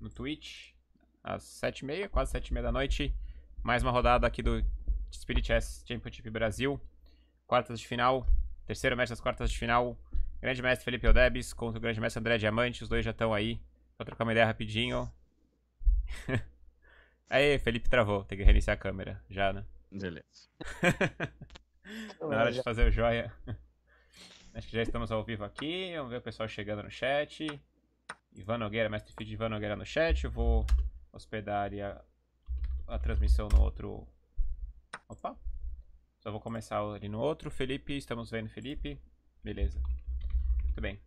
no Twitch, às 7h30, quase 7h30 da noite. Mais uma rodada aqui do Spirit Chess Championship Brasil. Quartas de final, terceiro mestre das quartas de final. Grande mestre Felipe Odebis contra o grande mestre André Diamante. Os dois já estão aí. Vou trocar uma ideia rapidinho. Aí, Felipe travou. Tem que reiniciar a câmera. Já, né? Beleza. Na hora de fazer o joia. Acho que já estamos ao vivo aqui. Vamos ver o pessoal chegando no chat. Ivan Nogueira, mestre feed Ivan Nogueira no chat. Eu vou hospedar a, a transmissão no outro. Opa! Só vou começar ali no outro. Felipe, estamos vendo Felipe. Beleza. Muito bem.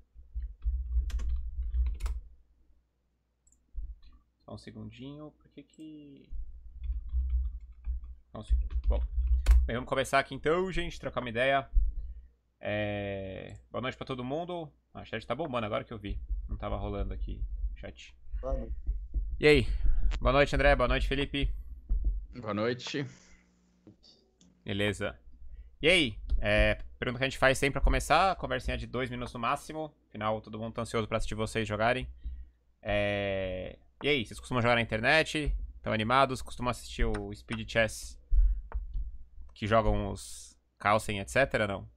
Só um segundinho. Por que que... Só um segundo. Bom. Bem, vamos começar aqui então, gente. Trocar uma ideia. É... Boa noite pra todo mundo. A ah, chat tá bombando agora que eu vi tava rolando aqui. Chat. E aí? Boa noite, André. Boa noite, Felipe. Boa noite. Beleza. E aí? É, pergunta que a gente faz sempre pra começar. Conversinha de dois minutos no máximo. Afinal, todo mundo tá ansioso pra assistir vocês jogarem. É... E aí? Vocês costumam jogar na internet? Estão animados? Costumam assistir o Speed Chess? Que jogam os Carlsen, etc? Não?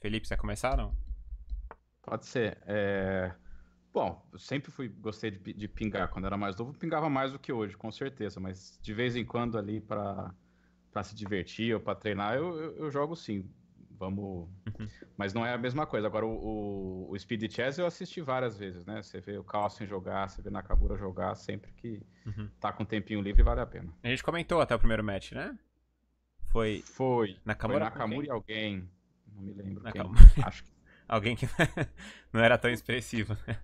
Felipe, você vai começar não? Pode ser. É... Bom, eu sempre fui, gostei de, de, pingar. Quando era mais novo, pingava mais do que hoje, com certeza. Mas de vez em quando ali para se divertir ou para treinar, eu, eu, eu, jogo sim. Vamos. Uhum. Mas não é a mesma coisa. Agora, o, o, o, Speed Chess eu assisti várias vezes, né? Você vê o Carlsen jogar, você vê Nakamura jogar, sempre que uhum. tá com um tempinho livre, vale a pena. A gente comentou até o primeiro match, né? Foi. Foi. Nakamura, foi Nakamura e alguém. Não me lembro quem. Acho que... alguém que não era tão expressivo, né?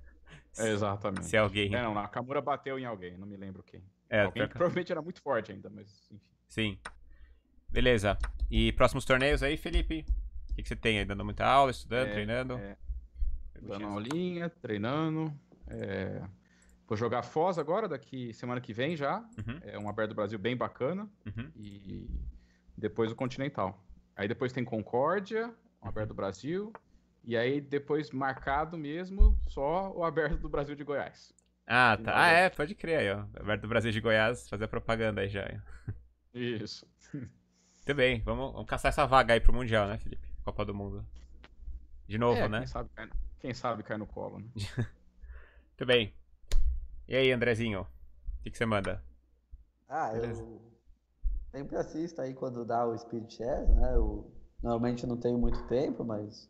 exatamente. Se alguém. É, não, Nakamura bateu em alguém, não me lembro quem. É, alguém que provavelmente era muito forte ainda, mas enfim. Sim. Beleza. E próximos torneios aí, Felipe? O que, que você tem aí? Dando muita aula, estudando, é, treinando? É. Dando aulinha, treinando. É... Vou jogar Foz agora, daqui semana que vem já. Uhum. É um Aberto do Brasil bem bacana. Uhum. E depois o Continental. Aí depois tem Concórdia, um Aberto do Brasil. E aí, depois marcado mesmo, só o aberto do Brasil de Goiás. Ah, tá. Ah, é, pode crer aí, ó. Aberto do Brasil de Goiás, fazer a propaganda aí já. Isso. Muito bem, vamos, vamos caçar essa vaga aí pro Mundial, né, Felipe? Copa do Mundo. De é, novo, é, né? Quem sabe, quem sabe cai no colo, né? Muito bem. E aí, Andrezinho? O que, que você manda? Ah, eu sempre assisto aí quando dá o Speed Chess, né? Eu normalmente não tenho muito tempo, mas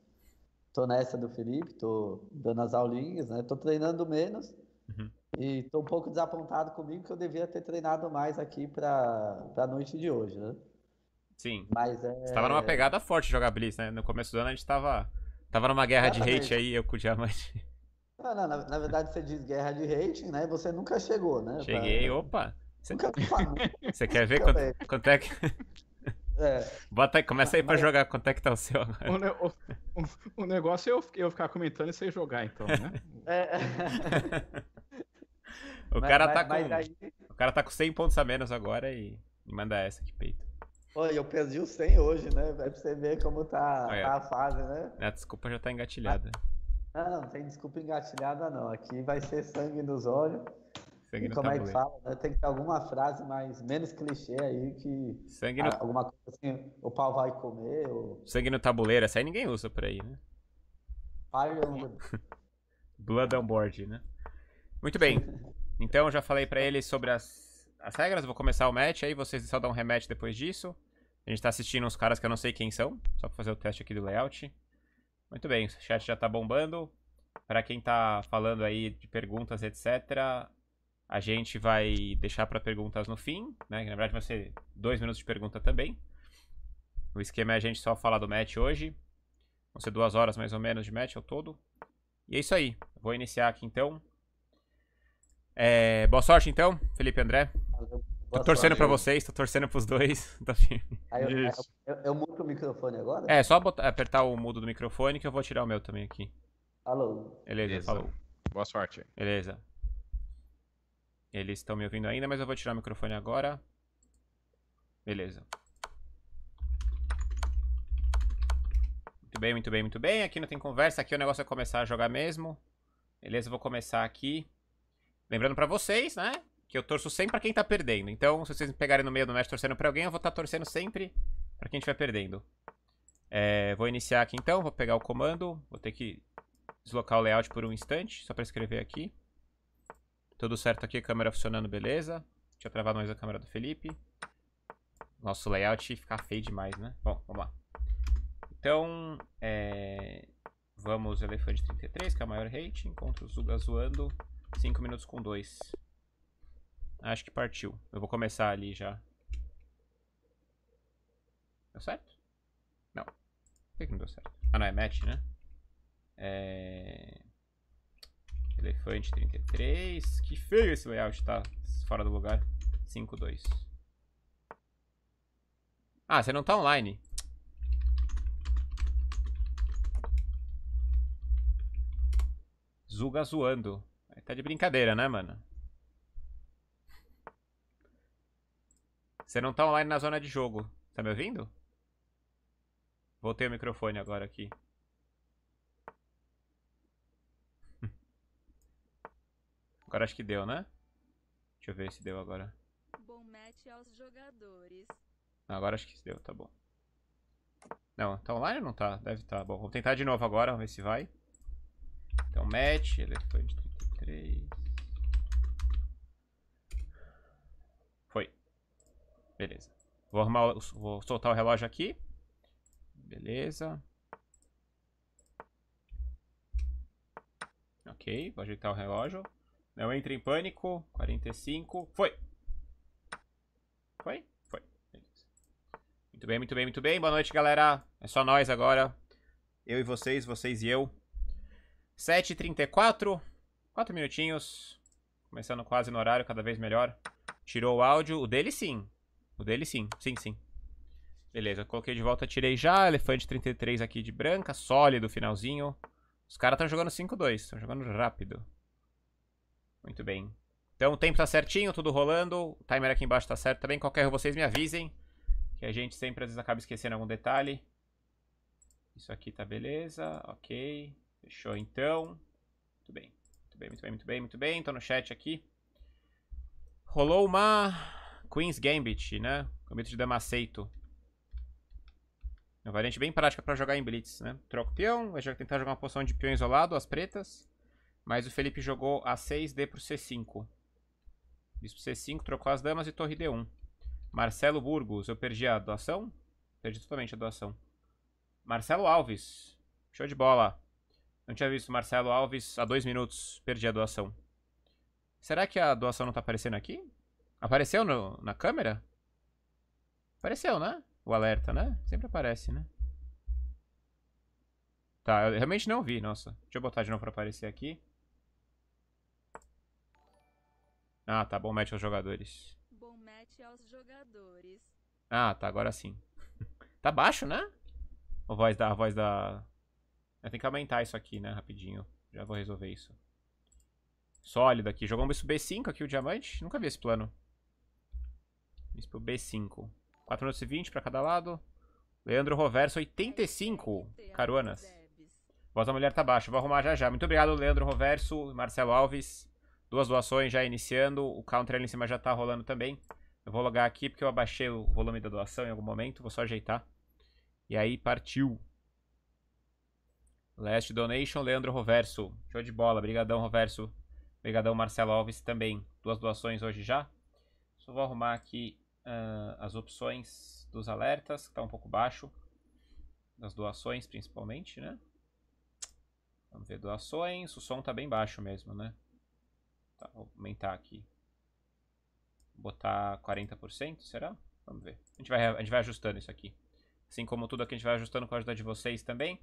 tô nessa do Felipe, tô dando as aulinhas, né? Tô treinando menos uhum. e tô um pouco desapontado comigo que eu devia ter treinado mais aqui para a noite de hoje, né? Sim. Mas é... Você tava numa pegada forte jogar Blitz, né? No começo do ano a gente tava, tava numa guerra Exatamente. de hate aí, eu com o Diamante. Não, ah, não, na, na, verdade você diz guerra de rating, né? Você nunca chegou, né? Cheguei, pra... opa. Você, nunca... você quer ver quanto, quanto, é que, é. Bota aí, começa aí pra Mas... jogar. Quanto é que tá o seu agora? O, ne o, o, negócio é eu, ficar comentando e você jogar, então, né? É. o, cara mas, tá mas, com, aí... o cara tá com 100 pontos a menos agora e, e manda essa de peito. Olha, eu perdi os 100 hoje, né? Pra você ver como tá, tá a fase, né? É, a desculpa já tá engatilhada. Ah, não, não tem desculpa engatilhada não. Aqui vai ser sangue nos olhos. Sangue no como tabuleiro. é que fala, né? Tem que ter alguma frase mais, menos clichê aí que. Sangue no... Alguma coisa assim, o pau vai comer. Ou... Sangue no tabuleiro, essa aí ninguém usa por aí, né? Fire on the... Blood on board, né? Muito bem. Então eu já falei para eles sobre as, as regras, vou começar o match, aí vocês só dão um rematch depois disso. A gente tá assistindo uns caras que eu não sei quem são, só pra fazer o teste aqui do layout. Muito bem, o chat já tá bombando. Para quem tá falando aí de perguntas, etc., a gente vai deixar para perguntas no fim, né? Que na verdade vai ser dois minutos de pergunta também. O esquema é a gente só falar do match hoje. Vão ser duas horas mais ou menos de match ao todo. E é isso aí. Vou iniciar aqui então. É... Boa sorte então, Felipe e André. Valeu. Boa tô torcendo para vocês, tô torcendo pros dois. Tá firme. Aí eu, eu, eu, eu, mudo o microfone agora? É, só botar, apertar o mudo do microfone que eu vou tirar o meu também aqui. Alô. Beleza, Beleza. falou. Boa sorte. Beleza. Eles estão me ouvindo ainda, mas eu vou tirar o microfone agora. Beleza. Muito bem, muito bem, muito bem. Aqui não tem conversa, aqui o negócio é começar a jogar mesmo. Beleza, eu vou começar aqui. Lembrando pra vocês, né? Que eu torço sempre pra quem tá perdendo. Então, se vocês me pegarem no meio do match torcendo pra alguém, eu vou estar tá torcendo sempre pra quem estiver perdendo. É, vou iniciar aqui então, vou pegar o comando. Vou ter que deslocar o layout por um instante, só pra escrever aqui. Tudo certo aqui, câmera funcionando, beleza. Deixa eu travar mais a câmera do Felipe. Nosso layout ficar feio demais, né? Bom, vamos lá. Então, é... vamos Elefante 33, que é o maior rate. Encontro o Zuga zoando. 5 minutos com 2. Acho que partiu. Eu vou começar ali já. Deu certo? Não. Por que, que não deu certo? Ah, não, é match, né? É... Elefante 33. Que feio esse layout, tá? Fora do lugar. 5-2. Ah, você não tá online. Zuga zoando. Tá de brincadeira, né, mano? Você não tá online na zona de jogo. Tá me ouvindo? Voltei o microfone agora aqui. Agora acho que deu, né? Deixa eu ver se deu agora. Bom match aos jogadores. Não, agora acho que deu, tá bom. Não, tá online ou não tá? Deve tá. Bom, vou tentar de novo agora, vamos ver se vai. Então, match, elefante 33. Foi. Beleza. Vou arrumar, vou soltar o relógio aqui. Beleza. Ok, vou ajeitar o relógio. Não entre em pânico. 45. Foi! Foi? Foi. Muito bem, muito bem, muito bem. Boa noite, galera. É só nós agora. Eu e vocês, vocês e eu. 7h34. 4 minutinhos. Começando quase no horário, cada vez melhor. Tirou o áudio. O dele sim. O dele sim. Sim, sim. Beleza, coloquei de volta, tirei já. Elefante 33 aqui de branca, sólido finalzinho. Os caras estão jogando 5-2, estão jogando rápido. Muito bem. Então o tempo tá certinho, tudo rolando. O timer aqui embaixo tá certo também. Qualquer erro vocês me avisem. Que a gente sempre às vezes acaba esquecendo algum detalhe. Isso aqui tá beleza. Ok. Fechou então. Muito bem. Muito bem, muito bem, muito bem, muito bem. Tô no chat aqui. Rolou uma Queen's Gambit, né? Gambit de Damaceito. Uma variante bem prática pra jogar em Blitz, né? Troca o peão, vai tentar jogar uma poção de peão isolado, as pretas. Mas o Felipe jogou A6, D pro C5. Bispo C5, trocou as damas e torre D1. Marcelo Burgos, eu perdi a doação? Perdi totalmente a doação. Marcelo Alves, show de bola. Não tinha visto Marcelo Alves há dois minutos, perdi a doação. Será que a doação não tá aparecendo aqui? Apareceu no, na câmera? Apareceu, né? O alerta, né? Sempre aparece, né? Tá, eu realmente não vi, nossa. Deixa eu botar de novo pra aparecer aqui. Ah, tá. Bom match aos jogadores. Bom match aos jogadores. Ah, tá. Agora sim. tá baixo, né? A voz da... A voz da... É, tem que aumentar isso aqui, né? Rapidinho. Já vou resolver isso. Sólido aqui. Jogamos isso B5 aqui, o diamante. Nunca vi esse plano. Isso pro B5. 4 minutos e 20 pra cada lado. Leandro Roverso, 85 caruanas. Voz da mulher tá baixo. Vou arrumar já já. Muito obrigado, Leandro Roverso, Marcelo Alves. Duas doações já iniciando. O counter ali em cima já tá rolando também. Eu vou logar aqui porque eu abaixei o volume da doação em algum momento. Vou só ajeitar. E aí partiu. Last donation, Leandro Roverso. Show de bola. brigadão Roverso. brigadão Marcelo Alves também. Duas doações hoje já. Só vou arrumar aqui uh, as opções dos alertas, que tá um pouco baixo. Das doações, principalmente, né? Vamos ver doações. O som tá bem baixo mesmo, né? Tá, vou aumentar aqui. Vou botar 40%, será? Vamos ver. A gente, vai, a gente vai ajustando isso aqui. Assim como tudo aqui a gente vai ajustando com a ajuda de vocês também.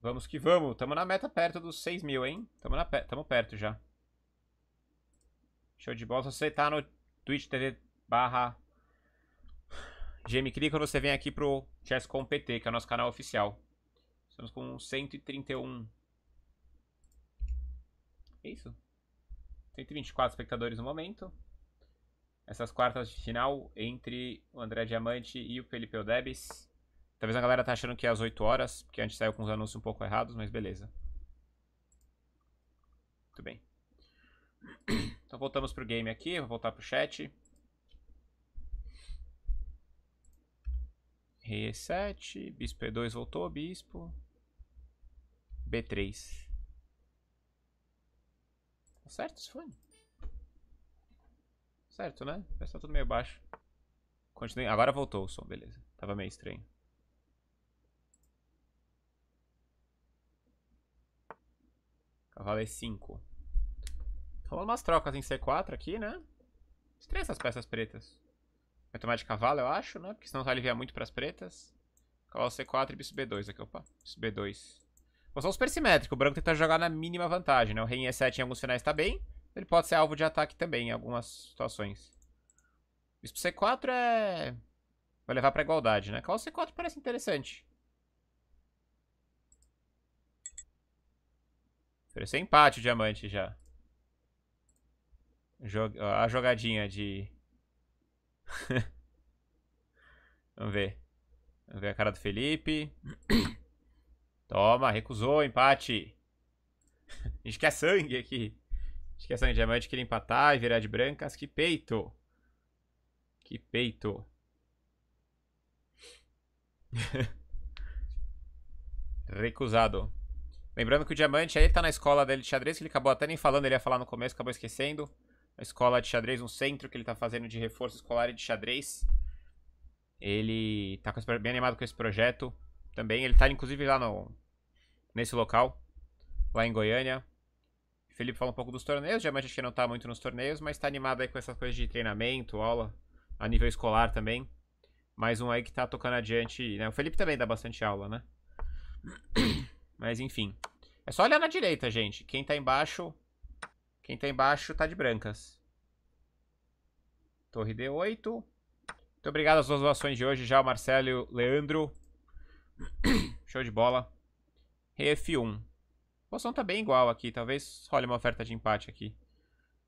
Vamos que vamos. Tamo na meta perto dos 6 mil, hein? Tamo, perto já. Show de bola. Se você tá no Twitch TV barra GM você vem aqui pro Chesscom PT, que é o nosso canal oficial. Estamos com 131. É isso? 124 espectadores no momento. Essas quartas de final entre o André Diamante e o Felipe Odebes. Talvez a galera tá achando que é às 8 horas, porque a gente saiu com os anúncios um pouco errados, mas beleza. Muito bem. Então voltamos pro game aqui, vou voltar pro chat. Reset, bispo E2 voltou, bispo. B3. Tá Certo esse fone? Certo, né? Parece que tá tudo meio baixo. Continue. Agora voltou o som, beleza. Tava meio estranho. Cavalo E5. É Rolando umas trocas em C4 aqui, né? Estranho essas peças pretas. Vai tomar de cavalo, eu acho, né? Porque senão vai aliviar muito pras pretas. Cavalo C4 e bicho B2 aqui, opa. Bicho B2. Vou só super O branco tenta jogar na mínima vantagem, né? O rei em E7 em alguns finais tá bem. Ele pode ser alvo de ataque também em algumas situações. Bispo C4 é... Vai levar pra igualdade, né? Cavalo C4 parece interessante. Ofereceu empate o diamante já. Jog... A jogadinha de... Vamos ver. Vamos ver a cara do Felipe. Toma, recusou, empate. A gente quer sangue aqui. A gente quer sangue de diamante, queria empatar e virar de brancas. Que peito. Que peito. Recusado. Lembrando que o diamante, aí ele tá na escola dele de xadrez, que ele acabou até nem falando, ele ia falar no começo, acabou esquecendo. A escola de xadrez, um centro que ele tá fazendo de reforço escolar e de xadrez. Ele tá bem animado com esse projeto também. Ele tá, inclusive, lá no, nesse local, lá em Goiânia. O Felipe fala um pouco dos torneios, geralmente acho que não tá muito nos torneios, mas tá animado aí com essas coisas de treinamento, aula, a nível escolar também. Mais um aí que tá tocando adiante, né? O Felipe também dá bastante aula, né? Mas enfim. É só olhar na direita, gente. Quem tá embaixo. Quem tá embaixo tá de brancas. Torre D8. Muito obrigado às duas doações de hoje já, o Marcelo e o Leandro. Show de bola. F1. A tá bem igual aqui. Talvez role uma oferta de empate aqui.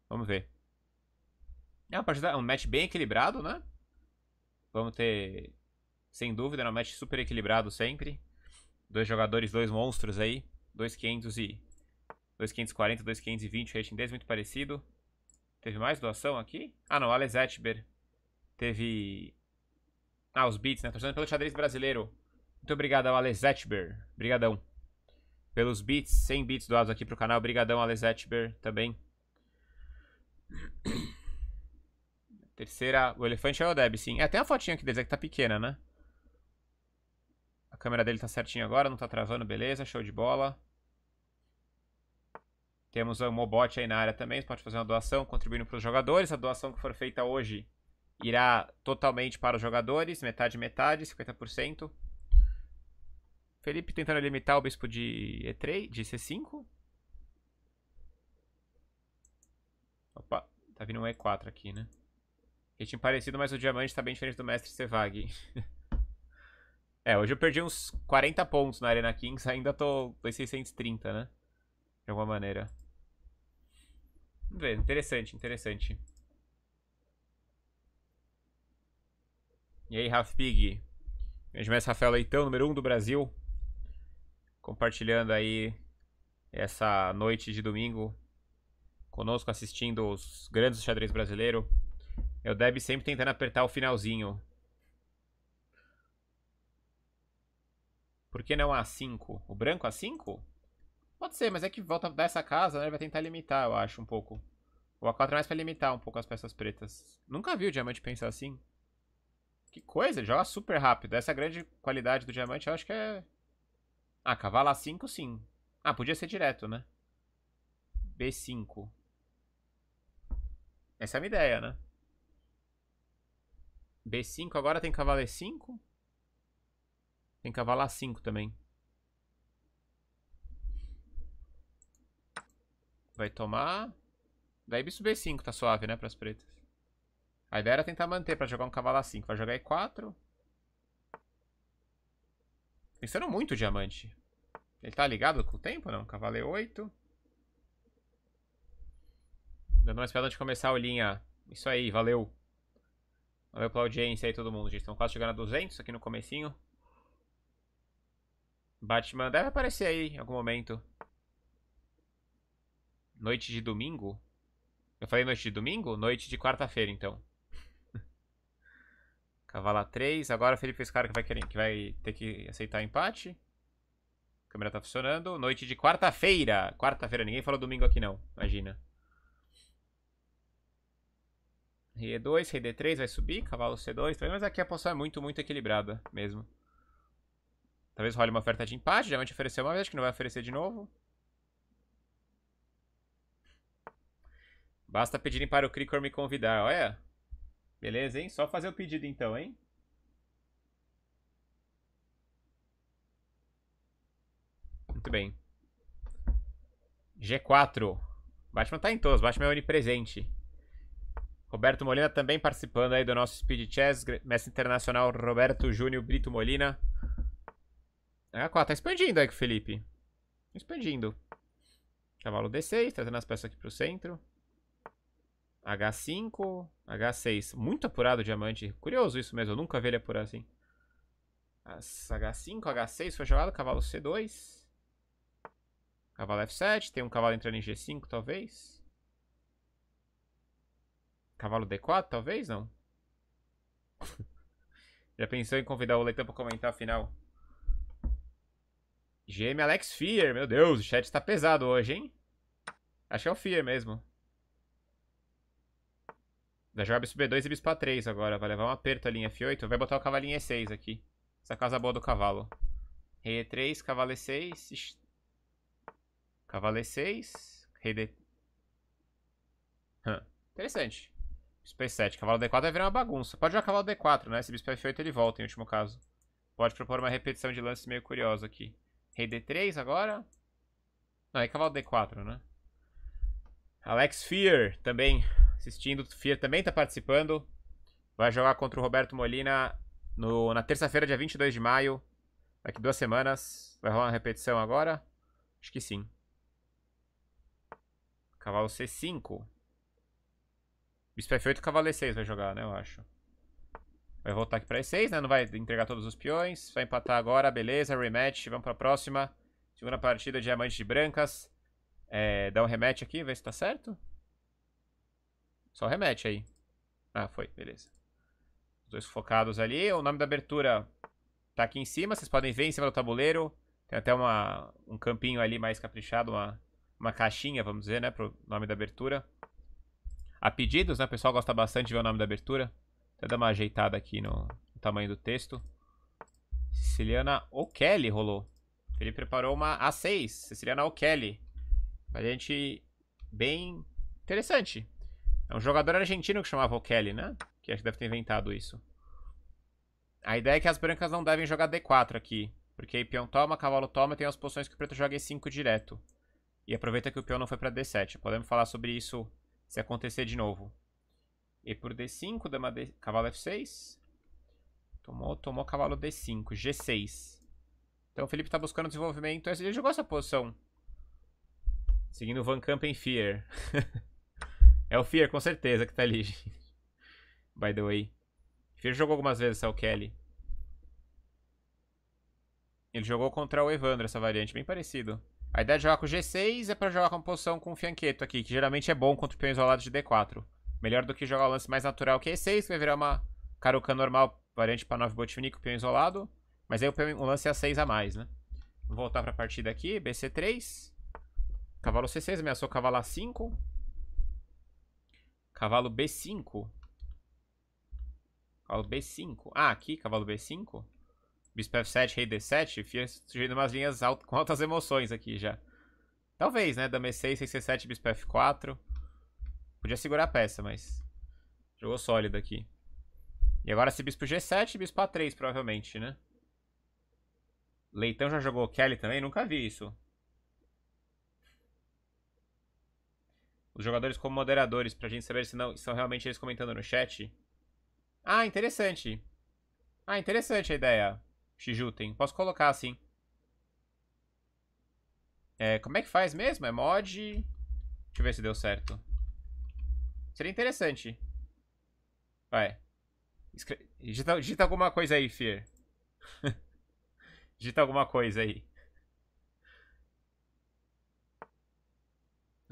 Vamos ver. É, uma partida, é um match bem equilibrado, né? Vamos ter... Sem dúvida, é um match super equilibrado sempre. Dois jogadores, dois monstros aí. 2,500 e... 2,540, 2,520, rating 10 muito parecido. Teve mais doação aqui? Ah, não, Alex Etber. Teve... Ah, os beats, né? Torcendo pelo xadrez brasileiro. Muito obrigado ao Alex Etber. Obrigadão pelos bits, 100 bits doados aqui pro canal. Obrigadão, Alessetber, também. Terceira, o elefante é o Deb, sim. É, tem a fotinha aqui deles, é que tá pequena, né? A câmera dele tá certinha agora, não tá travando, beleza, show de bola. Temos o Mobot aí na área também, você pode fazer uma doação contribuindo para os jogadores. A doação que for feita hoje irá totalmente para os jogadores, metade, metade, 50%. Felipe tentando limitar o bispo de E3, de C5. Opa, tá vindo um E4 aqui, né? tinha parecido, mas o diamante tá bem diferente do mestre Sevag. é, hoje eu perdi uns 40 pontos na Arena Kings, ainda tô 2630, né? De alguma maneira. Vamos ver, interessante, interessante. E aí, Raf Pig? Mestre Rafael Leitão, número 1 um do Brasil compartilhando aí essa noite de domingo conosco, assistindo os grandes xadrez brasileiro. eu é deve sempre tentando apertar o finalzinho. Por que não A5? O branco A5? Pode ser, mas é que volta dessa casa, né? Ele vai tentar limitar, eu acho, um pouco. O A4 é mais pra limitar um pouco as peças pretas. Nunca vi o diamante pensar assim. Que coisa, ele joga super rápido. Essa grande qualidade do diamante, eu acho que é ah, cavalo A5 sim. Ah, podia ser direto, né? B5. Essa é a minha ideia, né? B5 agora tem cavalo E5. Tem cavalo A5 também. Vai tomar... Daí bicho B5 tá suave, né, pras pretas. A ideia era tentar manter pra jogar um cavalo A5. Vai jogar E4. Pensando muito diamante. Ele tá ligado com o tempo, não? Cavaleiro 8. É Dando mais esperança de começar a olhinha. Isso aí, valeu. Valeu pela audiência aí, todo mundo, gente. Estão quase chegando a 200 aqui no comecinho. Batman deve aparecer aí em algum momento. Noite de domingo? Eu falei noite de domingo? Noite de quarta-feira, então a 3. Agora o Felipe fez é cara que vai, querer, que vai ter que aceitar empate. A câmera tá funcionando. Noite de quarta-feira. Quarta-feira, ninguém falou domingo aqui não. Imagina. Rei E2, Rei D3 vai subir, cavalo C2 também, mas aqui a posição é muito, muito equilibrada mesmo. Talvez role uma oferta de empate, já te ofereceu uma vez, que não vai oferecer de novo. Basta pedirem para o Cricor me convidar, olha. Beleza, hein? Só fazer o pedido então, hein? Muito bem. G4. Batman tá em todos, Batman é onipresente. Roberto Molina também participando aí do nosso Speed Chess, mestre internacional Roberto Júnior Brito Molina. H4, tá expandindo aí com o Felipe. Expandindo. Cavalo D6, trazendo as peças aqui pro centro. H5, H6. Muito apurado o diamante. Curioso isso mesmo, eu nunca vi ele apurar assim. As H5, H6 foi jogado, cavalo C2. Cavalo F7, tem um cavalo entrando em G5, talvez. Cavalo D4, talvez, não. Já pensou em convidar o Leitão para comentar a final? GM Alex Fear, meu Deus, o chat está pesado hoje, hein? Acho que é o Fear mesmo. Vai jogar bispo B2 e bispo A3 agora. Vai levar um aperto ali em F8. Vai botar o cavalinho E6 aqui. Essa casa boa do cavalo. Rei E3, cavalo E6. Cavalo E6. Rei D... Interessante. Bispo E7. Cavalo D4 vai virar uma bagunça. Pode jogar cavalo D4, né? Se bispo F8 ele volta em último caso. Pode propor uma repetição de lance meio curiosa aqui. Rei D3 agora. Não, é cavalo D4, né? Alex Fear também assistindo. O Fier também está participando. Vai jogar contra o Roberto Molina no, na terça-feira, dia 22 de maio. Daqui duas semanas. Vai rolar uma repetição agora? Acho que sim. Cavalo C5. Bispo F8 cavalo E6 vai jogar, né? Eu acho. Vai voltar aqui pra E6, né? Não vai entregar todos os peões. Vai empatar agora, beleza. Rematch, vamos pra próxima. Segunda partida, diamante de brancas. É, dá um rematch aqui, ver se tá certo. Só remete aí. Ah, foi. Beleza. Os dois focados ali. O nome da abertura tá aqui em cima. Vocês podem ver em cima do tabuleiro. Tem até uma, um campinho ali mais caprichado. Uma, uma caixinha, vamos dizer, né? Pro nome da abertura. A pedidos, né? O pessoal gosta bastante de ver o nome da abertura. Até dar uma ajeitada aqui no, no tamanho do texto. Siciliana O'Kelly rolou. Ele preparou uma A6, Siciliana O'Kelly. Variante bem interessante. É um jogador argentino que chamava O'Kelly, né? Que acho que deve ter inventado isso. A ideia é que as brancas não devem jogar D4 aqui. Porque aí peão toma, cavalo toma e tem as posições que o preto joga E5 direto. E aproveita que o peão não foi pra D7. Podemos falar sobre isso se acontecer de novo. E por D5, dama D... cavalo F6. Tomou, tomou cavalo D5, G6. Então o Felipe tá buscando desenvolvimento. Ele jogou essa posição. Seguindo Van Kampen Fear. É o Fear, com certeza, que tá ali, gente. By the way. Fear jogou algumas vezes essa Kelly. Ele jogou contra o Evandro, essa variante, bem parecido. A ideia de jogar com G6 é pra jogar com posição com o Fianchetto aqui, que geralmente é bom contra o peão isolado de D4. Melhor do que jogar o lance mais natural que é E6, que vai virar uma Karukan normal, variante pra 9 com o peão isolado. Mas aí o, peão, o lance é a 6 a mais, né? Vou voltar pra partida aqui, BC3. Cavalo C6, ameaçou cavalo A5. Cavalo B5. Cavalo B5. Ah, aqui, cavalo B5. Bispo F7, rei D7. fia surgindo umas linhas alt com altas emoções aqui já. Talvez, né? Dama E6, 6 C7, bispo F4. Podia segurar a peça, mas... Jogou sólido aqui. E agora se bispo G7 bispo A3, provavelmente, né? Leitão já jogou Kelly também? Nunca vi isso. os jogadores como moderadores, pra gente saber se não são realmente eles comentando no chat. Ah, interessante. Ah, interessante a ideia. Xijutem. Posso colocar assim. É, como é que faz mesmo? É mod. Deixa eu ver se deu certo. Seria interessante. Vai. Escre... Digita, digita alguma coisa aí, Fear. digita alguma coisa aí.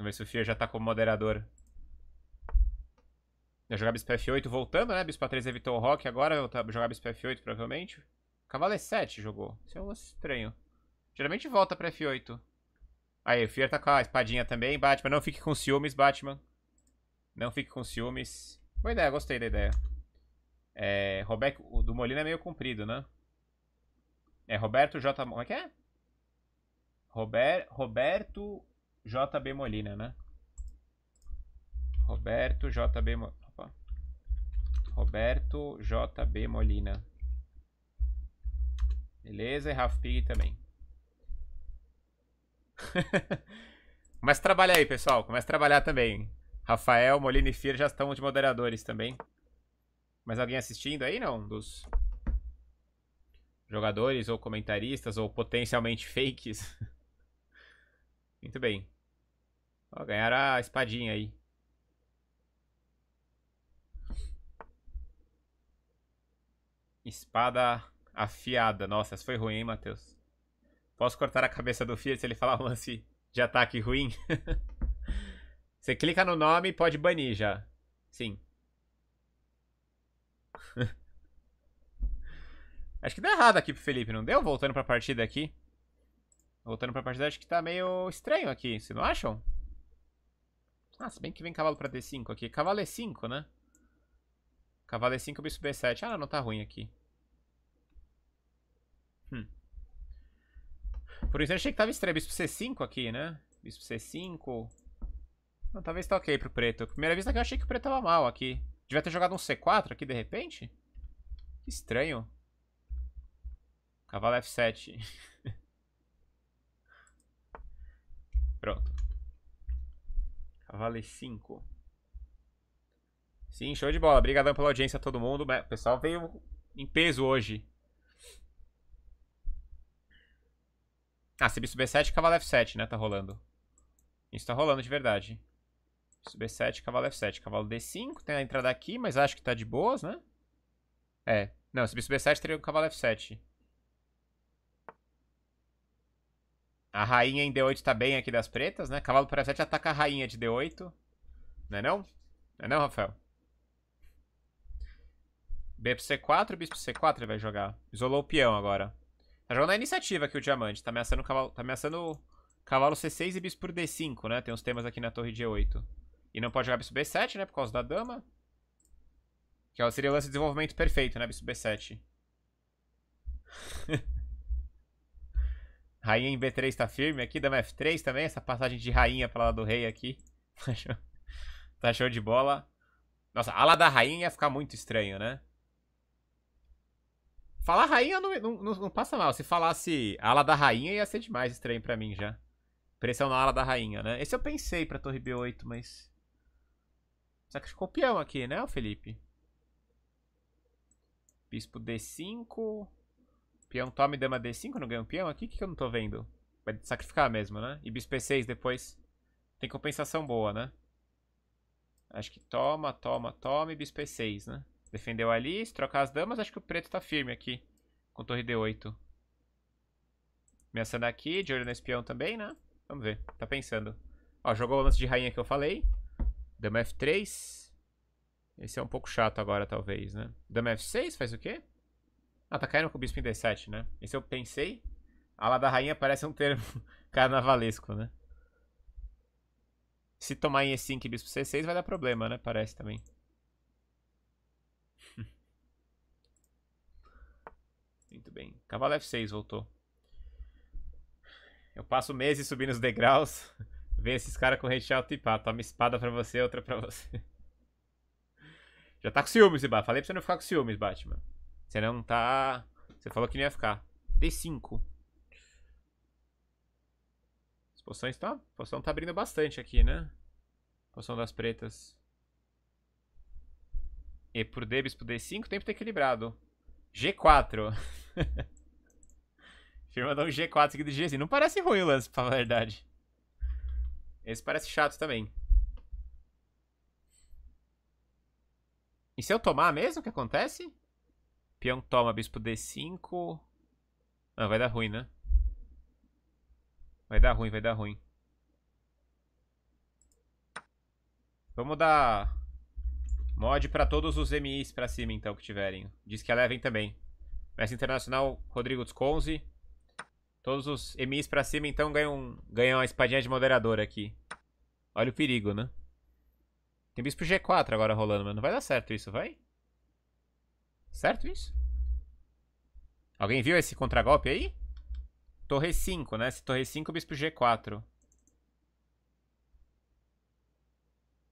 Vamos ver se o Fear já tá como moderador. Vai jogar bispo F8 voltando, né? Bispo A3 evitou o Rock, agora vai jogar bispo F8 provavelmente. Cavalo é E7 jogou. Isso é um estranho. Geralmente volta pra F8. Aí, o Fear tá com a espadinha também, Batman. Não fique com ciúmes, Batman. Não fique com ciúmes. Boa ideia, gostei da ideia. É, Roberto, o do Molina é meio comprido, né? É Roberto J. Como é que é? Robert, Roberto JB Molina, né, né? Roberto JB Opa. Roberto JB Molina. Né? Beleza, e Rafa Pig também. Começa a trabalhar aí, pessoal. Começa a trabalhar também. Rafael, Molina e Fir já estão de moderadores também. Mas alguém assistindo aí, não? Dos jogadores ou comentaristas ou potencialmente fakes? Muito bem. Ó, ganharam a espadinha aí. Espada afiada. Nossa, essa foi ruim, hein, Matheus? Posso cortar a cabeça do Fiat se ele falar um lance de ataque ruim? Você clica no nome e pode banir já. Sim. acho que deu errado aqui pro Felipe, não deu? Voltando pra partida aqui. Voltando pra partida, acho que tá meio estranho aqui, vocês não acham? Ah, se bem que vem cavalo pra D5 aqui. Cavalo é 5, né? Cavalo é 5, bispo B7. Ah, não, tá ruim aqui. Hum. Por isso eu achei que tava estranho. Bispo C5 aqui, né? Bispo C5. Não, talvez tá ok pro preto. Primeira vista que eu achei que o preto tava mal aqui. Devia ter jogado um C4 aqui de repente? Que estranho. Cavalo F7. Pronto. Vale 5. Sim, show de bola. Obrigadão pela audiência todo mundo. O pessoal veio em peso hoje. Ah, subir B7, cavalo F7, né? Tá rolando. Isso tá rolando de verdade. Subir B7, cavalo F7. Cavalo D5, tem a entrada aqui, mas acho que tá de boas, né? É. Não, subir B7 teria o cavalo F7. A rainha em D8 tá bem aqui das pretas, né? Cavalo por F7 ataca a rainha de D8. Não é não? Não é não, Rafael? B pro C4, bispo C4 ele vai jogar. Isolou o peão agora. Tá jogando a iniciativa aqui o diamante. Tá ameaçando o cavalo, tá ameaçando cavalo C6 e bispo por D5, né? Tem uns temas aqui na torre D8. E não pode jogar bispo B7, né? Por causa da dama. Que seria o lance de desenvolvimento perfeito, né? Bispo B7. Rainha em B3 tá firme aqui, dama F3 também, essa passagem de rainha pra lá do rei aqui. Tá, tá show, de bola. Nossa, ala da rainha ia ficar muito estranho, né? Falar rainha não, não, não, passa mal. Se falasse ala da rainha ia ser demais estranho pra mim já. Pressão na ala da rainha, né? Esse eu pensei pra torre B8, mas... Só que peão aqui, né, Felipe? Bispo D5... Peão toma e dama D5, não ganha um peão aqui? O que, que eu não tô vendo? Vai sacrificar mesmo, né? E bispo E6 depois. Tem compensação boa, né? Acho que toma, toma, toma e bispo E6, né? Defendeu ali, se trocar as damas, acho que o preto tá firme aqui. Com torre D8. Ameaçando aqui, de olho no espião também, né? Vamos ver, tá pensando. Ó, jogou o lance de rainha que eu falei. Dama F3. Esse é um pouco chato agora, talvez, né? Dama F6 faz o quê? Ah, tá caindo com o bispo em D7, né? Esse eu pensei. A lá da rainha parece um termo carnavalesco, né? Se tomar em E5 e bispo C6 vai dar problema, né? Parece também. Muito bem. Cavalo F6 voltou. Eu passo meses subindo os degraus. Ver esses caras com rei alto e pá. Toma espada pra você, outra pra você. Já tá com ciúmes, Batman. Falei pra você não ficar com ciúmes, Batman. Você não tá. Você falou que não ia ficar. D5. As poções tá. poção tá abrindo bastante aqui, né? poção das pretas. E pro D pro D5, tempo tá equilibrado. G4. Firma dá um G4 aqui de G5. Não parece ruim o lance, pra falar a verdade. Esse parece chato também. E se eu tomar mesmo, o que acontece? Peão toma, bispo D5. Ah, vai dar ruim, né? Vai dar ruim, vai dar ruim. Vamos dar mod pra todos os MIs pra cima, então, que tiverem. Diz que a Eleven também. Mestre Internacional, Rodrigo Desconze. Todos os MIs pra cima, então, ganham, ganham a espadinha de moderador aqui. Olha o perigo, né? Tem bispo G4 agora rolando, mas Não vai dar certo isso, vai? Certo isso? Alguém viu esse contragolpe aí? Torre 5, né? Se torre 5, bispo G4.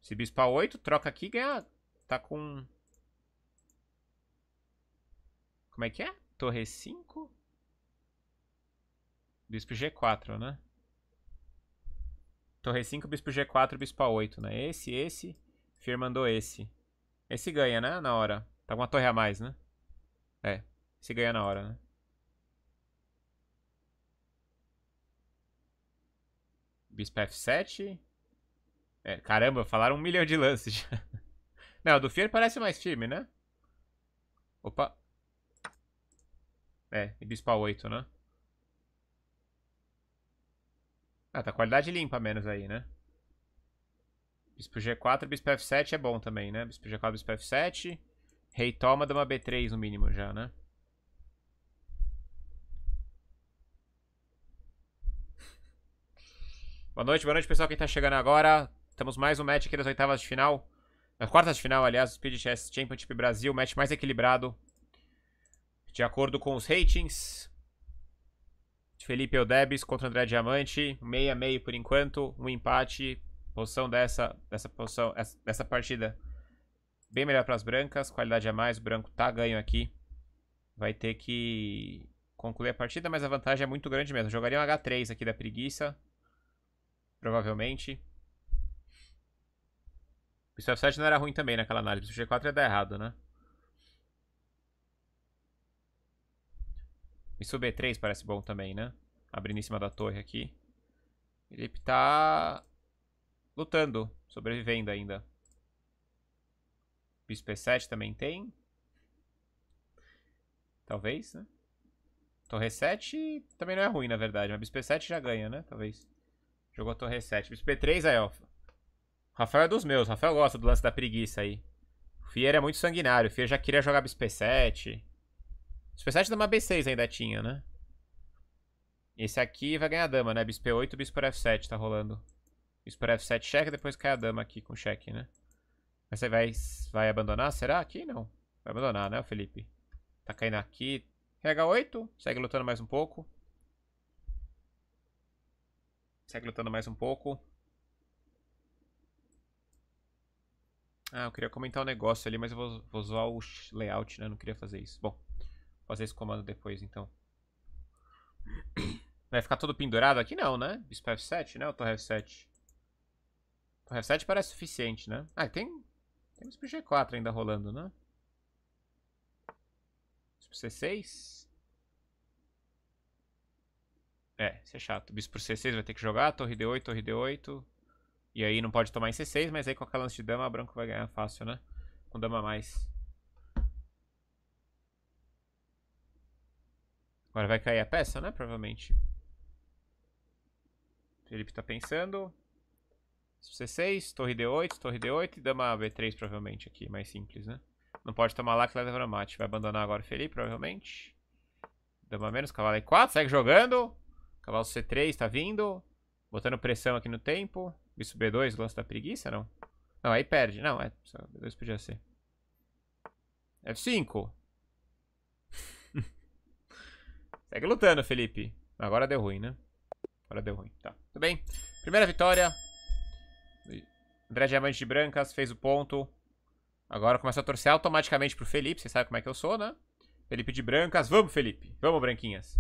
Se bispo A8, troca aqui e ganha... Tá com... Como é que é? Torre 5... Bispo G4, né? Torre 5, bispo G4, bispo A8, né? Esse, esse... Fir mandou esse. Esse ganha, né? Na hora. Tá com uma torre a mais, né? É. Se ganhar na hora, né? Bispo F7. É, caramba, falaram um milhão de lances já. Não, o do Fier parece mais firme, né? Opa. É, e Bispo A8, né? Ah, tá qualidade limpa menos aí, né? Bispo G4, Bispo F7 é bom também, né? Bispo G4, Bispo F7. Rei toma, dá uma B3 no mínimo já, né? Boa noite, boa noite pessoal, quem tá chegando agora. Estamos mais um match aqui das oitavas de final. Das quartas de final, aliás, do Speed Chess Championship Brasil, match mais equilibrado. De acordo com os ratings. Felipe Eudebis contra André Diamante, meia meio por enquanto, um empate. Posição dessa, dessa posição, essa, dessa partida Bem melhor para as brancas, qualidade a mais, o branco tá ganho aqui. Vai ter que concluir a partida, mas a vantagem é muito grande mesmo. jogaria um H3 aqui da preguiça, provavelmente. isso F7 não era ruim também naquela análise, isso G4 ia dar errado, né? Isso B3 parece bom também, né? Abrindo em cima da torre aqui. Ele tá lutando, sobrevivendo ainda. Bispo E7 também tem. Talvez, né? Torre 7 também não é ruim, na verdade. Mas Bispo E7 já ganha, né? Talvez. Jogou Torre 7. Bispo E3, aí, ó. Rafael é dos meus. Rafael gosta do lance da preguiça aí. O Fier é muito sanguinário. O Fier já queria jogar Bispo E7. Bispo E7 dama B6 ainda tinha, né? Esse aqui vai ganhar a dama, né? Bispo E8, Bispo F7 tá rolando. Bispo F7 checa, depois cai a dama aqui com cheque, né? Mas você vai, vai abandonar? Será? Aqui não. Vai abandonar, né, Felipe? Tá caindo aqui. RH8. Segue lutando mais um pouco. Segue lutando mais um pouco. Ah, eu queria comentar um negócio ali, mas eu vou, vou zoar o layout, né? não queria fazer isso. Bom, vou fazer esse comando depois, então. Vai ficar todo pendurado aqui? Não, né? Bispo F7, né? Ou Torre F7? Torre F7 parece suficiente, né? Ah, tem temos pro G4 ainda rolando, né? Bispo C6. É, isso é chato. Bispo C6 vai ter que jogar, torre D8, torre D8. E aí não pode tomar em C6, mas aí com aquela lance de dama, branco vai ganhar fácil, né? Com dama a mais. Agora vai cair a peça, né? Provavelmente. Felipe tá pensando. C6, torre D8, torre D8 e dama B3 provavelmente aqui, mais simples, né? Não pode tomar lá que leva pra mate. Vai abandonar agora o Felipe, provavelmente. Dama menos, cavalo E4, segue jogando. Cavalo C3 tá vindo. Botando pressão aqui no tempo. Bispo B2, lance da preguiça, não? Não, aí perde. Não, é, B2 podia ser. F5. segue lutando, Felipe. Agora deu ruim, né? Agora deu ruim, tá. Tudo bem. Primeira vitória, André Diamante de Brancas fez o ponto. Agora começa a torcer automaticamente pro Felipe. Vocês sabem como é que eu sou, né? Felipe de Brancas. Vamos, Felipe. Vamos, Branquinhas.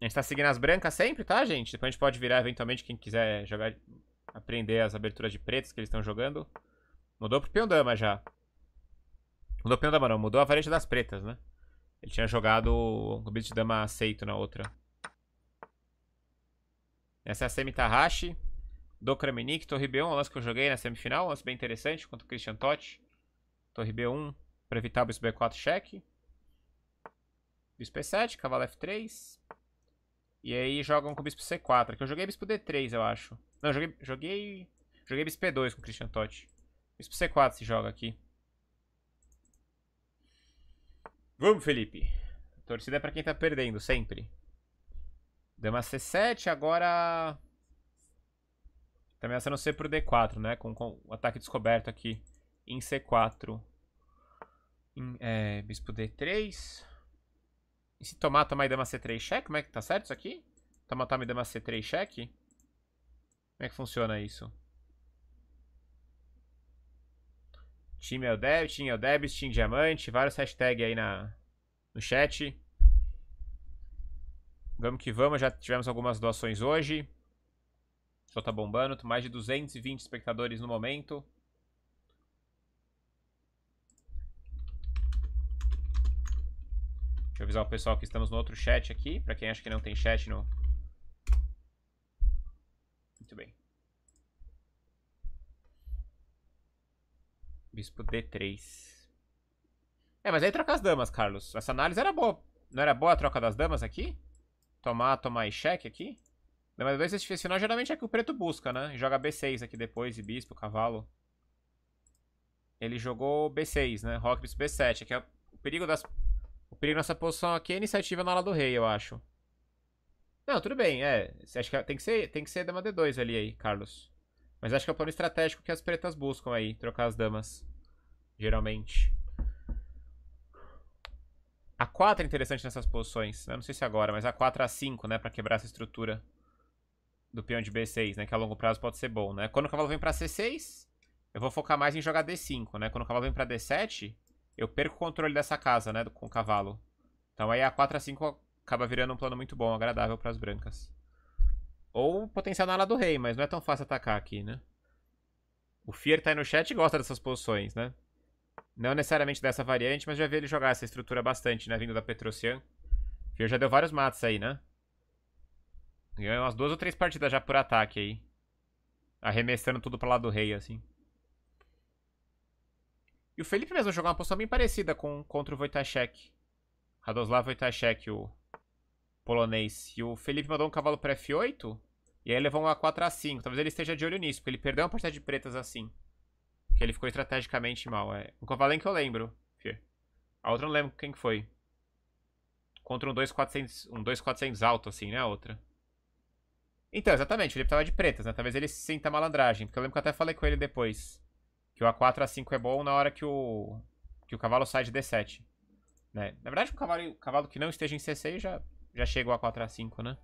A gente tá seguindo as brancas sempre, tá, gente? Depois a gente pode virar eventualmente quem quiser jogar, aprender as aberturas de pretas que eles estão jogando. Mudou pro peão dama já. Mudou pro dama não, mudou a variante das pretas, né? Ele tinha jogado o bicho de dama aceito na outra. Essa é a Semi Tahashi do Kramnik. Torre B1, é um lance que eu joguei na semifinal, um lance bem interessante contra o Christian Totti. Torre B1 para evitar o bispo B4 cheque. Bispo E7, cavalo F3. E aí jogam com o bispo C4, que eu joguei bispo D3, eu acho. Não, joguei, joguei, joguei bispo P2 com o Christian Totti. Bispo C4 se joga aqui. Vamos, Felipe. A torcida é pra quem tá perdendo, sempre. Dama C7, agora Tá ameaçando C pro D4, né? Com, com o ataque descoberto aqui em C4. Em, é, bispo D3. E se tomar, tomar e dama C3 cheque? Como é que tá certo isso aqui? Tomar, tomar e dama C3 cheque? Como é que funciona isso? Time Eldebs, Team Eldebs, Team Diamante, vários hashtags aí na, no chat. Vamos que vamos, já tivemos algumas doações hoje. Só tá bombando. Mais de 220 espectadores no momento. Deixa eu avisar o pessoal que estamos no outro chat aqui. Pra quem acha que não tem chat no... Muito bem. Bispo D3. É, mas aí troca as damas, Carlos. Essa análise era boa. Não era boa a troca das damas aqui? Tomar, tomar e cheque aqui? d 2 excepcional geralmente é que o preto busca, né? joga B6 aqui depois, e bispo, cavalo. Ele jogou B6, né? Rock, bispo, B7. Aqui é o perigo das... O perigo nessa posição aqui é a iniciativa na ala do rei, eu acho. Não, tudo bem, é. Acho que é, tem que ser, tem que ser dama D2 ali aí, Carlos. Mas acho que é o plano estratégico que as pretas buscam aí, trocar as damas. Geralmente. A 4 é interessante nessas posições. Né? não sei se agora, mas a 4 a 5, né? Pra quebrar essa estrutura do peão de B6, né? Que a longo prazo pode ser bom, né? Quando o cavalo vem pra C6, eu vou focar mais em jogar D5, né? Quando o cavalo vem pra D7, eu perco o controle dessa casa, né? Com o cavalo. Então aí a 4 a 5 acaba virando um plano muito bom, agradável para as brancas. Ou potencial na ala do rei, mas não é tão fácil atacar aqui, né? O Fier tá aí no chat e gosta dessas posições, né? Não necessariamente dessa variante, mas já vi ele jogar essa estrutura bastante, né? Vindo da Petrocian. Fier já deu vários matos aí, né? Ganhou é umas duas ou três partidas já por ataque aí. Arremessando tudo pra lá do rei, assim. E o Felipe mesmo jogou uma posição bem parecida com, contra o Wojtaszek. Radoslav Wojtaszek, o polonês. E o Felipe mandou um cavalo pra F8. E aí levou a 4 a 5 Talvez ele esteja de olho nisso, porque ele perdeu uma partida de pretas assim. Que ele ficou estrategicamente mal. É. O em que eu lembro. A outra eu não lembro quem que foi. Contra um 2-400 um alto, assim, né? A outra. Então, exatamente, o Felipe tava de pretas, né? Talvez ele sinta malandragem, porque eu lembro que eu até falei com ele depois. Que o A4 A5 é bom na hora que o. que o cavalo sai de D7. Né? Na verdade, um cavalo, cavalo que não esteja em C6 já, já chega o A4 A5, né?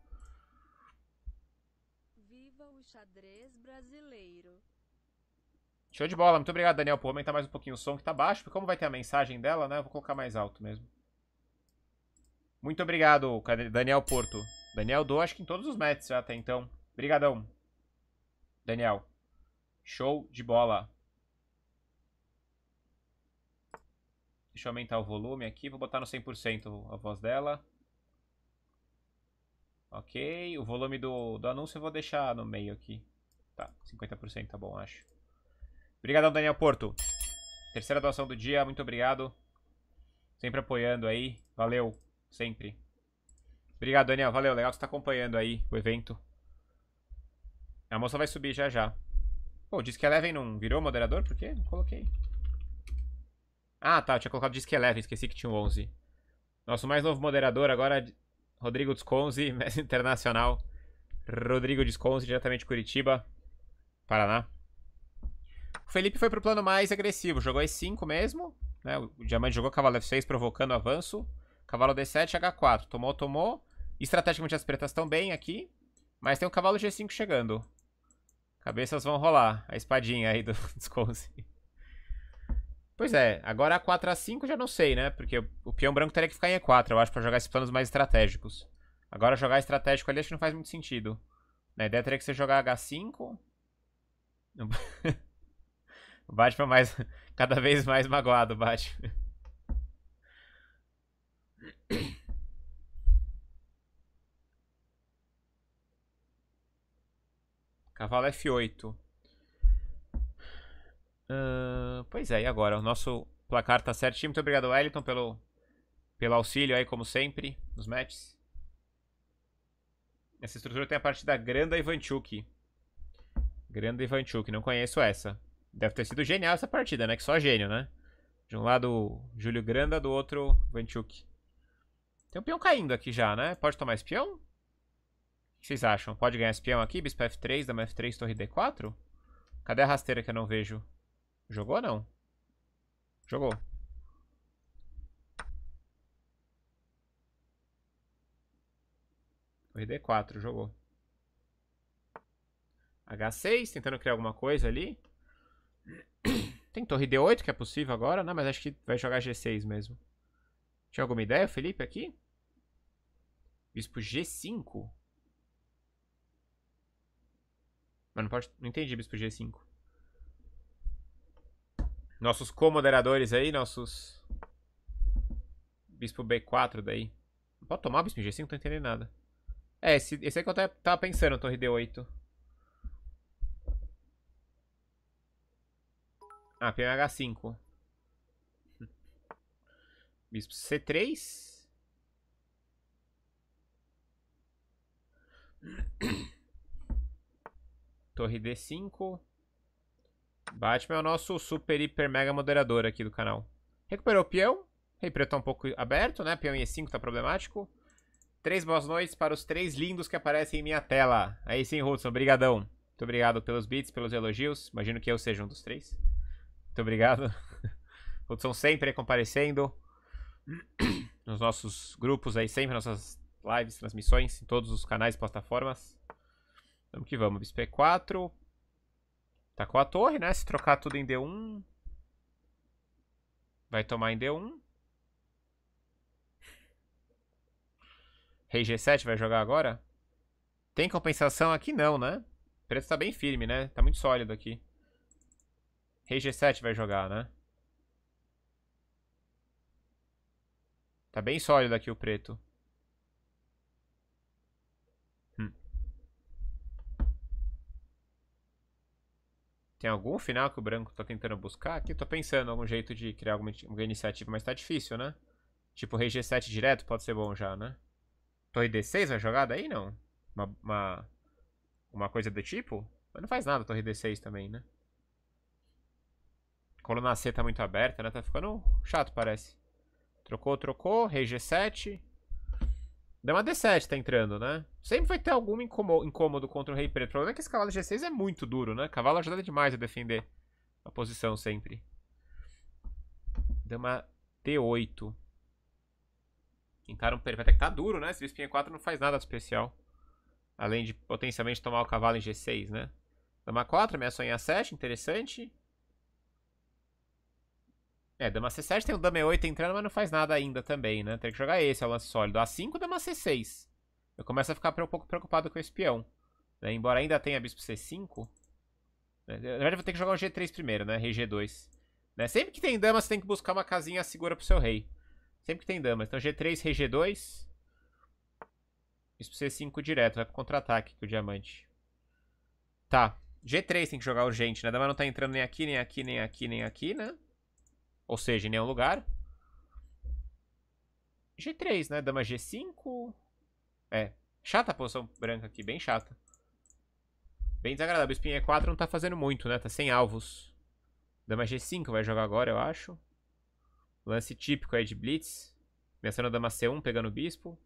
Viva o xadrez brasileiro. Show de bola, muito obrigado, Daniel, por aumentar mais um pouquinho o som que tá baixo, porque como vai ter a mensagem dela, né? Eu vou colocar mais alto mesmo. Muito obrigado, Daniel Porto. Daniel do acho que em todos os matches já até então. Brigadão. Daniel. Show de bola. Deixa eu aumentar o volume aqui. Vou botar no 100% a voz dela. Ok. O volume do, do anúncio eu vou deixar no meio aqui. Tá, 50% tá bom, acho. Obrigadão, Daniel Porto. Terceira doação do dia, muito obrigado. Sempre apoiando aí. Valeu, sempre. Obrigado, Daniel. Valeu, legal que você tá acompanhando aí o evento. A moça vai subir já já. Pô, diz que Eleven não virou moderador? Por quê? Não coloquei. Ah, tá. Eu tinha colocado Disque Eleven. Esqueci que tinha um 11. Nosso mais novo moderador agora, é Rodrigo Desconze, mestre internacional. Rodrigo Desconze, diretamente de Curitiba, Paraná. O Felipe foi pro plano mais agressivo. Jogou E5 mesmo. Né? O Diamante jogou cavalo F6, provocando avanço. Cavalo D7, H4. Tomou, tomou. Estrategicamente as pretas estão bem aqui. Mas tem um cavalo G5 chegando. Cabeças vão rolar. A espadinha aí do, dos Pois é, agora A4, A5 já não sei, né? Porque o peão branco teria que ficar em E4, eu acho, pra jogar esses planos mais estratégicos. Agora jogar estratégico ali acho que não faz muito sentido. A ideia teria que ser jogar H5. Bate pra mais... Cada vez mais magoado, bate. Cavalo F8. Uh, pois é, e agora? O nosso placar tá certinho. Muito obrigado, Wellington, pelo, pelo auxílio aí, como sempre, nos matches. Essa estrutura tem a parte da Granda Ivanchuk. Granda Ivanchuk, não conheço essa. Deve ter sido genial essa partida, né? Que só gênio, né? De um lado, Júlio Granda, do outro, Ivanchuk. Tem um peão caindo aqui já, né? Pode tomar esse peão? que vocês acham? Pode ganhar espião aqui? Bispo F3, dama F3, torre D4? Cadê a rasteira que eu não vejo? Jogou ou não? Jogou. Torre D4, jogou. H6, tentando criar alguma coisa ali. Tem torre D8, que é possível agora, né? Mas acho que vai jogar G6 mesmo. Tinha alguma ideia, Felipe, aqui? Bispo G5? Mas não pode. Não entendi bispo G5. Nossos co-moderadores aí, nossos. Bispo B4 daí. pode tomar o bispo G5, não tô entendendo nada. É, esse, esse é que eu tava pensando, torre D8. Ah, PMH5. Bispo C3. Torre D5. Batman é o nosso super, hiper, mega moderador aqui do canal. Recuperou o peão. Rei preto tá um pouco aberto, né? Peão E5 tá problemático. Três boas noites para os três lindos que aparecem em minha tela. Aí sim, Hudson, obrigadão. Muito obrigado pelos beats, pelos elogios. Imagino que eu seja um dos três. Muito obrigado. Hudson sempre comparecendo nos nossos grupos aí, sempre nossas lives, transmissões, em todos os canais e plataformas. Vamos que vamos. Bispo E4. Tacou tá a torre, né? Se trocar tudo em D1. Vai tomar em D1. Rei G7 vai jogar agora? Tem compensação aqui? Não, né? O preço tá bem firme, né? Tá muito sólido aqui. Rei G7 vai jogar, né? Tá bem sólido aqui o preto. Tem algum final que o branco tá tentando buscar aqui? Tô pensando algum jeito de criar alguma, alguma iniciativa, mas tá difícil, né? Tipo, rei G7 direto pode ser bom já, né? Torre D6 vai jogar daí, não? Uma, uma, uma coisa do tipo? Mas não faz nada torre D6 também, né? Coluna C tá muito aberta, né? Tá ficando chato, parece. Trocou, trocou. Rei G7. Dama D7 tá entrando, né? Sempre vai ter algum incômodo contra o rei preto. O problema é que esse cavalo G6 é muito duro, né? Cavalo ajuda demais a defender a posição sempre. Dama t 8 Encara um vai ter que tá duro, né? Esse bispo 4 não faz nada especial. Além de potencialmente tomar o cavalo em G6, né? Dama 4, ameaçou em A7, interessante. É, dama C7 tem o dama E8 entrando, mas não faz nada ainda também, né? Tem que jogar esse, é o lance sólido. A5, dama C6. Eu começo a ficar um pouco preocupado com o espião. Né? Embora ainda tenha bispo C5. Né? Na verdade, eu vou ter que jogar um G3 primeiro, né? Rei G2. Né? Sempre que tem dama, você tem que buscar uma casinha segura pro seu rei. Sempre que tem dama. Então G3, rei G2. Bispo C5 direto. Vai pro contra-ataque com o diamante. Tá. G3 tem que jogar urgente, né? A dama não tá entrando nem aqui, nem aqui, nem aqui, nem aqui, né? Ou seja, em nenhum lugar. G3, né? Dama G5. É. Chata a poção branca aqui, bem chata. Bem desagradável. espinha E4 não tá fazendo muito, né? Tá sem alvos. Dama G5 vai jogar agora, eu acho. Lance típico aí de Blitz. Ameaçando a dama C1, pegando o bispo.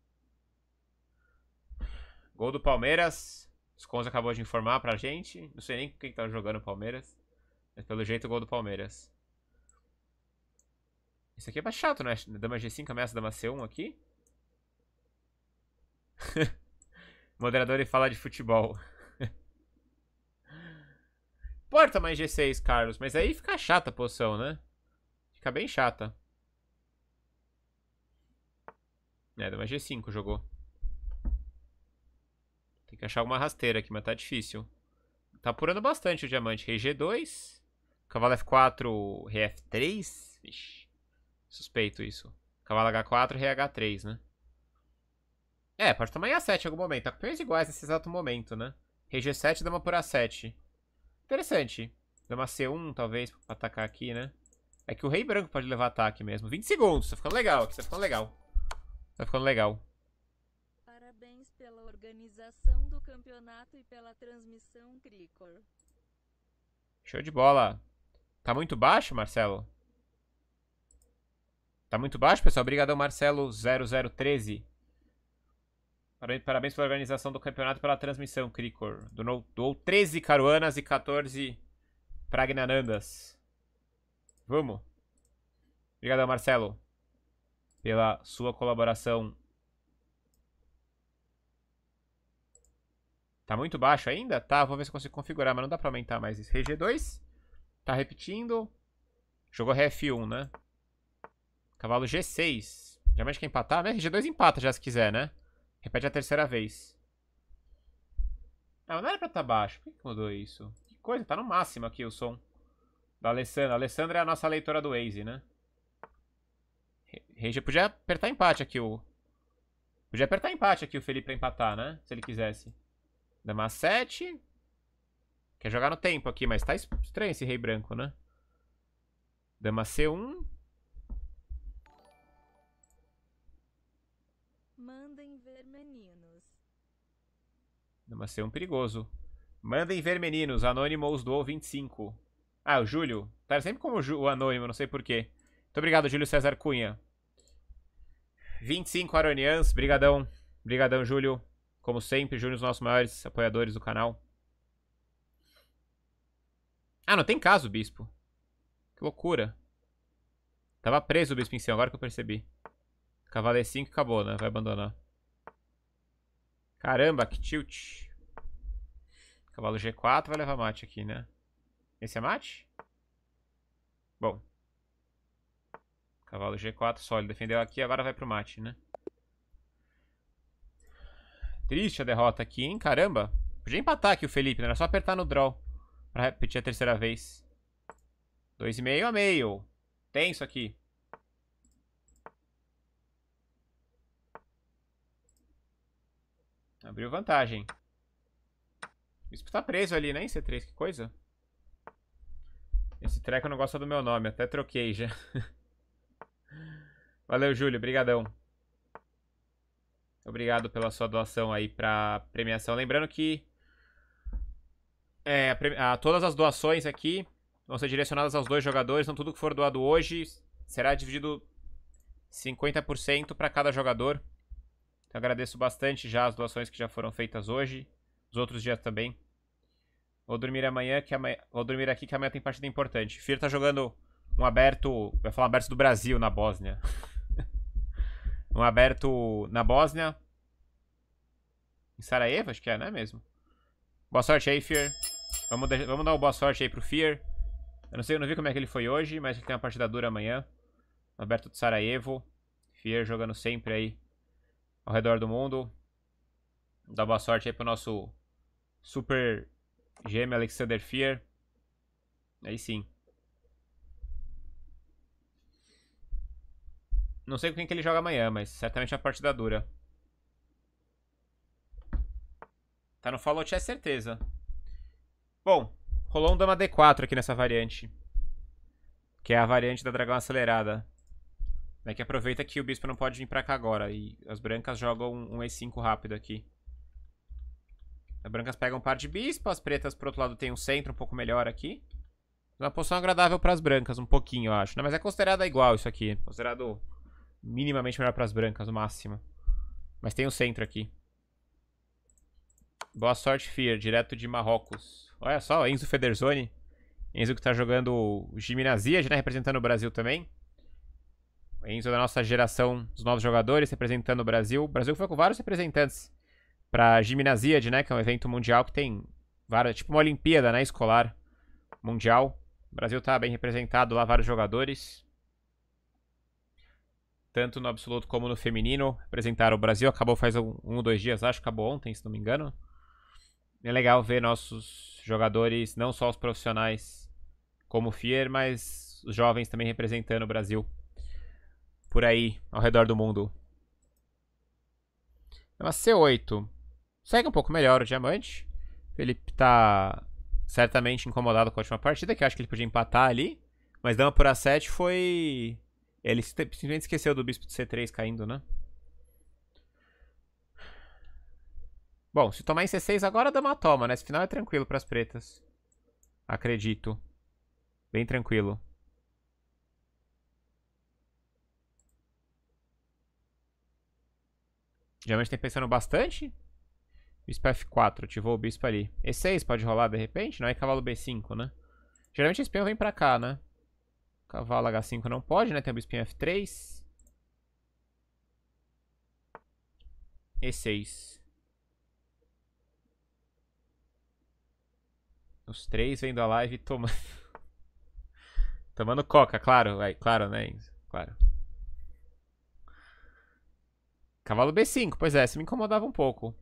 Gol do Palmeiras. Os Cons acabou de informar pra gente. Não sei nem quem tá jogando o Palmeiras. Mas pelo jeito, gol do Palmeiras. Isso aqui é mais chato, né? Dama G5 ameaça dama C1 aqui. Moderador e fala de futebol. Porta mais G6, Carlos. Mas aí fica chata a posição, né? Fica bem chata. É, deu uma G5 jogou. Tem que achar alguma rasteira aqui, mas tá difícil. Tá apurando bastante o diamante. Rei G2. Cavalo F4, Rei F3. Ixi, suspeito isso. Cavalo H4, Rei H3, né? É, pode tomar em A7 em algum momento. Tá com peões iguais nesse exato momento, né? Rei G7, dama por A7. Interessante. Dama C1, talvez, pra atacar aqui, né? É que o rei branco pode levar ataque mesmo. 20 segundos, tá ficando legal aqui, tá ficando legal. Tá ficando legal. Parabéns pela organização do campeonato e pela transmissão, Cricor. Show de bola. Tá muito baixo, Marcelo? Tá muito baixo, pessoal? Obrigadão, Marcelo 0013. Parabéns pela organização do campeonato e pela transmissão, Cricor. Donou, doou 13 caruanas e 14 pragnanandas. Vamos. Obrigadão, Marcelo, pela sua colaboração. Tá muito baixo ainda? Tá, vou ver se consigo configurar, mas não dá pra aumentar mais isso. RG2. Tá repetindo. Jogou rf 1 né? Cavalo G6. Geralmente quer é empatar, né? RG2 empata já se quiser, né? Repete a terceira vez. Não, não era pra estar tá baixo. Por que mudou isso? Que coisa, tá no máximo aqui o som. Da Alessandra. A Alessandra é a nossa leitora do Waze, né? Regia, podia apertar empate aqui o... Podia apertar empate aqui o Felipe pra empatar, né? Se ele quisesse. Dama 7. Quer jogar no tempo aqui, mas tá estranho esse rei branco, né? Dama C1. Mas ser é um perigoso. Mandem ver, meninos. Anonymous doou 25. Ah, o Júlio. Tá sempre como o anônimo, não sei porquê. Muito obrigado, Júlio César Cunha. 25 Aronians, brigadão. Brigadão, Júlio. Como sempre, Júlio, os nossos maiores apoiadores do canal. Ah, não tem caso, Bispo. Que loucura. Tava preso o Bispo em cima, agora que eu percebi. Cavalo E5 acabou, né? Vai abandonar. Caramba, que tilt. Cavalo G4 vai levar mate aqui, né? Esse é mate? Bom. Cavalo G4 sólido. Defendeu aqui, agora vai pro mate, né? Triste a derrota aqui, hein? Caramba. Podia empatar aqui o Felipe, né? Era só apertar no draw. Pra repetir a terceira vez. Dois e meio a meio. Tenso aqui. Abriu vantagem. O Bispo tá preso ali, né? Em C3, que coisa. Esse treco não gosta do meu nome. Até troquei já. Valeu, Júlio. Brigadão. Obrigado pela sua doação aí pra premiação. Lembrando que... É, a todas as doações aqui vão ser direcionadas aos dois jogadores. Então, tudo que for doado hoje será dividido 50% para cada jogador. Então, agradeço bastante já as doações que já foram feitas hoje, os outros dias também. Vou dormir amanhã, que amanhã... Vou dormir aqui que amanhã tem partida importante. Fir tá jogando um aberto. Vai falar um aberto do Brasil na Bósnia. um aberto na Bósnia. Em Sarajevo, acho que é, não é mesmo? Boa sorte aí, Fear. Vamos, de... Vamos dar uma boa sorte aí pro Fear. Eu não sei, eu não vi como é que ele foi hoje, mas ele tem uma partida dura amanhã. Aberto de Sarajevo. Fear jogando sempre aí ao redor do mundo. Dá boa sorte aí pro nosso super gêmeo Alexander Fear. Aí sim. Não sei com quem que ele joga amanhã, mas certamente é uma partida dura. Tá no Fallout é certeza. Bom, rolou um dama D4 aqui nessa variante. Que é a variante da dragão acelerada. Né, que aproveita que o bispo não pode vir pra cá agora. E as brancas jogam um, E5 rápido aqui. As brancas pegam um par de bispo. As pretas, por outro lado, tem um centro um pouco melhor aqui. É uma posição agradável pras brancas, um pouquinho, eu acho. Né? Mas é considerada igual isso aqui. Considerado minimamente melhor pras brancas, o máximo. Mas tem um centro aqui. Boa sorte, Fear, direto de Marrocos. Olha só, Enzo Federzoni. Enzo que tá jogando Gimnasia, né? Representando o Brasil também. Enzo da nossa geração, os novos jogadores representando o Brasil. O Brasil foi com vários representantes para Gimnasíade, né? Que é um evento mundial que tem várias, tipo uma Olimpíada, né? Escolar mundial. O Brasil tá bem representado lá, vários jogadores. Tanto no absoluto como no feminino. Representaram o Brasil. Acabou faz um ou um, dois dias, acho. que Acabou ontem, se não me engano. É legal ver nossos jogadores, não só os profissionais como o Fier, mas os jovens também representando o Brasil por aí, ao redor do mundo. É uma C8. Segue um pouco melhor o diamante. Felipe tá certamente incomodado com a última partida, que eu acho que ele podia empatar ali. Mas dama por A7 foi... Ele simplesmente esqueceu do bispo de C3 caindo, né? Bom, se tomar em C6 agora, a dama toma, né? Esse final é tranquilo pras pretas. Acredito. Bem tranquilo. Geralmente tem pensando bastante. Bispo F4, ativou o bispo ali. E6 pode rolar de repente? Não, é cavalo B5, né? Geralmente esse peão vem pra cá, né? Cavalo H5 não pode, né? Tem o bispinho F3. E6. Os três vendo a live tomando... tomando coca, claro. Aí, claro, né, Claro. Cavalo B5, pois é, isso me incomodava um pouco.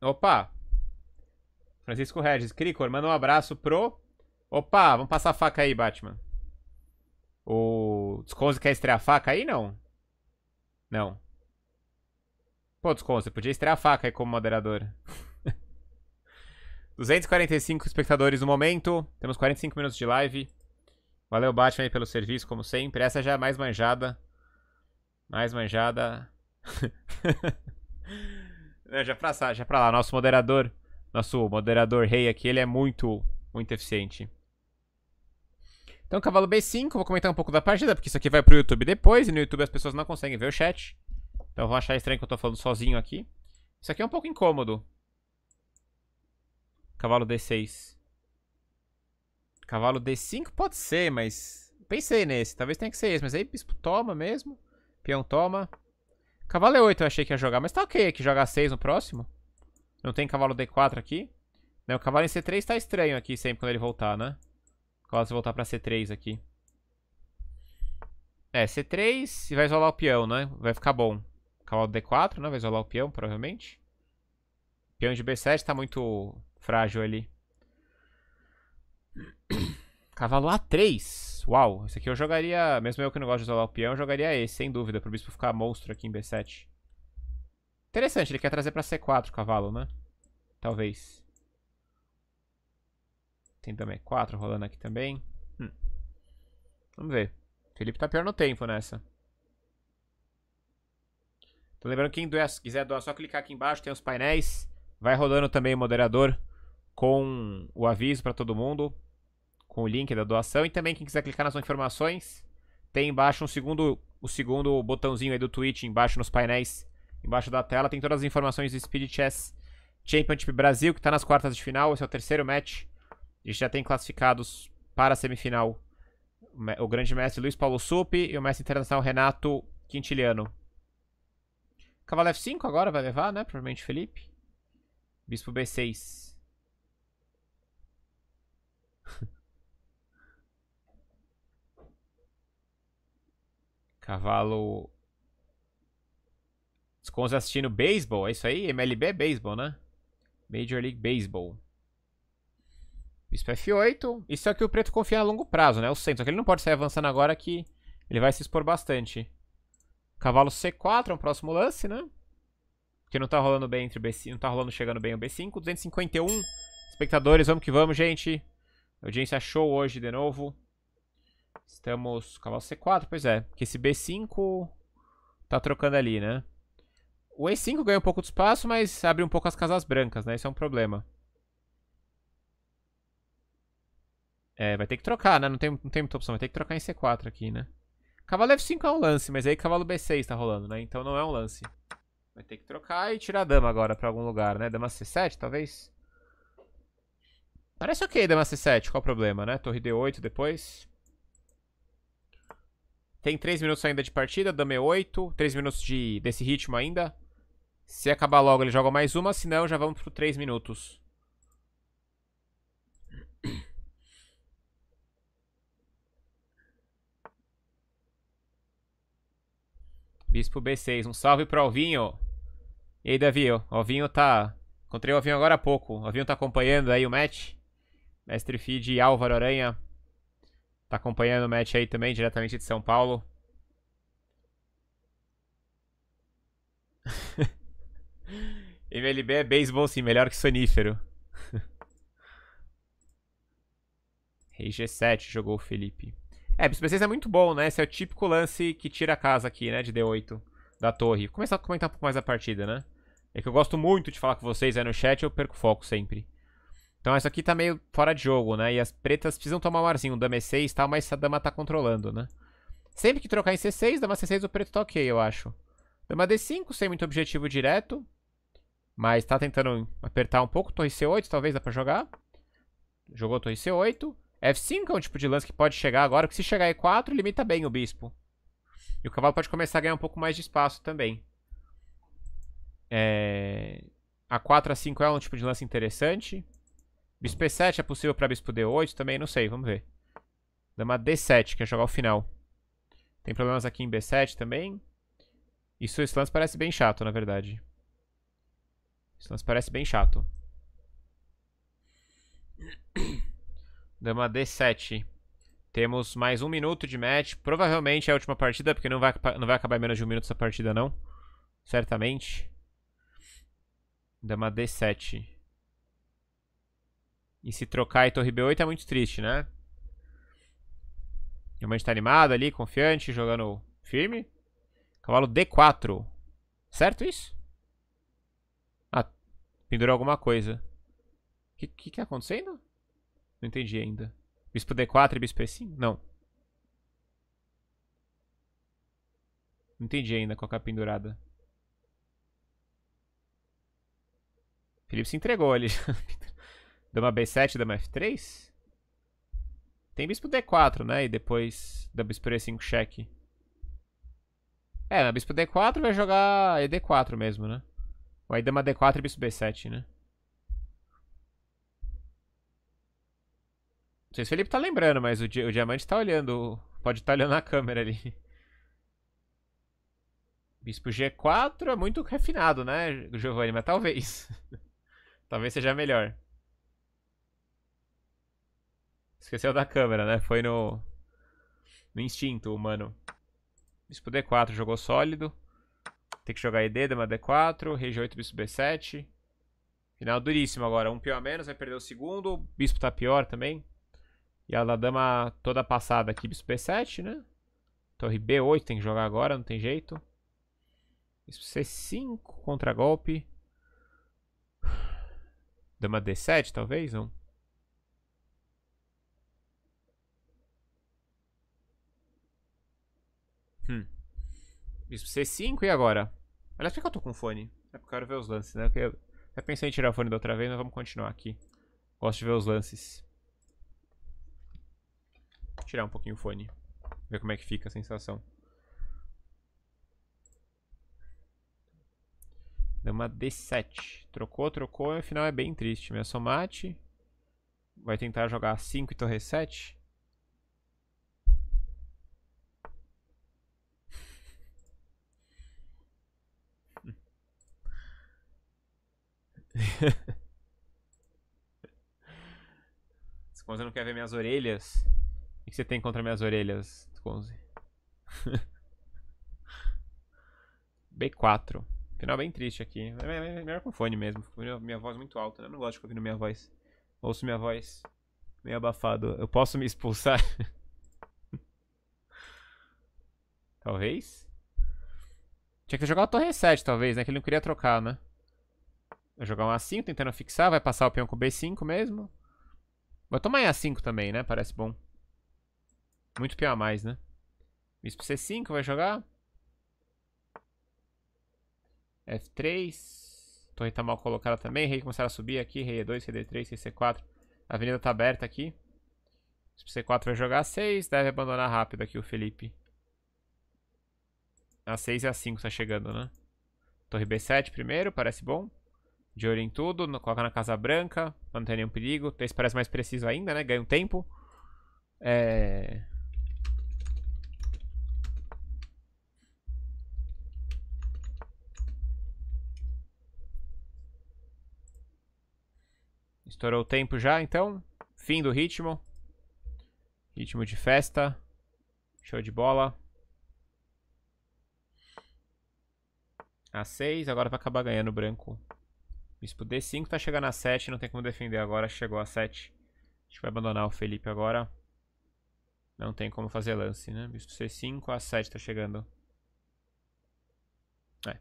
Opa! Francisco Regis, Cricor, manda um abraço pro... Opa, vamos passar a faca aí, Batman. O Desconze quer estrear a faca aí? Não. Não. Pô, Desconze, podia estrear a faca aí como moderador. 245 espectadores no momento. Temos 45 minutos de live. Valeu, Batman, aí pelo serviço, como sempre. Essa já é mais manjada. Mais manjada. Não, já pra, já pra lá, nosso moderador, nosso moderador rei aqui, ele é muito, muito eficiente. Então, cavalo B5, vou comentar um pouco da partida, porque isso aqui vai pro YouTube depois, e no YouTube as pessoas não conseguem ver o chat. Então vão achar estranho que eu tô falando sozinho aqui. Isso aqui é um pouco incômodo. Cavalo D6. Cavalo D5 pode ser, mas... Pensei nesse. Talvez tenha que ser esse. Mas aí bispo toma mesmo. Peão toma. Cavalo E8 eu achei que ia jogar. Mas tá ok aqui jogar 6 no próximo. Não tem cavalo D4 aqui. Não, o cavalo em C3 tá estranho aqui sempre quando ele voltar, né? Quase voltar pra C3 aqui. É, C3 e vai isolar o peão, né? Vai ficar bom. Cavalo D4, né? Vai isolar o peão, provavelmente. Peão de B7 tá muito frágil ali. Cavalo A3. Uau, esse aqui eu jogaria. Mesmo eu que não gosto de usar o peão, eu jogaria esse, sem dúvida, pro bispo ficar monstro aqui em B7. Interessante, ele quer trazer pra C4 o cavalo, né? Talvez. Tem também 4 rolando aqui também. Hum. Vamos ver. Felipe tá pior no tempo nessa. Tô lembrando que quem doer, quiser doar, só clicar aqui embaixo, tem os painéis. Vai rolando também o moderador com o aviso pra todo mundo com o link da doação. E também quem quiser clicar nas informações, tem embaixo um segundo, o segundo botãozinho aí do Twitch, embaixo nos painéis, embaixo da tela, tem todas as informações do Speed Chess Championship Brasil, que está nas quartas de final, esse é o terceiro match. A gente já tem classificados para a semifinal o grande mestre Luiz Paulo Sup e o mestre internacional Renato Quintiliano. Cavalo F5 agora vai levar, né? Provavelmente Felipe. Bispo B6. Cavalo. Os cons assistindo beisebol, é isso aí? MLB é beisebol, né? Major League Baseball. Bispo F8. Isso é que o preto confia a longo prazo, né? O centro. Só que ele não pode sair avançando agora que ele vai se expor bastante. Cavalo C4 é um próximo lance, né? Que não tá rolando bem entre o B5. Não tá rolando chegando bem o B5. 251 espectadores, vamos que vamos, gente. A audiência show hoje de novo. Estamos... Cavalo C4, pois é. Porque esse B5 tá trocando ali, né? O E5 ganha um pouco de espaço, mas abre um pouco as casas brancas, né? Isso é um problema. É, vai ter que trocar, né? Não tem, não tem muita opção. Vai ter que trocar em C4 aqui, né? Cavalo F5 é um lance, mas aí cavalo B6 tá rolando, né? Então não é um lance. Vai ter que trocar e tirar a dama agora pra algum lugar, né? Dama C7, talvez? Parece ok dama C7, qual o problema, né? Torre D8 depois. Tem 3 minutos ainda de partida, dama 8, 3 minutos de, desse ritmo ainda. Se acabar logo ele joga mais uma, senão já vamos pro 3 minutos. Bispo B6, um salve pro Alvinho. E aí, Davi, o Alvinho tá... Encontrei o Alvinho agora há pouco. O Alvinho tá acompanhando aí o match. Mestre Feed Álvaro Aranha Tá acompanhando o match aí também, diretamente de São Paulo. MLB é beisebol sim, melhor que sonífero. Rei G7 jogou o Felipe. É, bispo B6 é muito bom, né? Esse é o típico lance que tira a casa aqui, né? De D8 da torre. Vou começar a comentar um pouco mais a partida, né? É que eu gosto muito de falar com vocês aí no chat, eu perco foco sempre. Então essa aqui tá meio fora de jogo, né? E as pretas precisam tomar um arzinho, dama E6 e tal, mas a dama tá controlando, né? Sempre que trocar em C6, dama C6, o preto tá ok, eu acho. Dama D5, sem muito objetivo direto. Mas tá tentando apertar um pouco. Torre C8, talvez dá pra jogar. Jogou torre C8. F5 é um tipo de lance que pode chegar agora, que se chegar E4, limita bem o bispo. E o cavalo pode começar a ganhar um pouco mais de espaço também. É... A4 a 5 é um tipo de lance interessante. Bispo E7 é possível pra Bispo D8 também? Não sei, vamos ver. Dama D7, quer é jogar o final. Tem problemas aqui em B7 também. Isso, esse lance parece bem chato, na verdade. Esse lance parece bem chato. Dama D7. Temos mais um minuto de match. Provavelmente é a última partida, porque não vai, não vai acabar em menos de um minuto essa partida, não. Certamente. Dama D7. E se trocar e torre B8 é muito triste, né? Diamante tá animado ali, confiante, jogando firme. Cavalo D4. Certo isso? Ah, pendurou alguma coisa. O que, que, que tá acontecendo? Não entendi ainda. Bispo D4 e bispo E5? Não. Não entendi ainda qual é a pendurada. Felipe se entregou ali. Dama B7, dama F3? Tem bispo D4, né? E depois dama bispo E5 cheque. É, na bispo D4 vai jogar ED4 mesmo, né? Ou aí dama D4 e bispo B7, né? Não sei se o Felipe tá lembrando, mas o, o diamante tá olhando. Pode estar tá olhando na câmera ali. Bispo G4 é muito refinado, né, Giovanni? Mas talvez. talvez seja melhor. Esqueceu da câmera, né? Foi no... No instinto humano. Bispo D4 jogou sólido. Tem que jogar ED, dama D4, rei G8, bispo B7. Final duríssimo agora. Um pior a menos, vai perder o segundo. O bispo tá pior também. E a dama toda passada aqui, bispo B7, né? Torre B8 tem que jogar agora, não tem jeito. Bispo C5, contra-golpe. Dama D7, talvez, não? Hum. Isso C5 e agora? Aliás, por que eu tô com fone? É porque eu quero ver os lances, né? Porque eu até pensei em tirar o fone da outra vez, mas vamos continuar aqui. Gosto de ver os lances. Vou tirar um pouquinho o fone. Ver como é que fica a sensação. Deu uma D7. Trocou, trocou. E o final é bem triste. Minha somate. Vai tentar jogar 5 e torre 7. Sconze não quer ver minhas orelhas. O que você tem contra minhas orelhas, Sconze? B4. Final bem triste aqui. É, é, é melhor com fone mesmo. Minha voz muito alta. Né? Eu não gosto de ouvir minha voz. Ouço minha voz meio abafado. Eu posso me expulsar? talvez. Tinha que jogar o Torre 7, talvez, né? Que ele não queria trocar, né? Vai jogar um A5, tentando fixar. Vai passar o peão com B5 mesmo. Vou tomar em A5 também, né? Parece bom. Muito peão a mais, né? Bispo C5 vai jogar. F3. Torre tá mal colocada também. Rei começaram a subir aqui. Rei E2, Rei D3, Rei C4. A avenida tá aberta aqui. Bispo C4 vai jogar A6. Deve abandonar rápido aqui o Felipe. A6 e A5 tá chegando, né? Torre B7 primeiro, parece bom. De olho em tudo, coloca na Casa Branca, pra não ter nenhum perigo. Esse parece mais preciso ainda, né? Ganha um tempo. É... Estourou o tempo já, então. Fim do ritmo. Ritmo de festa. Show de bola. A 6, agora vai acabar ganhando branco. Bispo D5 tá chegando a 7, não tem como defender agora, chegou a 7. A gente vai abandonar o Felipe agora. Não tem como fazer lance, né? Bispo C5, a 7 tá chegando. É.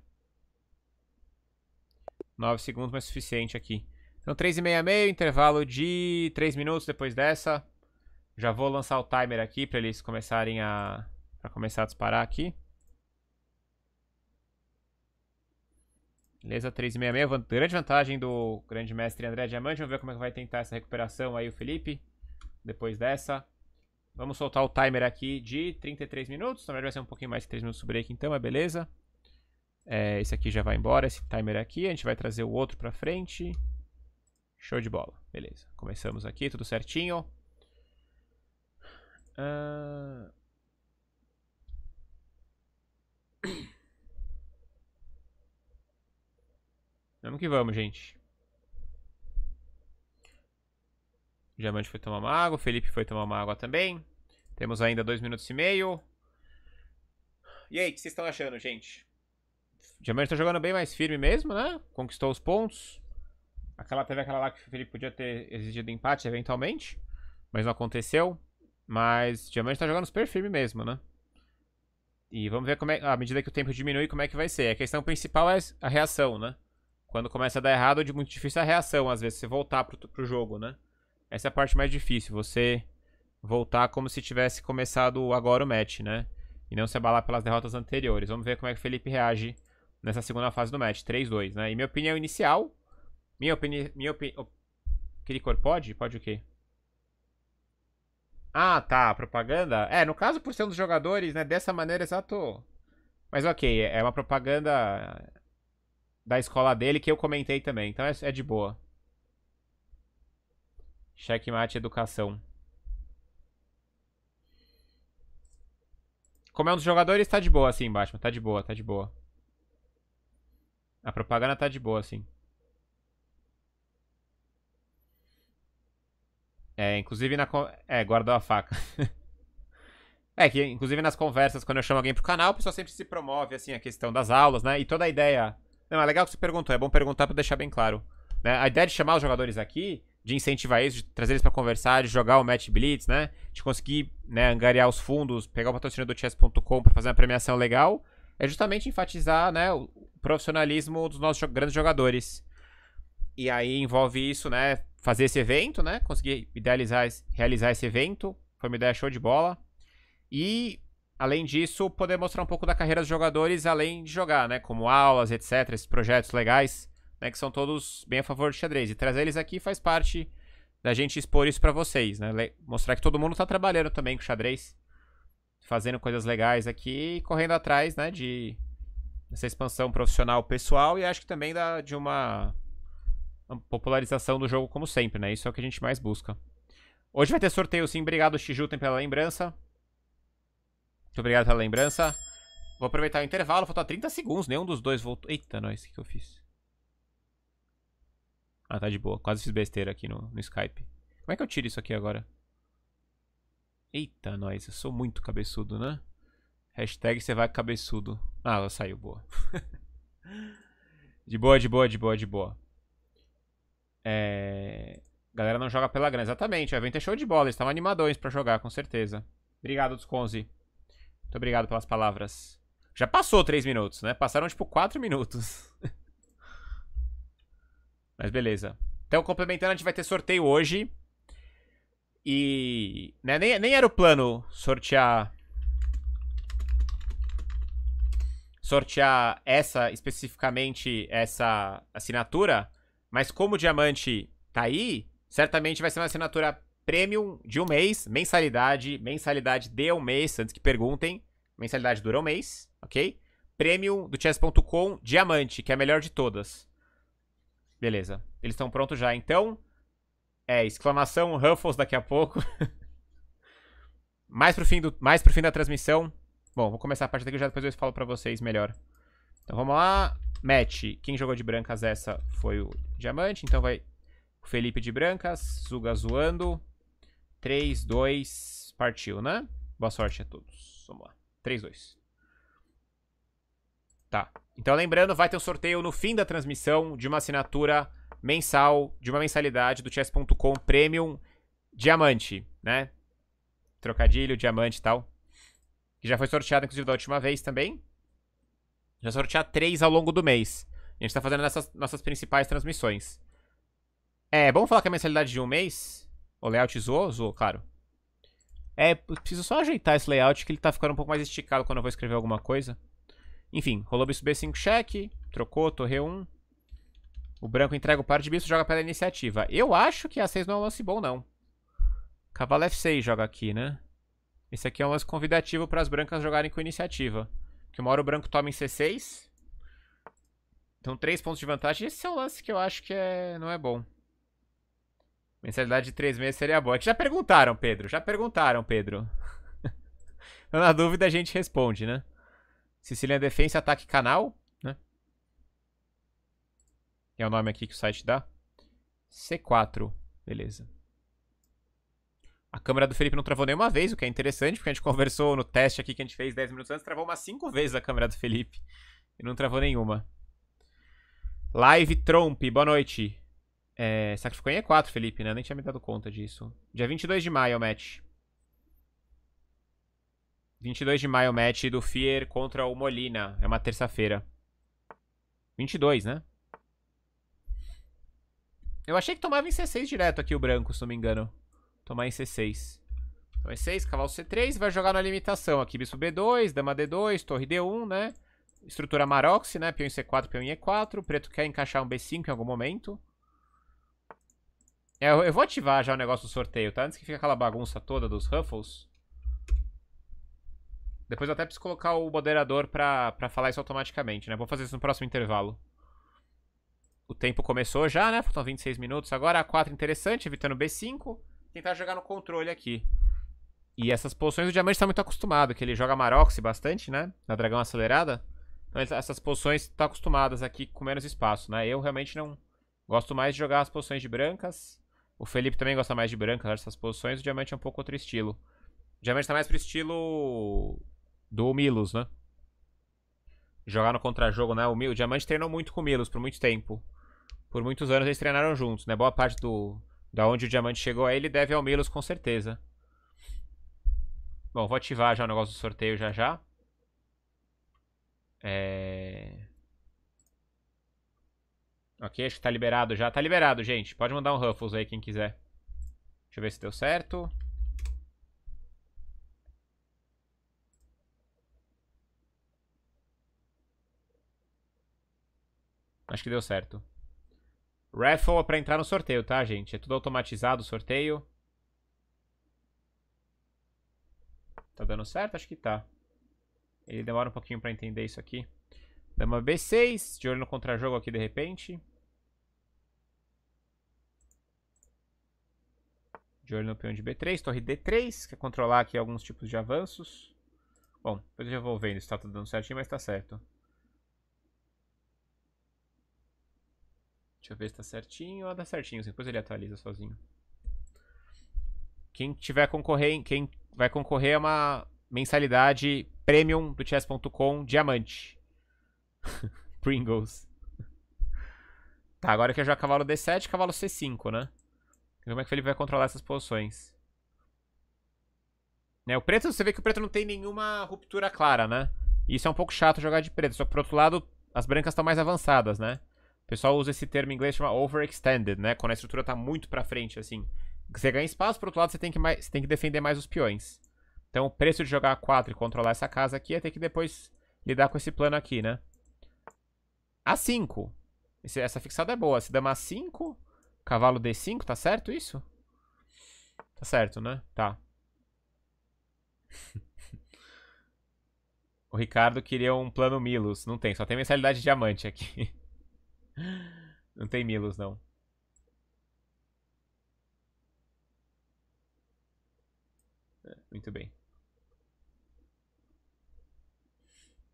9 segundos, mas suficiente aqui. Então 3 e meia, meio, intervalo de 3 minutos depois dessa. Já vou lançar o timer aqui para eles começarem a... Pra começar a disparar aqui. Beleza, 3,66. Grande vantagem do grande mestre André Diamante. Vamos ver como é que vai tentar essa recuperação aí o Felipe. Depois dessa. Vamos soltar o timer aqui de 33 minutos. Na verdade vai ser um pouquinho mais que 3 minutos de break então, mas beleza. É, esse aqui já vai embora, esse timer aqui. A gente vai trazer o outro pra frente. Show de bola. Beleza. Começamos aqui, tudo certinho. Ahn... Uh... Vamos que vamos, gente. Diamante foi tomar uma água. Felipe foi tomar uma água também. Temos ainda dois minutos e meio. E aí, o que vocês estão achando, gente? O Diamante tá jogando bem mais firme mesmo, né? Conquistou os pontos. Aquela teve aquela lá que o Felipe podia ter exigido empate eventualmente. Mas não aconteceu. Mas o Diamante tá jogando super firme mesmo, né? E vamos ver como é, à medida que o tempo diminui, como é que vai ser. A questão principal é a reação, né? Quando começa a dar errado, é muito difícil a reação, às vezes, você voltar pro, pro jogo, né? Essa é a parte mais difícil, você voltar como se tivesse começado agora o match, né? E não se abalar pelas derrotas anteriores. Vamos ver como é que o Felipe reage nessa segunda fase do match, 3-2, né? E minha opinião inicial... Minha opinião... Minha opinião... cor pode? Pode o quê? Ah, tá, propaganda. É, no caso, por ser um dos jogadores, né, dessa maneira, exato. Mas ok, é uma propaganda da escola dele que eu comentei também. Então é, é de boa. Checkmate Educação. Como é um dos jogadores, tá de boa assim, Batman. Tá de boa, tá de boa. A propaganda tá de boa assim. É, inclusive na... É, guardou a faca. é, que inclusive nas conversas, quando eu chamo alguém pro canal, o pessoal sempre se promove, assim, a questão das aulas, né? E toda a ideia não, é legal que você perguntou, é bom perguntar para deixar bem claro. Né? A ideia de chamar os jogadores aqui, de incentivar eles, de trazer eles para conversar, de jogar o Match Blitz, né? De conseguir né, angariar os fundos, pegar o patrocínio do chess.com para fazer uma premiação legal, é justamente enfatizar né, o profissionalismo dos nossos grandes jogadores. E aí envolve isso, né? Fazer esse evento, né? Conseguir idealizar, realizar esse evento. Foi uma ideia show de bola. E Além disso, poder mostrar um pouco da carreira dos jogadores, além de jogar, né? Como aulas, etc., esses projetos legais, né? Que são todos bem a favor do xadrez. E trazer eles aqui faz parte da gente expor isso para vocês, né? Mostrar que todo mundo tá trabalhando também com xadrez, fazendo coisas legais aqui e correndo atrás, né? De essa expansão profissional pessoal e acho que também da, de uma popularização do jogo como sempre, né? Isso é o que a gente mais busca. Hoje vai ter sorteio sim, obrigado Shijutem pela lembrança. Muito obrigado pela lembrança. Vou aproveitar o intervalo, Faltou 30 segundos, nenhum dos dois voltou. Eita, nós, o que, que eu fiz? Ah, tá de boa, quase fiz besteira aqui no, no Skype. Como é que eu tiro isso aqui agora? Eita, nós, eu sou muito cabeçudo, né? Hashtag você vai cabeçudo. Ah, ela saiu, boa. de boa, de boa, de boa, de boa. É... Galera não joga pela grana, exatamente. O evento é show de bola, eles estavam animadões pra jogar, com certeza. Obrigado, Desconze. Muito obrigado pelas palavras. Já passou 3 minutos, né? Passaram tipo 4 minutos. Mas beleza. Então, complementando, a gente vai ter sorteio hoje. E. Né, nem, nem era o plano sortear. Sortear essa, especificamente essa assinatura. Mas como o diamante tá aí, certamente vai ser uma assinatura Premium de um mês, mensalidade, mensalidade de um mês, antes que perguntem. Mensalidade dura um mês, ok? Premium do chess.com, diamante, que é a melhor de todas. Beleza. Eles estão prontos já, então. É, exclamação Ruffles daqui a pouco. mais, pro fim do, mais pro fim da transmissão. Bom, vou começar a parte daqui, já depois eu falo pra vocês melhor. Então vamos lá. Match. Quem jogou de brancas essa foi o diamante, então vai Felipe de brancas, Zuga zoando. 3, 2, partiu, né? Boa sorte a todos. Vamos lá. 3, 2. Tá. Então, lembrando, vai ter um sorteio no fim da transmissão de uma assinatura mensal, de uma mensalidade do chess.com Premium Diamante, né? Trocadilho, diamante e tal. Que já foi sorteado, inclusive, da última vez também. Já sortear três ao longo do mês. A gente tá fazendo nessas nossas principais transmissões. É, vamos falar que a mensalidade de um mês o layout zoou? Zoou, claro. É, preciso só ajeitar esse layout que ele tá ficando um pouco mais esticado quando eu vou escrever alguma coisa. Enfim, rolou bispo B5 check, trocou, torre 1. O branco entrega o par de bispos, joga pela iniciativa. Eu acho que A6 não é um lance bom, não. Cavalo F6 joga aqui, né? Esse aqui é um lance convidativo para as brancas jogarem com iniciativa. Porque uma hora o branco toma em C6. Então, três pontos de vantagem. Esse é um lance que eu acho que é... não é bom. Mensalidade de três meses seria boa. Aqui é já perguntaram, Pedro. Já perguntaram, Pedro. Na dúvida a gente responde, né? Sicilian Defense, ataque canal, né? Que é o nome aqui que o site dá. C4. Beleza. A câmera do Felipe não travou nenhuma vez, o que é interessante, porque a gente conversou no teste aqui que a gente fez 10 minutos antes, travou umas 5 vezes a câmera do Felipe. E não travou nenhuma. Live Tromp, boa noite. É, sacrificou em E4, Felipe, né? nem tinha me dado conta disso. Dia 22 de maio é o match. 22 de maio é o match do Fier contra o Molina. É uma terça-feira. 22, né? Eu achei que tomava em C6 direto aqui o branco, se não me engano. Tomar em C6. Então é 6, cavalo C3, vai jogar na limitação aqui. Bispo B2, dama D2, torre D1, né? Estrutura Maroxi, né? Peão em C4, peão em E4. O preto quer encaixar um B5 em algum momento. É, eu, eu vou ativar já o negócio do sorteio, tá? Antes que fique aquela bagunça toda dos Ruffles. Depois eu até preciso colocar o moderador pra, pra falar isso automaticamente, né? Vou fazer isso no próximo intervalo. O tempo começou já, né? Faltam 26 minutos. Agora A4 interessante, evitando B5. Tentar jogar no controle aqui. E essas posições o diamante está muito acostumado, que ele joga Maroxy bastante, né? Na dragão acelerada. Então essas posições estão tá acostumadas aqui com menos espaço, né? Eu realmente não gosto mais de jogar as posições de brancas. O Felipe também gosta mais de branco, né, essas posições. O diamante é um pouco outro estilo. O diamante tá mais pro estilo do Milos, né? Jogar no contra-jogo, né? O, Mil... o diamante treinou muito com o Milos por muito tempo. Por muitos anos eles treinaram juntos, né? Boa parte do da onde o diamante chegou aí, ele deve ao Milos com certeza. Bom, vou ativar já o negócio do sorteio já já. É... Ok, acho que tá liberado já. Tá liberado, gente. Pode mandar um Ruffles aí, quem quiser. Deixa eu ver se deu certo. Acho que deu certo. Raffle é pra entrar no sorteio, tá, gente? É tudo automatizado o sorteio. Tá dando certo? Acho que tá. Ele demora um pouquinho pra entender isso aqui. Dama B6, de olho no contra-jogo aqui de repente. De olho no peão de B3, torre D3, quer controlar aqui alguns tipos de avanços. Bom, depois eu já vou vendo se tá tudo dando certinho, mas tá certo. Deixa eu ver se tá certinho. Ah, dá certinho, depois ele atualiza sozinho. Quem tiver concorrer, quem vai concorrer é uma mensalidade premium do chess.com diamante. Pringles. Tá, agora que eu já cavalo D7, cavalo C5, né? Como é que o Felipe vai controlar essas posições? Né, o preto, você vê que o preto não tem nenhuma ruptura clara, né? isso é um pouco chato jogar de preto. Só que, por outro lado, as brancas estão mais avançadas, né? O pessoal usa esse termo em inglês, chama overextended, né? Quando a estrutura tá muito pra frente, assim. Você ganha espaço, por outro lado, você tem que, mais, você tem que defender mais os peões. Então, o preço de jogar A4 e controlar essa casa aqui é ter que depois lidar com esse plano aqui, né? A5. Essa fixada é boa. Se dama A5, Cavalo D5, tá certo isso? Tá certo, né? Tá. o Ricardo queria um plano Milos. Não tem, só tem mensalidade diamante aqui. não tem Milos, não. É, muito bem.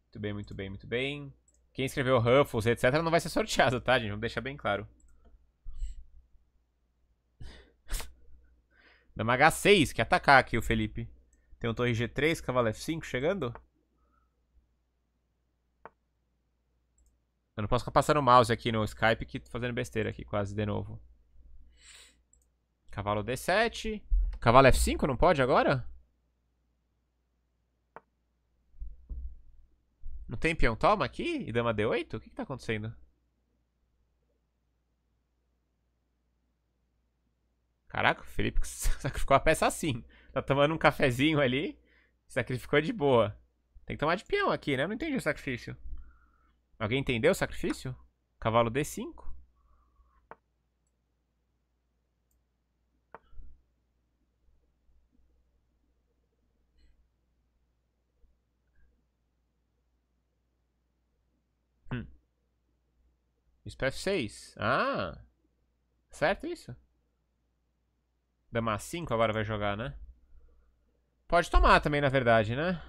Muito bem, muito bem, muito bem. Quem escreveu Ruffles, etc., não vai ser sorteado, tá, gente? Vamos deixar bem claro. Dama H6, que atacar aqui o Felipe. Tem um torre G3, cavalo F5 chegando. Eu não posso ficar passando o mouse aqui no Skype que tô fazendo besteira aqui quase de novo. Cavalo D7. Cavalo F5 não pode agora? Não tem peão toma aqui? E dama D8? O que que tá acontecendo? Caraca, o Felipe sacrificou a peça assim. Tá tomando um cafezinho ali. Sacrificou de boa. Tem que tomar de peão aqui, né? Eu não entendi o sacrifício. Alguém entendeu o sacrifício? Cavalo D5? Hum. Espécie 6. Ah! Certo isso? Dama 5 agora vai jogar, né? Pode tomar também, na verdade, né?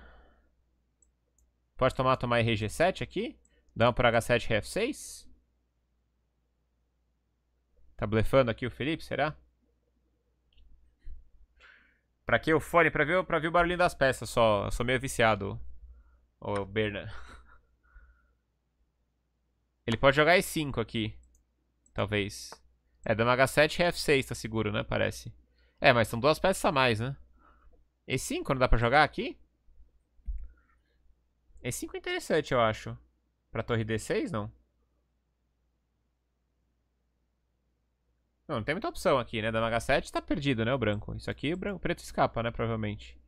Pode tomar, tomar RG7 aqui. Dama por H7, RF6. Tá blefando aqui o Felipe, será? Pra que o fone? Pra ver, pra ver o barulhinho das peças só. Eu sou meio viciado. Ô, oh, Berna. Ele pode jogar E5 aqui. Talvez. É, dama H7 rf 6 tá seguro, né? Parece. É, mas são duas peças a mais, né? E5 não dá pra jogar aqui? E5 é interessante, eu acho. Pra torre D6, não? Não, não tem muita opção aqui, né? Dama H7 tá perdido, né, o branco. Isso aqui o branco, o preto escapa, né, provavelmente.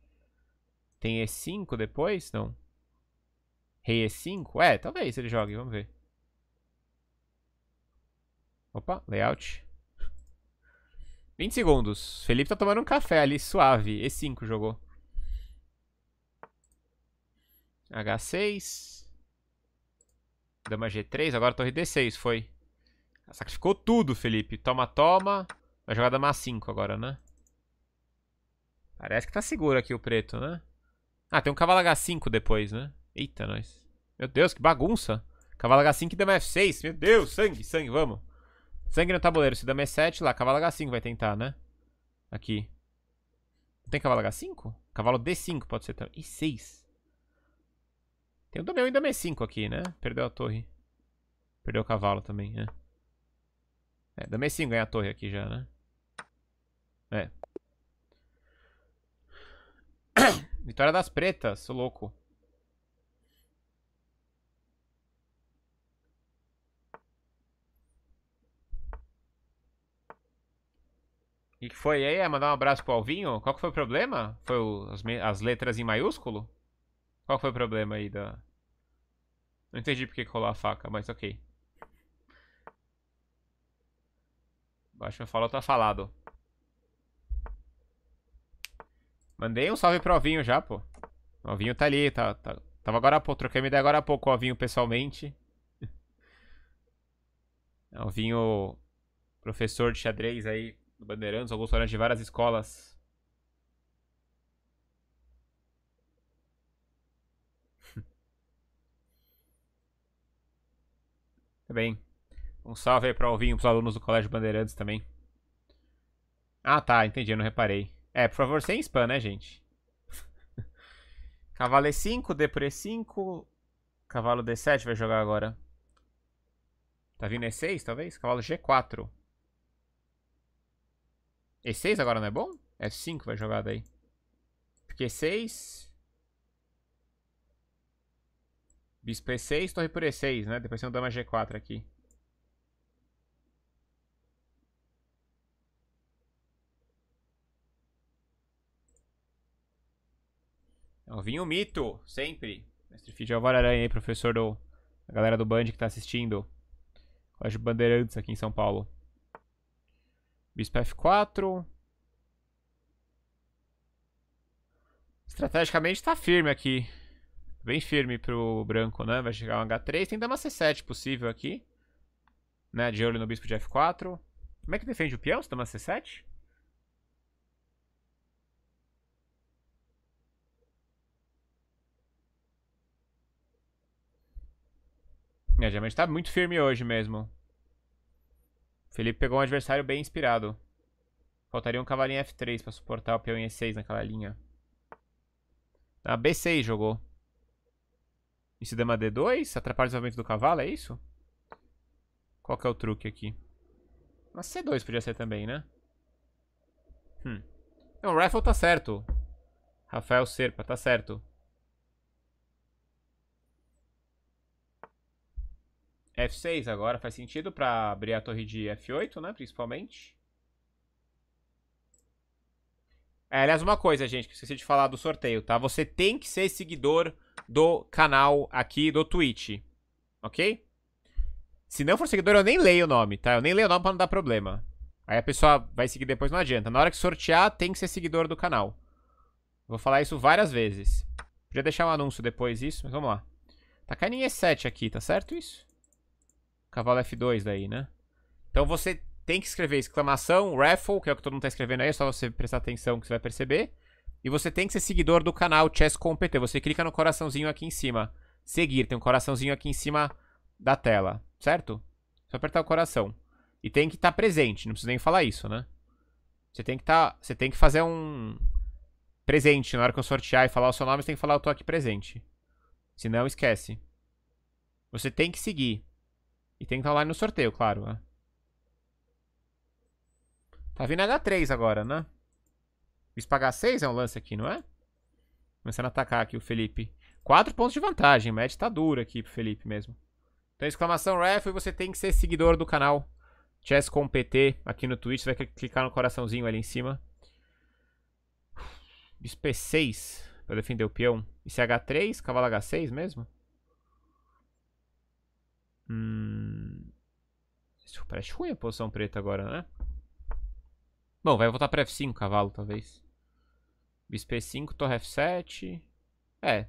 Tem E5 depois? Não. Rei E5? É, talvez ele jogue, vamos ver. Opa, layout. 20 segundos. Felipe tá tomando um café ali, suave. E5 jogou. H6. Dama G3, agora torre D6, foi. Sacrificou tudo, Felipe. Toma, toma. Vai jogar dama A5 agora, né? Parece que tá seguro aqui o preto, né? Ah, tem um cavalo H5 depois, né? Eita, nós. Meu Deus, que bagunça. Cavalo H5 e dama F6. Meu Deus, sangue, sangue, vamos. Sangue no tabuleiro. Se dama é 7 lá, cavalo H5 vai tentar, né? Aqui. Não tem cavalo H5? Cavalo D5 pode ser também. E 6. Tem o Domeu e Dame 5 aqui, né? Perdeu a torre. Perdeu o cavalo também, né? É, é Dame 5 ganha a torre aqui já, né? É. Vitória das pretas, sou louco. E que foi aí? É mandar um abraço pro Alvinho? Qual que foi o problema? Foi o, as, as, letras em maiúsculo? Qual foi o problema aí da... Não entendi porque colou a faca, mas ok. Batman falou, tá falado. Mandei um salve pro Alvinho já, pô. O Alvinho tá ali, tá, tá, tava agora há pouco, troquei uma ideia agora há pouco com o Alvinho pessoalmente. Alvinho, professor de xadrez aí, do Bandeirantes, alguns restaurantes de várias escolas. Tá bem. Um salve aí para o para os alunos do Colégio Bandeirantes também. Ah, tá, entendi, eu não reparei. É, por favor, sem spam, né, gente? Cavalo E5, D por E5. Cavalo D7 vai jogar agora. Tá vindo E6, talvez? Cavalo G4. E6 agora não é bom? F5 é vai jogar daí. Porque E6... Bispo E6, torre por E6, né? Depois tem um dama G4 aqui. É Então, vinho mito, sempre. Mestre Fidel é Vararanha aí, professor do... A galera do Band que tá assistindo. Colégio Bandeirantes aqui em São Paulo. Bispo F4. Estrategicamente está firme aqui. Bem firme pro branco, né? Vai chegar um H3. Tem dama C7 possível aqui. Né? De olho no bispo de F4. Como é que defende o peão se dama C7? Minha diamante tá muito firme hoje mesmo. Felipe pegou um adversário bem inspirado. Faltaria um cavalinho F3 pra suportar o peão em E6 naquela linha. Na ah, B6 jogou. Isso dama D2? Atrapalha o desenvolvimento do cavalo, é isso? Qual que é o truque aqui? Mas C2 podia ser também, né? Hum. Não, o Rifle tá certo. Rafael Serpa, tá certo. F6 agora faz sentido para abrir a torre de F8, né? Principalmente. É, aliás, uma coisa, gente, que esqueci de falar do sorteio, tá? Você tem que ser seguidor do canal aqui do Twitch, ok? Se não for seguidor, eu nem leio o nome, tá? Eu nem leio o nome pra não dar problema. Aí a pessoa vai seguir depois, não adianta. Na hora que sortear, tem que ser seguidor do canal. Vou falar isso várias vezes. Podia deixar um anúncio depois isso, mas vamos lá. Tá caindo em E7 aqui, tá certo isso? Cavalo F2 daí, né? Então você tem que escrever exclamação, raffle, que é o que todo mundo está escrevendo aí, é só você prestar atenção que você vai perceber. E você tem que ser seguidor do canal Chess com PT. Você clica no coraçãozinho aqui em cima. Seguir, tem um coraçãozinho aqui em cima da tela, certo? Só apertar o coração. E tem que estar tá presente, não precisa nem falar isso, né? Você tem que estar, tá, você tem que fazer um presente na hora que eu sortear e falar o seu nome, você tem que falar eu tô aqui presente. Se não, esquece. Você tem que seguir. E tem que estar lá no sorteio, claro, né? Tá vindo H3 agora, né? Fiz pagar 6 é um lance aqui, não é? Começando a atacar aqui o Felipe. 4 pontos de vantagem. O match tá duro aqui pro Felipe mesmo. Então, exclamação ref, você tem que ser seguidor do canal Chess com PT aqui no Twitch. Você vai clicar no coraçãozinho ali em cima. p 6 pra defender o peão. E é H3, cavalo H6 mesmo? Hum... parece ruim a posição preta agora, né? Bom, vai voltar para F5 cavalo, talvez. Bispo 5 torre F7. É.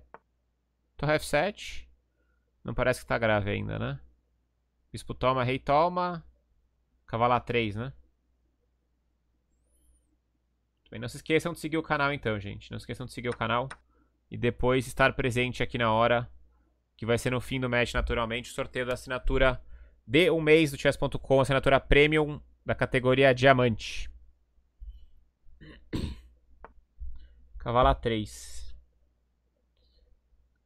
Torre F7. Não parece que tá grave ainda, né? Bispo toma, rei toma. Cavalo A3, né? Bem, não se esqueçam de seguir o canal então, gente. Não se esqueçam de seguir o canal. E depois estar presente aqui na hora que vai ser no fim do match, naturalmente, o sorteio da assinatura de um mês do chess.com, assinatura premium da categoria diamante. Cavalo a 3.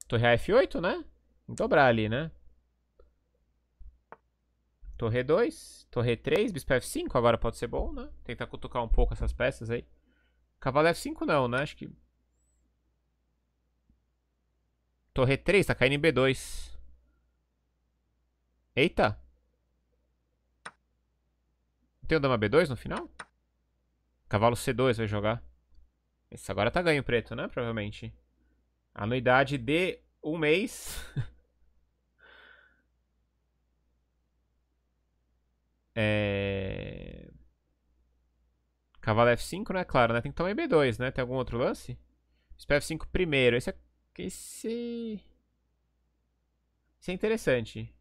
Torre F8, né? Em dobrar ali, né? Torre 2, torre 3, bispo F5, agora pode ser bom, né? Tentar cutucar um pouco essas peças aí. Cavalo F5 não, né? Acho que Torre 3, tá caindo em B2. Eita. Não Tem o dama B2 no final? Cavalo C2 vai jogar. Esse agora tá ganho preto, né? Provavelmente. Anuidade de um mês. é... Cavalo F5, né? Claro, né? Tem que tomar em B2, né? Tem algum outro lance? Bispo F5 primeiro. Esse é porque esse... Isso é interessante.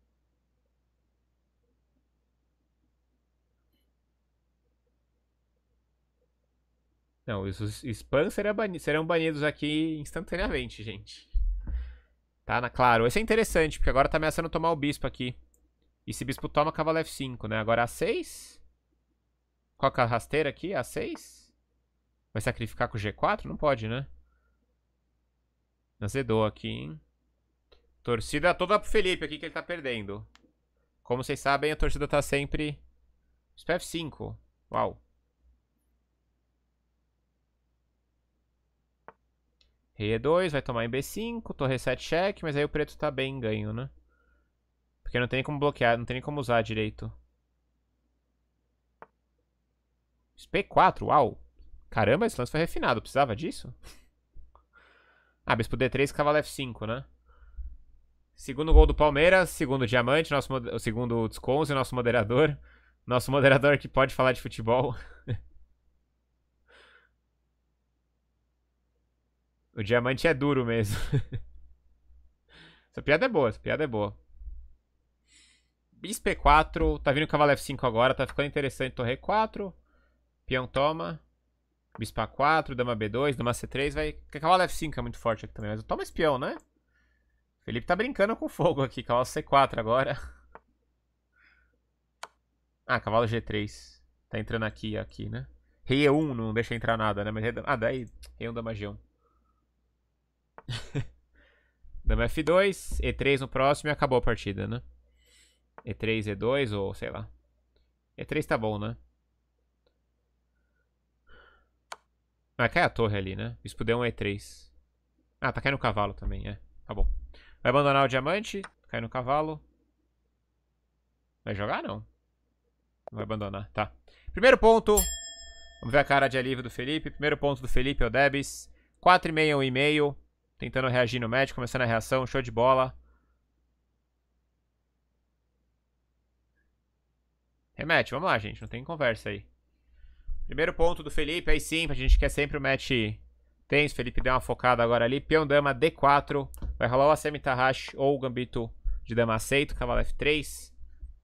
Não, os spams serão, banidos, serão banidos aqui instantaneamente, gente. Tá, na, claro. Esse é interessante, porque agora tá ameaçando tomar o bispo aqui. E se bispo toma, cavalo F5, né? Agora A6. Qual que é a rasteira aqui? A6? Vai sacrificar com G4? Não pode, né? Azedou aqui, hein? Torcida toda pro Felipe aqui que ele tá perdendo. Como vocês sabem, a torcida tá sempre... SPF 5. Uau. Rei E2, vai tomar em B5, torre 7 check, mas aí o preto tá bem ganho, né? Porque não tem como bloquear, não tem nem como usar direito. P4, uau. Caramba, esse lance foi refinado, precisava disso? Ah, bispo D3, cavalo F5, né? Segundo gol do Palmeiras, segundo diamante, nosso o segundo Desconze, nosso moderador. Nosso moderador que pode falar de futebol. o diamante é duro mesmo. essa piada é boa, essa piada é boa. Bispo E4, tá vindo o cavalo F5 agora, tá ficando interessante. Torre 4, peão toma. Bispo A4, Dama B2, Dama C3, vai... Porque Cavalo F5 é muito forte aqui também, mas eu tomo espião, né? Felipe tá brincando com fogo aqui, cavalo C4 agora. Ah, cavalo G3. Tá entrando aqui e aqui, né? Rei E1 não deixa entrar nada, né? Mas rei... Ah, daí Rei 1 Dama G1. Dama F2, E3 no próximo e acabou a partida, né? E3, E2 ou sei lá. E3 tá bom, né? vai cai a torre ali, né? Isso puder um E3. Ah, tá caindo o cavalo também, é. Tá bom. Vai abandonar o diamante. Cai no cavalo. Vai jogar, não? Não vai abandonar, tá. Primeiro ponto. Vamos ver a cara de alívio do Felipe. Primeiro ponto do Felipe, o Debs. 4,5, 1,5. Tentando reagir no match, começando a reação. Show de bola. Remete, vamos lá, gente. Não tem conversa aí. Primeiro ponto do Felipe, aí sim, a gente quer sempre o match tenso. Felipe deu uma focada agora ali. Peão dama D4. Vai rolar o Asemi Tahashi ou o Gambito de dama aceito. Cavalo F3.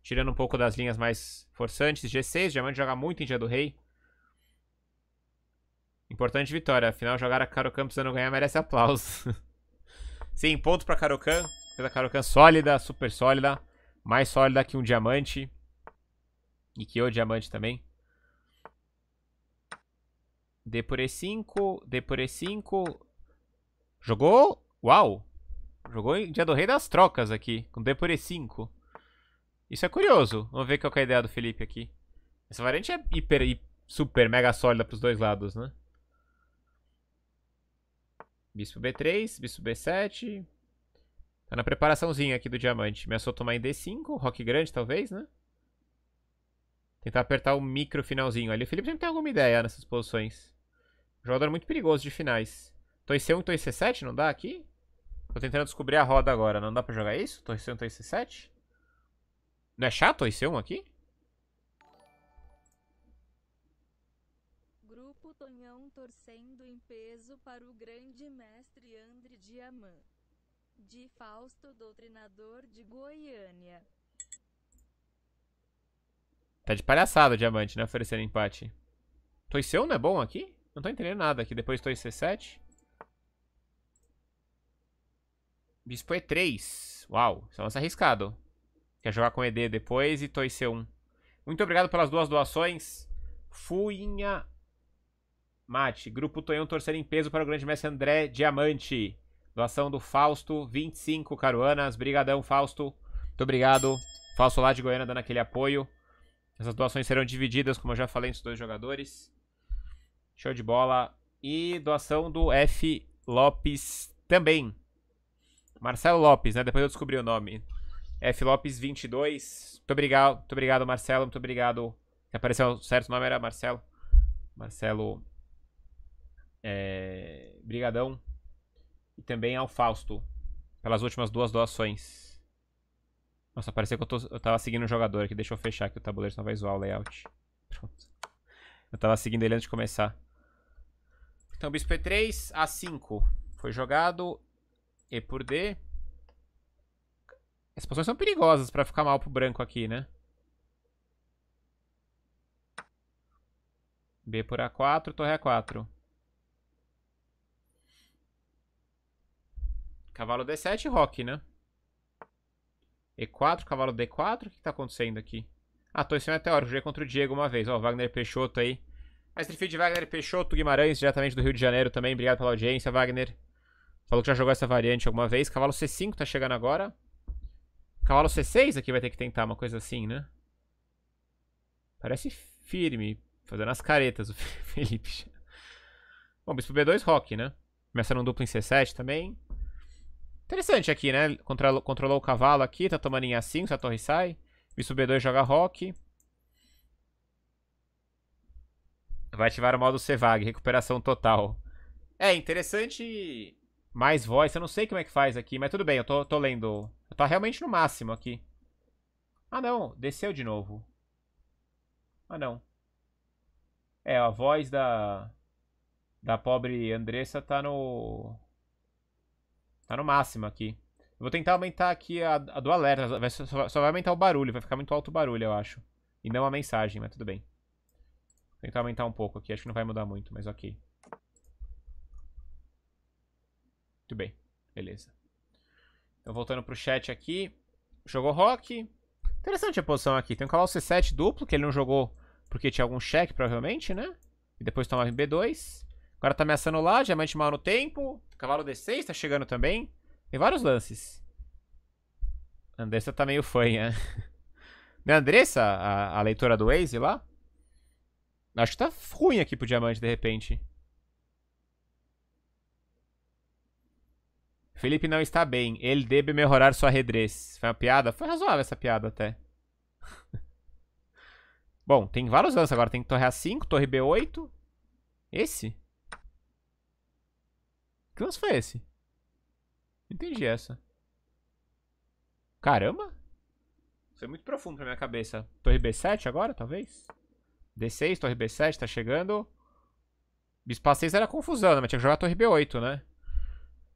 Tirando um pouco das linhas mais forçantes. G6, diamante joga muito em dia do rei. Importante vitória. Afinal, jogar a Karokan precisando ganhar merece aplauso. sim, ponto pra Karokan. Fez a Karokan sólida, super sólida. Mais sólida que um diamante. E que o diamante também. D por E5, D por E5. Jogou? Uau! Jogou em dia do rei das trocas aqui, com D por E5. Isso é curioso. Vamos ver qual é a ideia do Felipe aqui. Essa variante é hiper, hiper super, mega sólida pros dois lados, né? Bispo B3, bispo B7. Tá na preparaçãozinha aqui do diamante. Me assou tomar em D5, rock grande talvez, né? Tentar apertar o micro finalzinho ali. O Felipe sempre tem alguma ideia nessas posições. Jogador é muito perigoso de finais. Torre C1 e Torre C7 não dá aqui? Tô tentando descobrir a roda agora. Não dá pra jogar isso? Torre C1 e Torre C7? Não é chato Torre C1 aqui? Grupo Tonhão torcendo em peso para o grande mestre André Diamant. De Fausto, doutrinador de Goiânia. Tá de palhaçada o diamante, né? Oferecendo empate. Torre C1 não é bom aqui? Não tô entendendo nada aqui. Depois tô em C7. Bispo E3. Uau, isso é um lance arriscado. Quer jogar com ED depois e Toy C1. Muito obrigado pelas duas doações. Fuinha Mate. Grupo Tonhão torcendo em peso para o grande mestre André Diamante. Doação do Fausto, 25 caruanas. Brigadão, Fausto. Muito obrigado. Fausto lá de Goiânia dando aquele apoio. Essas doações serão divididas, como eu já falei, entre os dois jogadores. Show de bola. E doação do F. Lopes também. Marcelo Lopes, né? Depois eu descobri o nome. F. Lopes 22. Muito obrigado, muito obrigado, Marcelo. Muito obrigado. Que apareceu certo o nome, era Marcelo. Marcelo. É, brigadão. E também ao Fausto. Pelas últimas duas doações. Nossa, parecia que eu, tô, eu tava seguindo um jogador aqui. Deixa eu fechar aqui o tabuleiro, senão vai zoar o layout. Pronto. Eu tava seguindo ele antes de começar. Então, bispo E3, é A5. Foi jogado E por D. As posições são perigosas pra ficar mal pro branco aqui, né? B por A4, torre A4. Cavalo D7, rock, né? E4, cavalo D4, o que tá acontecendo aqui? Ah, tô em cima hora. joguei contra o Diego uma vez, ó, Wagner Peixoto aí. Mestre Wagner Peixoto Guimarães, diretamente do Rio de Janeiro também. Obrigado pela audiência, Wagner. Falou que já jogou essa variante alguma vez. Cavalo C5 tá chegando agora. Cavalo C6 aqui vai ter que tentar uma coisa assim, né? Parece firme. Fazendo as caretas o Felipe. Bom, bispo B2, rock, né? Começando um duplo em C7 também. Interessante aqui, né? Controlou, controlou o cavalo aqui, tá tomando em A5, se a torre sai. Bispo B2 joga rock. Vai ativar o modo Sevag, recuperação total. É, interessante. Mais voz, eu não sei como é que faz aqui, mas tudo bem, eu tô, tô lendo. Eu tô realmente no máximo aqui. Ah, não, desceu de novo. Ah, não. É, a voz da da pobre Andressa tá no tá no máximo aqui. Eu vou tentar aumentar aqui a, a do alerta, só vai aumentar o barulho, vai ficar muito alto o barulho, eu acho. E não a mensagem, mas tudo bem. Tentar aumentar um pouco aqui. Acho que não vai mudar muito, mas ok. Muito bem. Beleza. Então, voltando pro chat aqui. Jogou Rock. Interessante a posição aqui. Tem um cavalo C7 duplo, que ele não jogou porque tinha algum cheque, provavelmente, né? E depois tomava em B2. Agora tá ameaçando lá, diamante mal no tempo. Cavalo D6 tá chegando também. Tem vários lances. Andressa tá meio fanha. Né, Andressa, a, a leitora do Waze lá? Acho que tá ruim aqui pro diamante, de repente. Felipe não está bem. Ele deve melhorar sua redrez. Foi uma piada? Foi razoável essa piada até. Bom, tem vários lances agora. Tem torre A5, torre B8. Esse? Que lance foi esse? Não entendi essa. Caramba! isso é muito profundo pra minha cabeça. Torre B7 agora, talvez? D6, torre B7, tá chegando. b 6 era confusão, né? Mas tinha que jogar torre B8, né?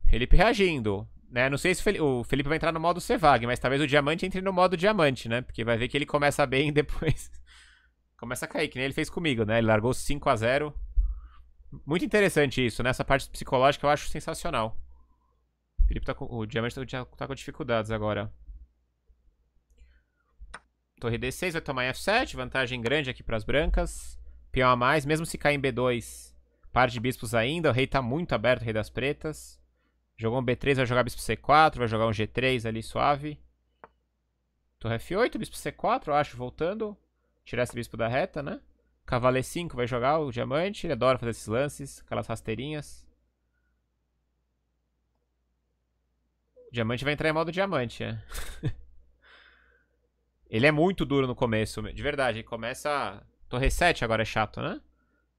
Felipe reagindo. Né? Não sei se o Felipe vai entrar no modo Cevag, mas talvez o diamante entre no modo diamante, né? Porque vai ver que ele começa bem e depois começa a cair, que nem ele fez comigo, né? Ele largou 5 a 0 Muito interessante isso, né? Essa parte psicológica eu acho sensacional. Felipe tá com... O diamante tá com tá dificuldades agora. Torre D6, vai tomar em F7. Vantagem grande aqui para as brancas. Peão a mais, mesmo se cair em B2. Par de bispos ainda. O rei tá muito aberto, o rei das pretas. Jogou um B3, vai jogar bispo C4. Vai jogar um G3 ali suave. Torre F8, bispo C4, eu acho, voltando. Tirar esse bispo da reta, né? Cavaleiro 5 vai jogar o diamante. Ele adora fazer esses lances, aquelas rasteirinhas. O diamante vai entrar em modo diamante, né? Ele é muito duro no começo, de verdade. Ele começa. Torre 7 agora é chato, né?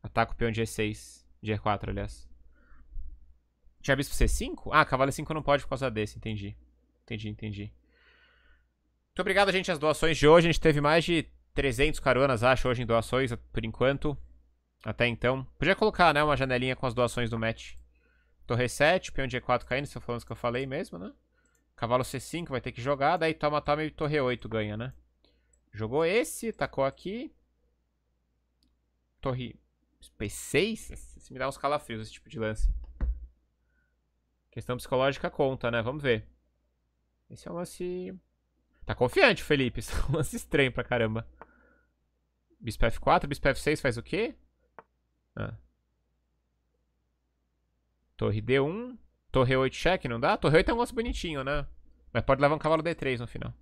Ataca o peão de E6. De E4, aliás. Tinha bispo C5? Ah, cavalo 5 não pode por causa desse, entendi. Entendi, entendi. Muito obrigado, gente, as doações de hoje. A gente teve mais de 300 caronas, acho, hoje em doações, por enquanto. Até então. Podia colocar, né, uma janelinha com as doações do match. Torre 7, peão de E4 caindo, se eu falando isso que eu falei mesmo, né? Cavalo C5, vai ter que jogar. Daí toma, toma e torre 8 ganha, né? Jogou esse, tacou aqui. Torre P6? Isso me dá uns calafrios, esse tipo de lance. Questão psicológica conta, né? Vamos ver. Esse é um lance... Tá confiante, Felipe. Esse é um lance estranho pra caramba. Bispo F4, Bispo F6 faz o quê? Ah. Torre D1. Torre 8 check, não dá? Torre 8 é um lance bonitinho, né? Mas pode levar um cavalo D3 no final.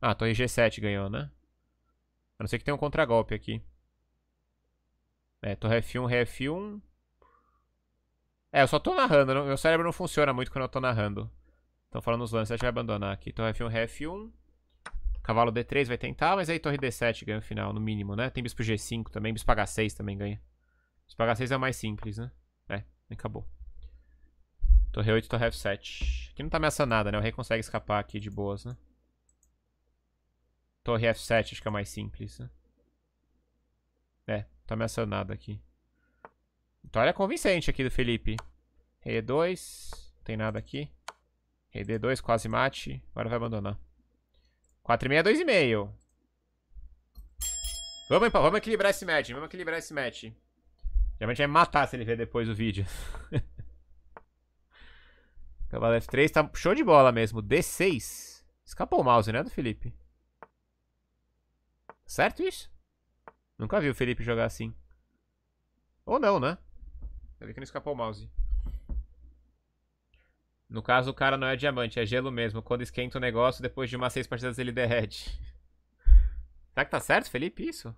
Ah, torre G7 ganhou, né? A não ser que tenha um contragolpe aqui. É, torre F1, rei F1. É, eu só tô narrando. Meu cérebro não funciona muito quando eu tô narrando. Então falando os lances, a gente vai abandonar aqui. Torre F1, rei F1. Cavalo D3 vai tentar, mas aí torre D7 ganha o final, no mínimo, né? Tem bispo G5 também, bispo H6 também ganha. Bispo H6 é o mais simples, né? É, acabou. Torre 8, torre F7. Aqui não tá ameaçando nada, né? O rei consegue escapar aqui de boas, né? Torre F7 acho que é mais simples, né? É, tá ameaçando nada aqui. Vitória então, é convincente aqui do Felipe. Rei E2, não tem nada aqui. Rei D2, quase mate. Agora vai abandonar. 4,5, 2,5. Vamos, então, vamos equilibrar esse match, vamos equilibrar esse match. Geralmente vai me matar se ele ver depois o vídeo. Cavalo F3, tá show de bola mesmo. D6. Escapou o mouse, né, do Felipe? Certo isso? Nunca vi o Felipe jogar assim. Ou não, né? vi que não escapou o mouse. No caso, o cara não é diamante, é gelo mesmo. Quando esquenta o negócio, depois de umas seis partidas ele derrete. Será que tá certo, Felipe, isso? Não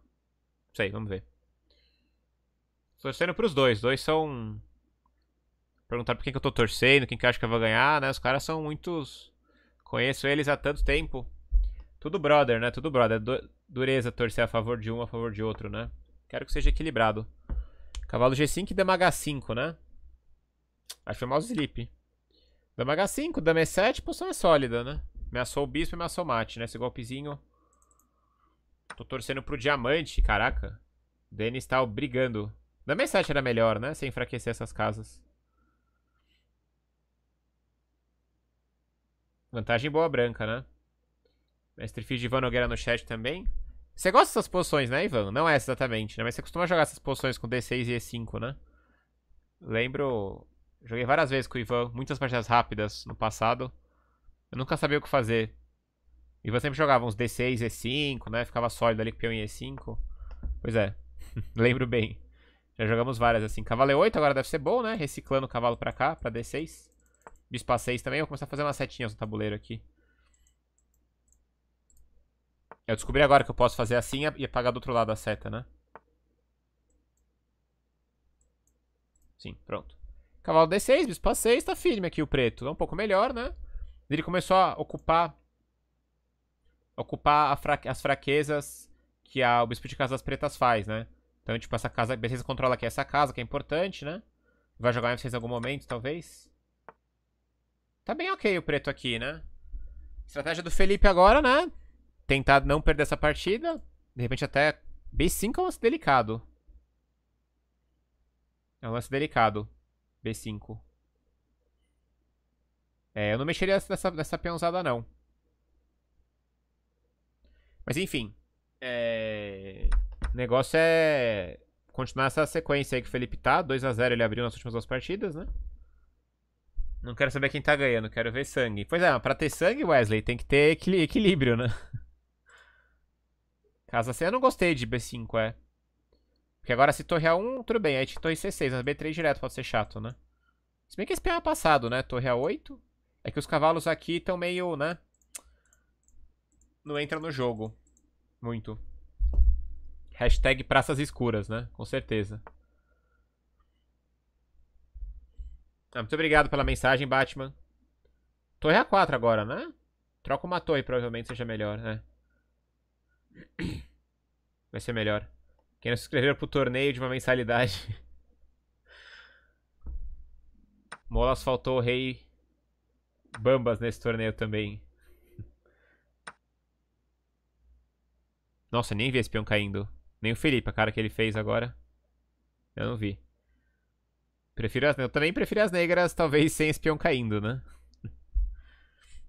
sei, vamos ver. Torcendo pros dois. Dois são Perguntaram por que, que eu tô torcendo, quem que eu acho que eu vou ganhar, né? Os caras são muitos. Conheço eles há tanto tempo. Tudo brother, né? Tudo brother. É dureza torcer a favor de um, a favor de outro, né? Quero que seja equilibrado. Cavalo G5 e Dama H5, né? Acho que foi mal Sleep. Dama H5, Dama E7, posição é sólida, né? Ameaçou o Bispo e ameaçou o Mate, né? Esse golpezinho. Tô torcendo pro Diamante, caraca. O Denis tá brigando. Dama E7 era melhor, né? Sem enfraquecer essas casas. Vantagem boa branca, né? Mestre de Ivan Nogueira no chat também. Você gosta dessas posições, né, Ivan? Não essa exatamente, né? Mas você costuma jogar essas posições com D6 e E5, né? Lembro. Joguei várias vezes com o Ivan, muitas partidas rápidas no passado. Eu nunca sabia o que fazer. e Ivan sempre jogava uns D6, E5, né? Ficava sólido ali com peão em E5. Pois é, lembro bem. Já jogamos várias assim. Cavalo E8 agora deve ser bom, né? Reciclando o cavalo pra cá, pra D6 me 6 também. Vou começar a fazer umas setinhas no tabuleiro aqui. Eu descobri agora que eu posso fazer assim e apagar do outro lado a seta, né? Sim, pronto. Cavalo D6, bispo A6, tá firme aqui o preto. É um pouco melhor, né? Ele começou a ocupar ocupar as fraquezas que a, o bispo de casas pretas faz, né? Então, tipo, essa casa, beleza, controla aqui essa casa, que é importante, né? Vai jogar em vocês em algum momento, talvez. Tá bem ok o preto aqui, né? Estratégia do Felipe agora, né? Tentar não perder essa partida. De repente até B5 é um lance delicado. É um lance delicado. B5. É, eu não mexeria nessa, nessa peãozada, não. Mas enfim. É... O negócio é continuar essa sequência aí que o Felipe tá. 2x0 ele abriu nas últimas duas partidas, né? Não quero saber quem tá ganhando, quero ver sangue. Pois é, pra ter sangue, Wesley, tem que ter equilíbrio, né? Casa C eu não gostei de B5, é. Porque agora se torre A1, tudo bem. Aí tinha torre C6, mas B3 direto pode ser chato, né? Se bem que esse peão é passado, né? Torre A8. É que os cavalos aqui estão meio, né? Não entram no jogo. Muito. Hashtag praças escuras, né? Com certeza. Ah, muito obrigado pela mensagem, Batman. Torre A4 agora, né? Troca uma torre, provavelmente seja melhor, né? Vai ser melhor. Quem não se inscrever pro torneio de uma mensalidade. Molas faltou o rei Bambas nesse torneio também. Nossa, nem vi esse peão caindo. Nem o Felipe, a cara que ele fez agora. Eu não vi. Prefiro as... Eu também prefiro as negras, talvez sem espião caindo, né?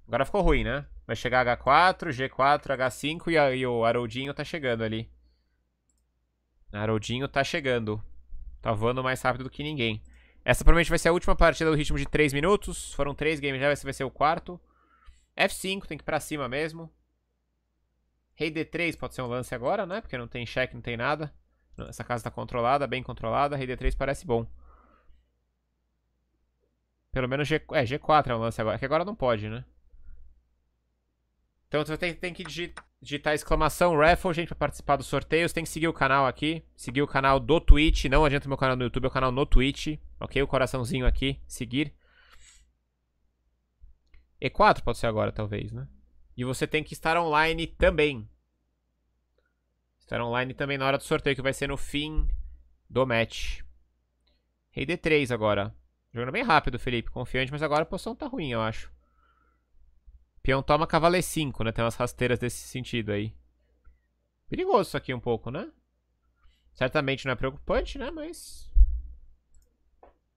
Agora ficou ruim, né? Vai chegar H4, G4, H5 e, a... e o Haroldinho tá chegando ali. Haroldinho tá chegando. Tá voando mais rápido do que ninguém. Essa provavelmente vai ser a última partida do ritmo de 3 minutos. Foram 3 games já, esse vai ser o quarto. F5, tem que ir pra cima mesmo. Rei D3 pode ser um lance agora, né? Porque não tem cheque, não tem nada. Essa casa tá controlada, bem controlada. Rei D3 parece bom. Pelo menos G... É, G4 é o lance agora. Que agora não pode, né? Então você tem, tem que digitar exclamação raffle, gente, pra participar dos sorteios. Tem que seguir o canal aqui. Seguir o canal do Twitch. Não adianta o meu canal no YouTube, é o canal no Twitch. Ok? O coraçãozinho aqui. Seguir. E4 pode ser agora, talvez, né? E você tem que estar online também. Estar online também na hora do sorteio, que vai ser no fim do match. Rei D3 agora. Jogando bem rápido, Felipe. Confiante, mas agora a posição tá ruim, eu acho. Peão toma cavalo E5, né? Tem umas rasteiras desse sentido aí. Perigoso isso aqui um pouco, né? Certamente não é preocupante, né? Mas...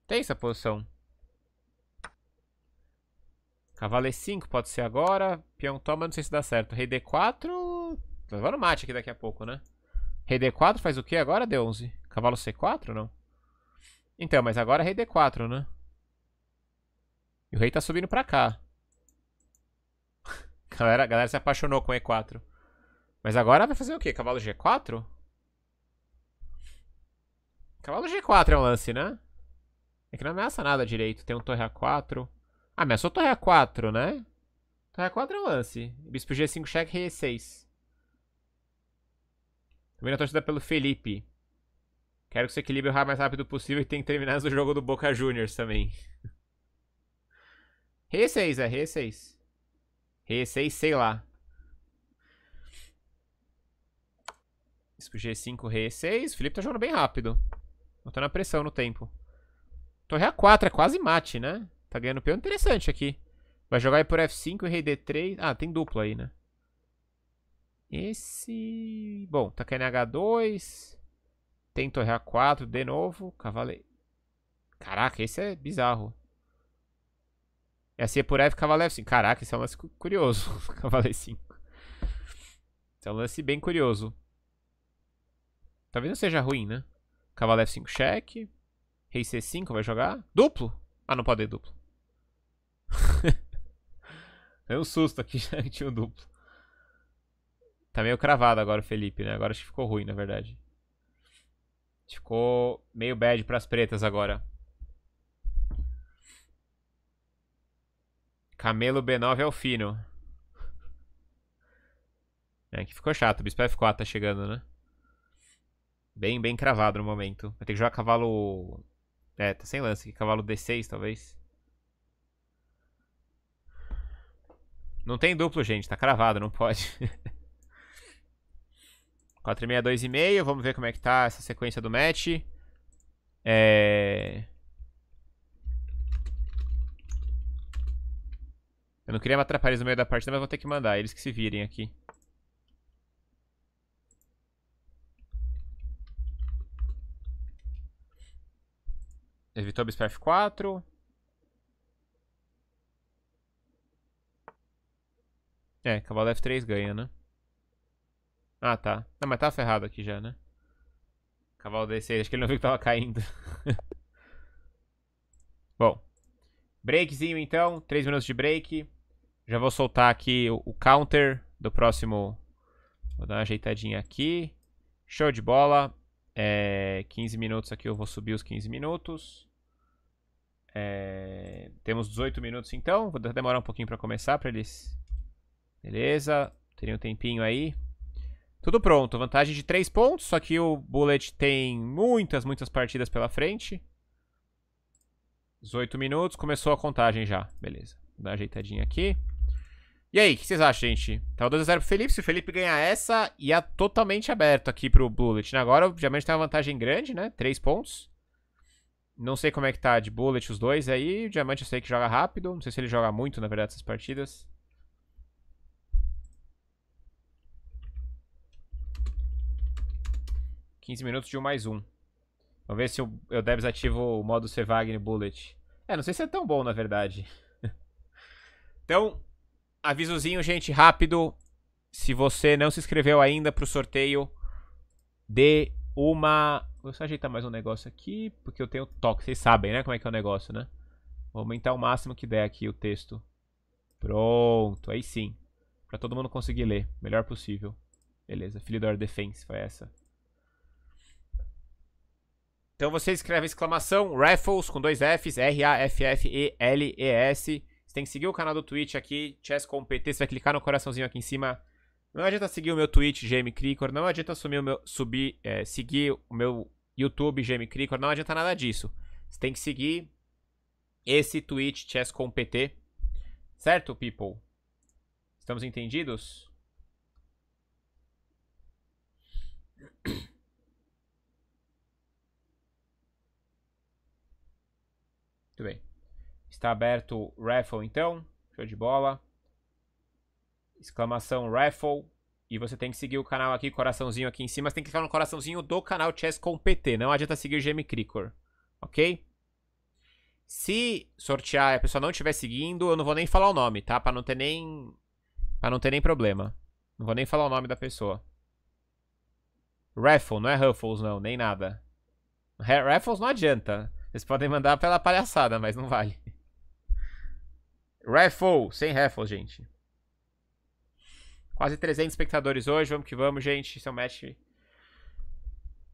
Tem essa posição. Cavalo E5 pode ser agora. Peão toma, não sei se dá certo. Rei D4... Levando mate aqui daqui a pouco, né? Rei D4 faz o que agora, D11? Cavalo C4 não? Então, mas agora é rei D4, né? E o rei tá subindo pra cá. A galera, a galera se apaixonou com E4. Mas agora vai fazer o quê? Cavalo G4? Cavalo G4 é um lance, né? É que não ameaça nada direito. Tem um torre A4. Ah, ameaçou torre A4, né? Torre A4 é um lance. Bispo G5, cheque, rei E6. Também na torcida pelo Felipe. Quero que você equilibre o mais rápido possível e tem que terminar o jogo do Boca Juniors também. Re6, é Re6. Re6, sei lá. Bispo G5, Re6. Felipe tá jogando bem rápido. Botando a pressão no tempo. Torre A4, é quase mate, né? Tá ganhando peão interessante aqui. Vai jogar aí por F5 e rei D3. Ah, tem dupla aí, né? Esse... Bom, tá caindo H2. Tem torre A4 de novo. Cavaleiro. Caraca, esse é bizarro. É assim, é por F, cavaleiro 5. Caraca, esse é um lance curioso. cavaleiro 5. Esse é um lance bem curioso. Talvez não seja ruim, né? cavaleiro 5 cheque. Rei C5 vai jogar. Duplo? Ah, não pode ir duplo. Deu um susto aqui, já tinha o um duplo. Tá meio cravado agora o Felipe, né? Agora acho que ficou ruim, na verdade. Ficou meio bad pras pretas agora. Camelo B9 é o fino. É, que ficou chato. Bispo F4 tá chegando, né? Bem, bem cravado no momento. Vai ter que jogar cavalo... É, tá sem lance aqui. Cavalo D6, talvez. Não tem duplo, gente. Tá cravado, não pode. 462,5. Vamos ver como é que tá essa sequência do match. É... Eu não queria me atrapalhar no meio da partida, mas vou ter que mandar. Eles que se virem aqui. Evitou bispo F4. É, cavalo F3 ganha, né? Ah, tá. Não, mas tá ferrado aqui já, né? Cavalo D6. Acho que ele não viu que tava caindo. Bom. Breakzinho, então. 3 minutos de break. Já vou soltar aqui o, counter do próximo... Vou dar uma ajeitadinha aqui. Show de bola. É, 15 minutos aqui eu vou subir os 15 minutos. É, temos 18 minutos então. Vou demorar um pouquinho para começar para eles. Beleza. Teria um tempinho aí. Tudo pronto, vantagem de 3 pontos, só que o Bullet tem muitas, muitas partidas pela frente. 18 minutos, começou a contagem já, beleza. Vou dar uma ajeitadinha aqui. E aí, o que vocês acham, gente? Tá o 2x0 pro Felipe, se o Felipe ganhar essa, ia totalmente aberto aqui pro Bullet. Né? Agora, obviamente, tem uma vantagem grande, né? 3 pontos. Não sei como é que tá de Bullet os dois aí, o Diamante eu sei que joga rápido, não sei se ele joga muito, na verdade, essas partidas. 15 minutos de um mais um. Vamos ver se eu, eu desativo o modo Wagner Bullet. É, não sei se é tão bom, na verdade. então, avisozinho, gente, rápido. Se você não se inscreveu ainda pro sorteio, dê uma... Vou só ajeitar mais um negócio aqui, porque eu tenho toque. Vocês sabem, né, como é que é o negócio, né? Vou aumentar o máximo que der aqui o texto. Pronto, aí sim. Pra todo mundo conseguir ler, melhor possível. Beleza, Filidor Defense foi essa. Então você escreve exclamação Raffles com dois Fs, R-A-F-F-E-L-E-S. Você tem que seguir o canal do Twitch aqui, Chess com PT. Você vai clicar no coraçãozinho aqui em cima. Não adianta seguir o meu Twitch, GM Cricor. Não adianta o meu, subir, é, seguir o meu YouTube, GM Cricor. Não adianta nada disso. Você tem que seguir esse Twitch, Chess com PT. Certo, people? Estamos entendidos? Muito bem. Está aberto o raffle então. Show de bola. Exclamação raffle. E você tem que seguir o canal aqui, coraçãozinho aqui em cima. Você tem que clicar no coraçãozinho do canal Chess com PT. Não adianta seguir o GM Cricor. Ok? Se sortear e a pessoa não estiver seguindo, eu não vou nem falar o nome, tá? Pra não ter nem. Pra não ter nem problema. Não vou nem falar o nome da pessoa. Raffle, não é Ruffles, não, nem nada. Raffles não adianta. Vocês podem mandar pela palhaçada, mas não vale. Raffle, sem raffle, gente. Quase 300 espectadores hoje, vamos que vamos, gente. Esse é o match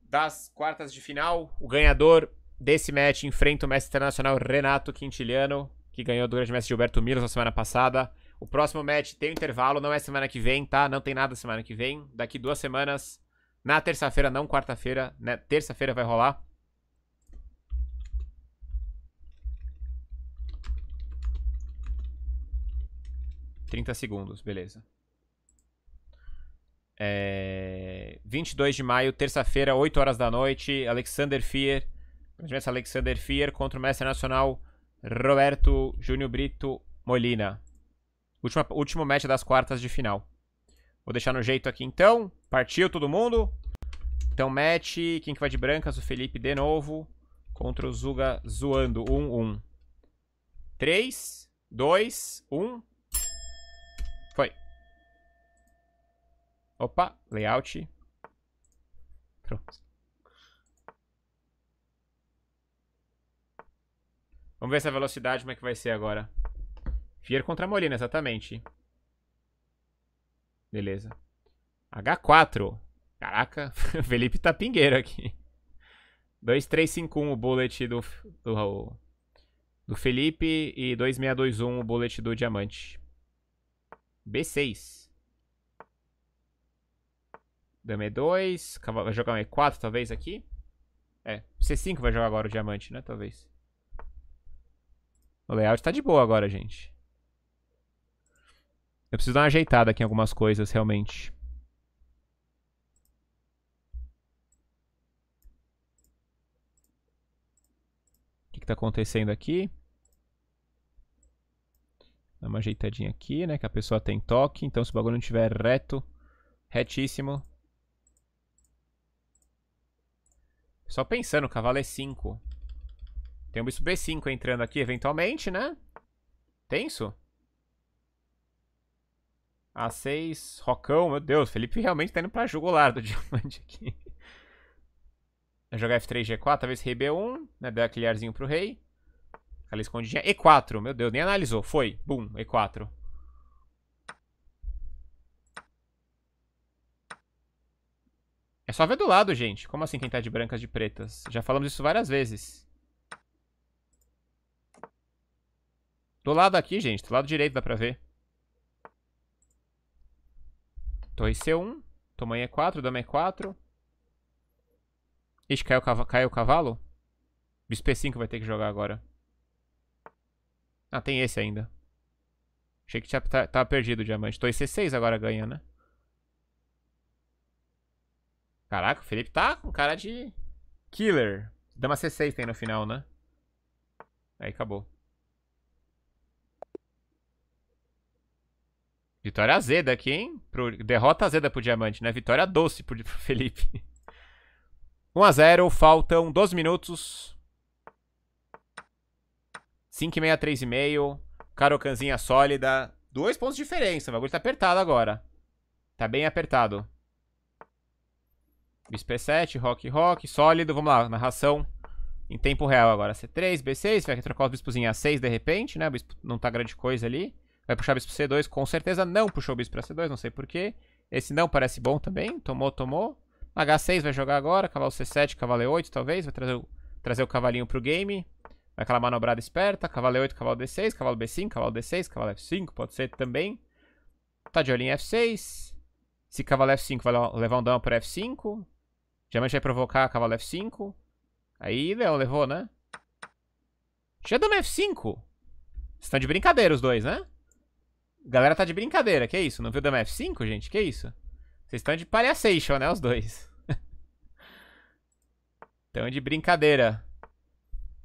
das quartas de final. O ganhador desse match enfrenta o mestre internacional Renato Quintiliano, que ganhou do grande mestre Gilberto Milos na semana passada. O próximo match tem um intervalo, não é semana que vem, tá? Não tem nada semana que vem. Daqui duas semanas, na terça-feira, não quarta-feira, né? Terça-feira vai rolar. 30 segundos, beleza. É... 22 de maio, terça-feira, 8 horas da noite, Alexander Fier, grande Alexander Fier contra o mestre nacional Roberto Júnior Brito Molina. Última, último match das quartas de final. Vou deixar no jeito aqui então. Partiu todo mundo. Então match, quem que vai de brancas? O Felipe de novo contra o Zuga zoando. 1-1. 3, 2, 1... Opa, layout. Pronto. Vamos ver essa velocidade, como é que vai ser agora. Fier contra Molina, exatamente. Beleza. H4. Caraca, o Felipe tá pingueiro aqui. 2351 o bullet do, do, do Felipe e 2621 o bullet do Diamante. B6. Dama E2. Vai jogar um E4, talvez, aqui. É, C5 vai jogar agora o diamante, né? Talvez. O layout tá de boa agora, gente. Eu preciso dar uma ajeitada aqui em algumas coisas, realmente. O que, que tá acontecendo aqui? Dá uma ajeitadinha aqui, né? Que a pessoa tem toque. Então, se o bagulho não estiver reto, retíssimo, Só pensando, o cavalo é 5. Tem um bicho B5 entrando aqui eventualmente, né? Tenso. A6, Rocão, meu Deus, Felipe realmente tá indo pra jugular do diamante aqui. Jogar F3, G4, talvez rei B1, né? Deu aquele arzinho pro rei. Aquela escondidinha. E4, meu Deus, nem analisou. Foi. Bum, E4. É só ver do lado, gente. Como assim quem tá de brancas de pretas? Já falamos isso várias vezes. Do lado aqui, gente. Do lado direito dá pra ver. Torre C1. Tomanha E4, dama E4. Ixi, caiu, caiu o cavalo? Bispo P5 vai ter que jogar agora. Ah, tem esse ainda. Achei que tá, tava perdido o diamante. Torre C6 agora ganha, né? Caraca, o Felipe tá com cara de killer. Dama C6 tem no final, né? Aí acabou. Vitória azeda aqui, hein? Pro... Derrota azeda pro Diamante, né? Vitória doce pro, pro Felipe. 1x0, faltam 12 minutos. 5 e Carocanzinha sólida. Dois pontos de diferença. O bagulho tá apertado agora. Tá bem apertado. Bispo E7, Rock Rock, sólido, vamos lá, narração em tempo real agora. C3, B6, vai trocar os bispos em A6 de repente, né? O bispo não tá grande coisa ali. Vai puxar bispo C2, com certeza não puxou o bispo pra C2, não sei porquê. Esse não parece bom também, tomou, tomou. H6 vai jogar agora, cavalo C7, cavalo E8 talvez, vai trazer o, trazer o cavalinho pro game. Vai aquela manobrada esperta, cavalo E8, cavalo D6, cavalo B5, cavalo D6, cavalo F5, pode ser também. Tá de olho em F6. Se cavalo F5 vai levar um dama por F5. Diamante vai provocar cavalo F5. Aí, Léo, levou, né? Já F5? Vocês estão de brincadeira os dois, né? Galera tá de brincadeira, que isso? Não viu dama F5, gente? Que isso? Vocês estão de palhaçation, né, os dois? Estão de brincadeira.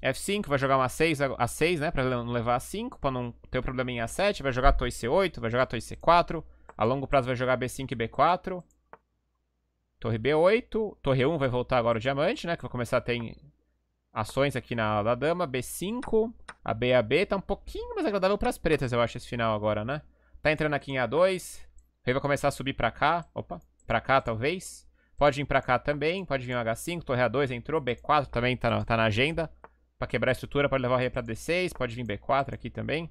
F5 vai jogar uma 6, A6, né? Pra não levar A5, pra não ter o um problema em A7. Vai jogar torre C8, vai jogar torre C4. A longo prazo vai jogar B5 e B4. Torre B8. Torre 1 vai voltar agora o diamante, né? Que vai começar a ter ações aqui na, na dama. B5. A B a B tá um pouquinho mais agradável pras pretas, eu acho, esse final agora, né? Tá entrando aqui em A2. O rei vai começar a subir pra cá. Opa, pra cá talvez. Pode vir pra cá também. Pode vir um H5. Torre A2 entrou. B4 também tá na, tá na agenda. Pra quebrar a estrutura, pode levar o rei pra D6. Pode vir B4 aqui também.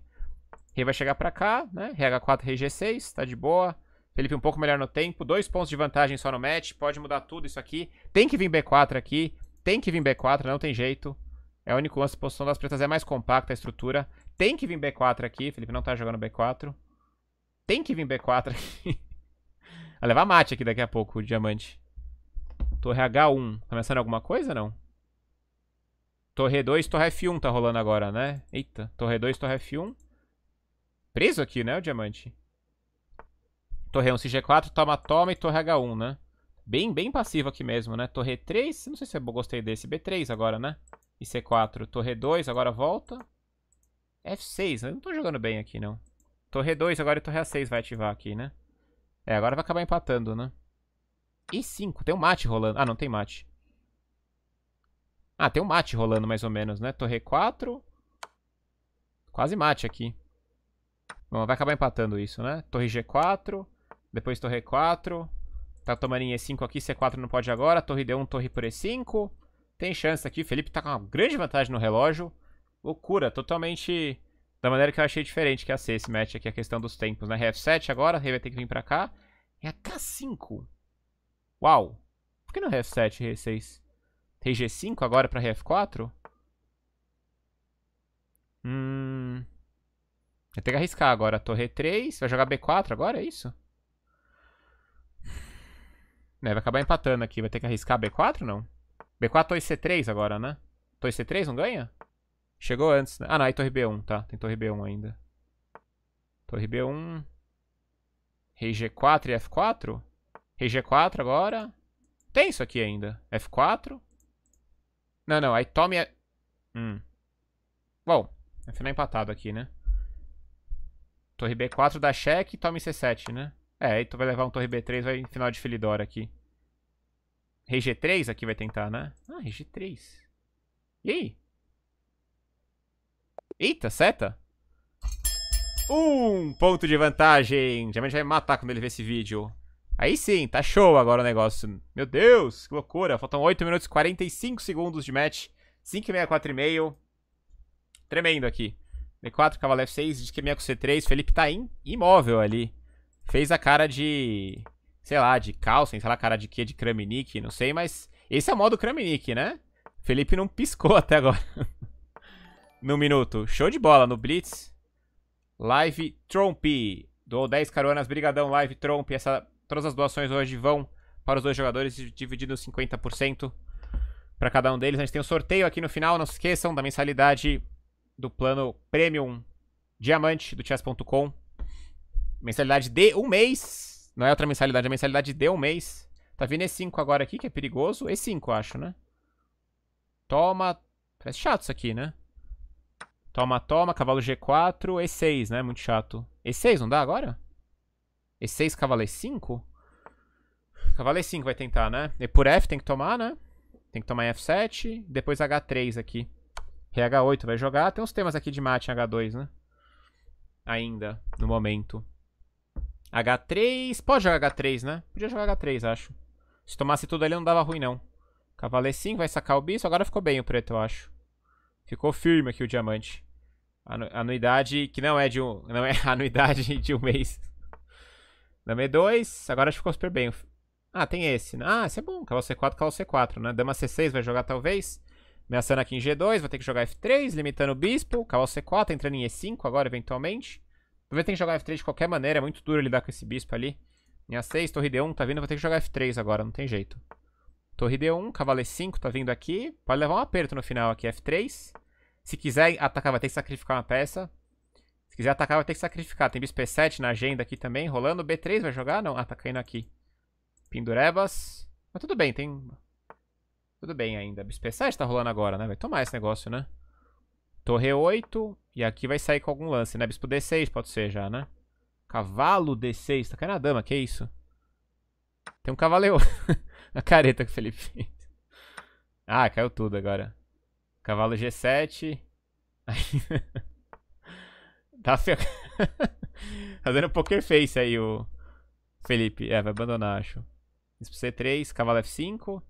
Rei vai chegar pra cá, né? Rei H4, rei G6. Tá de boa. Felipe um pouco melhor no tempo. Dois pontos de vantagem só no match. Pode mudar tudo isso aqui. Tem que vir B4 aqui. Tem que vir B4, não tem jeito. É o único lance. posição das pretas é mais compacta a estrutura. Tem que vir B4 aqui. Felipe não tá jogando B4. Tem que vir B4 aqui. Vai levar mate aqui daqui a pouco, o diamante. Torre H1. Tá começando alguma coisa, não? Torre 2, torre F1 tá rolando agora, né? Eita, torre 2, torre F1. Preso aqui, né, o diamante? Torre 1, 4 toma, toma e torre H1, né? Bem, bem passivo aqui mesmo, né? Torre 3, não sei se eu gostei desse. B3 agora, né? E C4. Torre 2, agora volta. F6, né? eu Não tô jogando bem aqui, não. Torre 2 agora e torre A6 vai ativar aqui, né? É, agora vai acabar empatando, né? E 5, tem um mate rolando. Ah, não, tem mate. Ah, tem um mate rolando mais ou menos, né? Torre 4. Quase mate aqui. Bom, vai acabar empatando isso, né? Torre G4. Depois torre e 4. Tá tomando em E5 aqui, C4 não pode agora. Torre D1, torre por E5. Tem chance aqui. o Felipe tá com uma grande vantagem no relógio. Loucura, totalmente da maneira que eu achei diferente que ia ser esse match aqui, a questão dos tempos, né? Rf7 agora, o rei vai ter que vir pra cá. É a K5. Uau. Por que não Rf7 e Rf6? Rei G5 agora pra Rf4? Hum... Vai ter que arriscar agora. Torre 3. Vai jogar B4 agora, é isso? É, vai acabar empatando aqui. Vai ter que arriscar B4, não? B4, torre C3 agora, né? Torre C3 não ganha? Chegou antes, né? Ah, não. Aí torre B1, tá. Tem torre B1 ainda. Torre B1. Rei G4 e F4. Rei G4 agora. Tem isso aqui ainda. F4. Não, não. Aí tome... A... Hum. Bom, é empatado aqui, né? Torre B4 dá cheque e tome C7, né? É, aí tu vai levar um torre B3, vai em final de Filidor aqui. Rei G3 aqui vai tentar, né? Ah, Rei G3. E aí? Eita, seta. Um ponto de vantagem. Diamante vai me matar quando ele ver esse vídeo. Aí sim, tá show agora o negócio. Meu Deus, que loucura. Faltam 8 minutos e 45 segundos de match. 5 e meia, Tremendo aqui. D4, cavalo F6, diz que é com C3. Felipe tá in, imóvel ali fez a cara de. Sei lá, de calça, sei lá, cara de quê? De Kramnik, não sei, mas. Esse é o modo Kramnik, né? Felipe não piscou até agora. no minuto. Show de bola no Blitz. Live Tromp. Doou 10 caronas. Brigadão, Live Tromp. Essa, todas as doações hoje vão para os dois jogadores, dividindo 50% para cada um deles. A gente tem um sorteio aqui no final. Não se esqueçam da mensalidade do plano Premium Diamante do chess.com. Mensalidade de um mês. Não é outra mensalidade, é mensalidade de um mês. Tá vindo E5 agora aqui, que é perigoso. E5, eu acho, né? Toma. Parece é chato isso aqui, né? Toma, toma, cavalo G4, E6, né? Muito chato. E6 não dá agora? E6, cavalo E5? Cavalo E5 vai tentar, né? E por F tem que tomar, né? Tem que tomar em F7, depois H3 aqui. RH8 vai jogar. Tem uns temas aqui de mate em H2, né? Ainda, no momento. H3. Pode jogar H3, né? Podia jogar H3, acho. Se tomasse tudo ali não dava ruim, não. Cavaleiro 5 vai sacar o bicho. Agora ficou bem o preto, eu acho. Ficou firme aqui o diamante. Anu anuidade que não é de um... Não é anuidade de um mês. Dama E2. Agora ficou super bem. Ah, tem esse. Né? Ah, esse é bom. Cavalo C4, cavalo C4, né? Dama C6 vai jogar talvez. Ameaçando aqui em G2. Vou ter que jogar F3, limitando o bispo. Cavalo C4, entrando em E5 agora, eventualmente. Vou ter que jogar F3 de qualquer maneira, é muito duro lidar com esse bispo ali. Minha 6, torre D1, tá vindo, vou ter que jogar F3 agora, não tem jeito. Torre D1, cavalo E5, tá vindo aqui. Pode levar um aperto no final aqui, F3. Se quiser atacar, vai ter que sacrificar uma peça. Se quiser atacar, vai ter que sacrificar. Tem bispo E7 na agenda aqui também, rolando. B3 vai jogar? Não, ah, tá caindo aqui. Pindurebas. Mas tudo bem, tem... Tudo bem ainda. Bispo E7 tá rolando agora, né? Vai tomar esse negócio, né? Torre 8. E aqui vai sair com algum lance, né? Bispo D6 pode ser já, né? Cavalo D6. Tá caindo a dama, que isso? Tem um cavaleiro. a careta que o Felipe fez. Ah, caiu tudo agora. Cavalo G7. tá fe... Fazendo poker face aí o Felipe. É, vai abandonar, acho. Bispo C3, cavalo F5.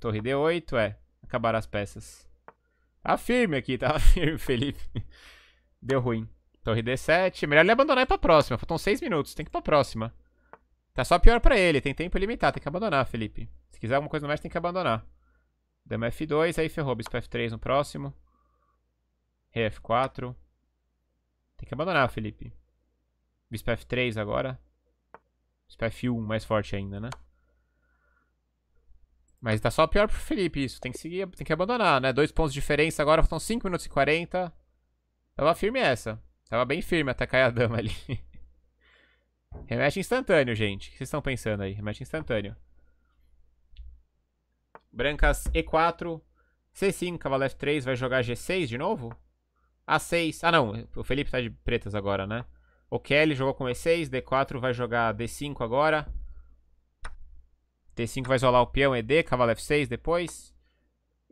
Torre D8, é. Acabaram as peças. Tá firme aqui, tá firme, Felipe. Deu ruim. Torre D7. Melhor ele abandonar e ir pra próxima. Faltam 6 minutos. Tem que ir pra próxima. Tá só pior pra ele. Tem tempo limitado. Tem que abandonar, Felipe. Se quiser alguma coisa no mais, tem que abandonar. Dama F2. Aí ferrou. Bispo F3 no próximo. Rei F4. Tem que abandonar, Felipe. Bispo F3 agora. Bispo F1 mais forte ainda, né? Mas tá só pior pro Felipe isso. Tem que seguir, tem que abandonar, né? Dois pontos de diferença agora, faltam 5 minutos e 40. Tava firme essa. Tava bem firme até cair a dama ali. Remete instantâneo, gente. O que vocês estão pensando aí? Remete instantâneo. Brancas E4. C5, cavalo F3. Vai jogar G6 de novo? A6. Ah, não. O Felipe tá de pretas agora, né? O Kelly jogou com E6. D4 vai jogar D5 agora. T5 vai isolar o peão ED, cavalo F6 depois.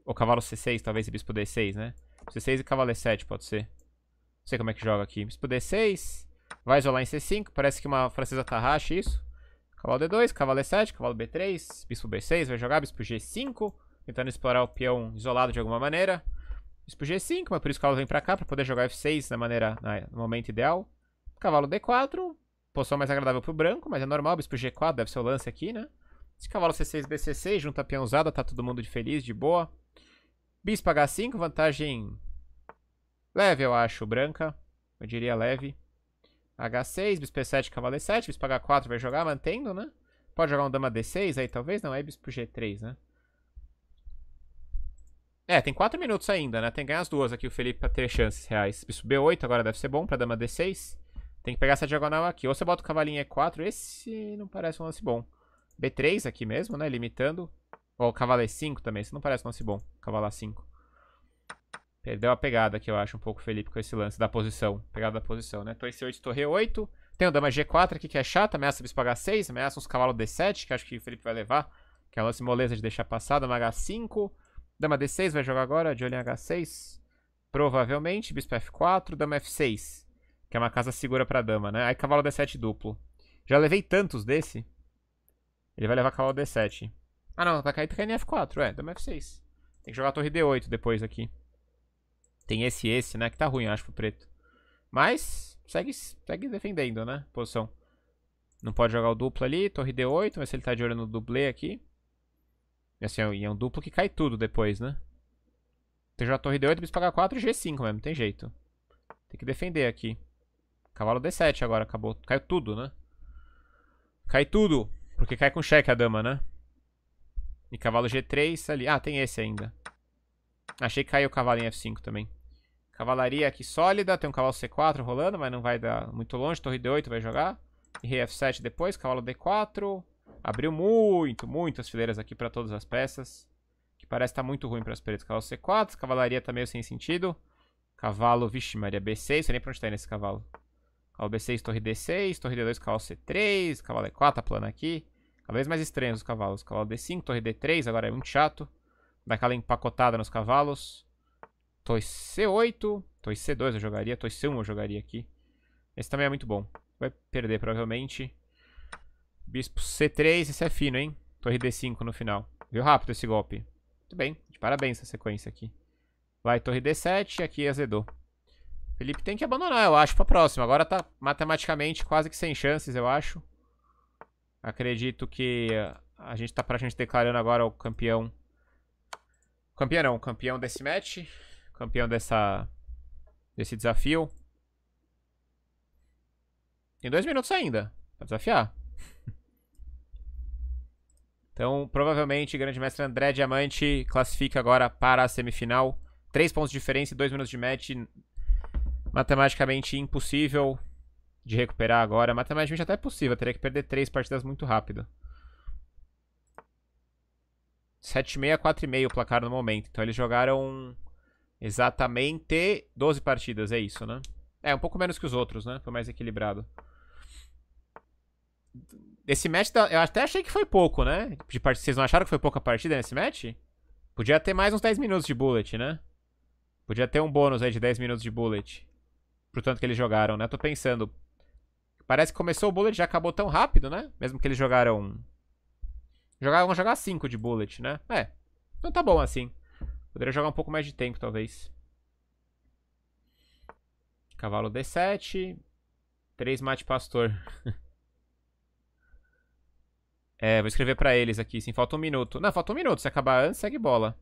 Ou cavalo C6, talvez, e bispo D6, né? C6 e cavalo E7, pode ser. Não sei como é que joga aqui. Bispo D6, vai isolar em C5. Parece que uma francesa tarraxa isso. Cavalo D2, cavalo E7, cavalo B3, bispo B6, vai jogar, bispo G5. Tentando explorar o peão isolado de alguma maneira. Bispo G5, mas por isso o cavalo vem pra cá, pra poder jogar F6 na maneira, no momento ideal. Cavalo D4, posição mais agradável pro branco, mas é normal, bispo G4 deve ser o lance aqui, né? Esse cavalo C6, B6, junta a peão usada, tá todo mundo de feliz, de boa. Bispo H5, vantagem leve, eu acho, branca. Eu diria leve. H6, bispo E7, cavalo E7, bispo H4 vai jogar, mantendo, né? Pode jogar um dama D6 aí, talvez? Não, é bispo G3, né? É, tem 4 minutos ainda, né? Tem que ganhar as duas aqui o Felipe pra ter chances reais. Bispo B8 agora deve ser bom pra dama D6. Tem que pegar essa diagonal aqui. Ou você bota o cavalinho E4, esse não parece um lance bom. B3 aqui mesmo, né? Limitando. Ó, oh, cavalo E5 é também. Isso não parece não bom. Cavalo A5. Perdeu a pegada aqui, eu acho, um pouco, Felipe, com esse lance da posição. Pegada da posição, né? Torre C8, torre 8. Tem o dama G4 aqui, que é chata. Ameaça bispo H6. Ameaça uns cavalos D7, que acho que o Felipe vai levar. Que é um lance moleza de deixar passar. Dama H5. Dama D6 vai jogar agora. De olho em H6. Provavelmente. Bispo F4. Dama F6. Que é uma casa segura pra dama, né? Aí cavalo D7 duplo. Já levei tantos desse. Ele vai levar cavalo D7. Ah, não. Vai cair porque F4. É, dama F6. É, tem que jogar a torre D8 depois aqui. Tem esse e esse, né? Que tá ruim, eu acho, pro preto. Mas segue, segue defendendo, né? Posição. Não pode jogar o duplo ali. Torre D8. Mas se ele tá de olho no dublê aqui. E assim, é um duplo que cai tudo depois, né? Tem que jogar a torre D8, bispo pagar 4 e G5 mesmo. Tem jeito. Tem que defender aqui. Cavalo D7 agora. Acabou. Caiu tudo, né? Cai tudo. Porque cai com cheque a dama, né? E cavalo G3 tá ali. Ah, tem esse ainda. Achei que caiu o cavalo em F5 também. Cavalaria aqui sólida. Tem um cavalo C4 rolando, mas não vai dar muito longe. Torre D8 vai jogar. E rei F7 depois. Cavalo D4. Abriu muito, muitas fileiras aqui para todas as peças. Que parece estar tá muito ruim para as pretas. Cavalo C4. Cavalaria tá meio sem sentido. Cavalo, vixe Maria, B6. Não sei nem pra onde tá nesse cavalo. Ó, B6, torre D6, torre D2, cavalo C3, cavalo E4, tá plano aqui. Cada vez mais estranhos os cavalos. Cavalo D5, torre D3, agora é muito chato. Dá aquela empacotada nos cavalos. Torre C8, torre C2 eu jogaria, torre C1 eu jogaria aqui. Esse também é muito bom. Vai perder provavelmente. Bispo C3, esse é fino, hein? Torre D5 no final. Viu rápido esse golpe. Muito bem, de parabéns essa sequência aqui. Vai, torre D7 e aqui azedou. Felipe tem que abandonar, eu acho, pra próxima. Agora tá matematicamente quase que sem chances, eu acho. Acredito que a gente tá gente declarando agora o campeão. Campeão não, campeão desse match. Campeão dessa... Desse desafio. Tem dois minutos ainda pra desafiar. Então, provavelmente, o grande mestre André Diamante classifica agora para a semifinal. Três pontos de diferença e dois minutos de match. Matematicamente impossível de recuperar agora. Matematicamente até é possível, teria que perder três partidas muito rápido. 7,6, 4,5 o placar no momento. Então eles jogaram exatamente 12 partidas, é isso, né? É, um pouco menos que os outros, né? Foi mais equilibrado. Esse match, eu até achei que foi pouco, né? De part... Vocês não acharam que foi pouca partida nesse match? Podia ter mais uns 10 minutos de bullet, né? Podia ter um bônus aí de 10 minutos de bullet pro tanto que eles jogaram, né? Tô pensando. Parece que começou o Bullet já acabou tão rápido, né? Mesmo que eles jogaram. jogaram jogar 5 de Bullet, né? É. Então tá bom assim. Poderia jogar um pouco mais de tempo, talvez. Cavalo D7. 3 mate pastor. é, vou escrever pra eles aqui, sim. Falta um minuto. Não, falta um minuto. Se acabar antes, segue bola.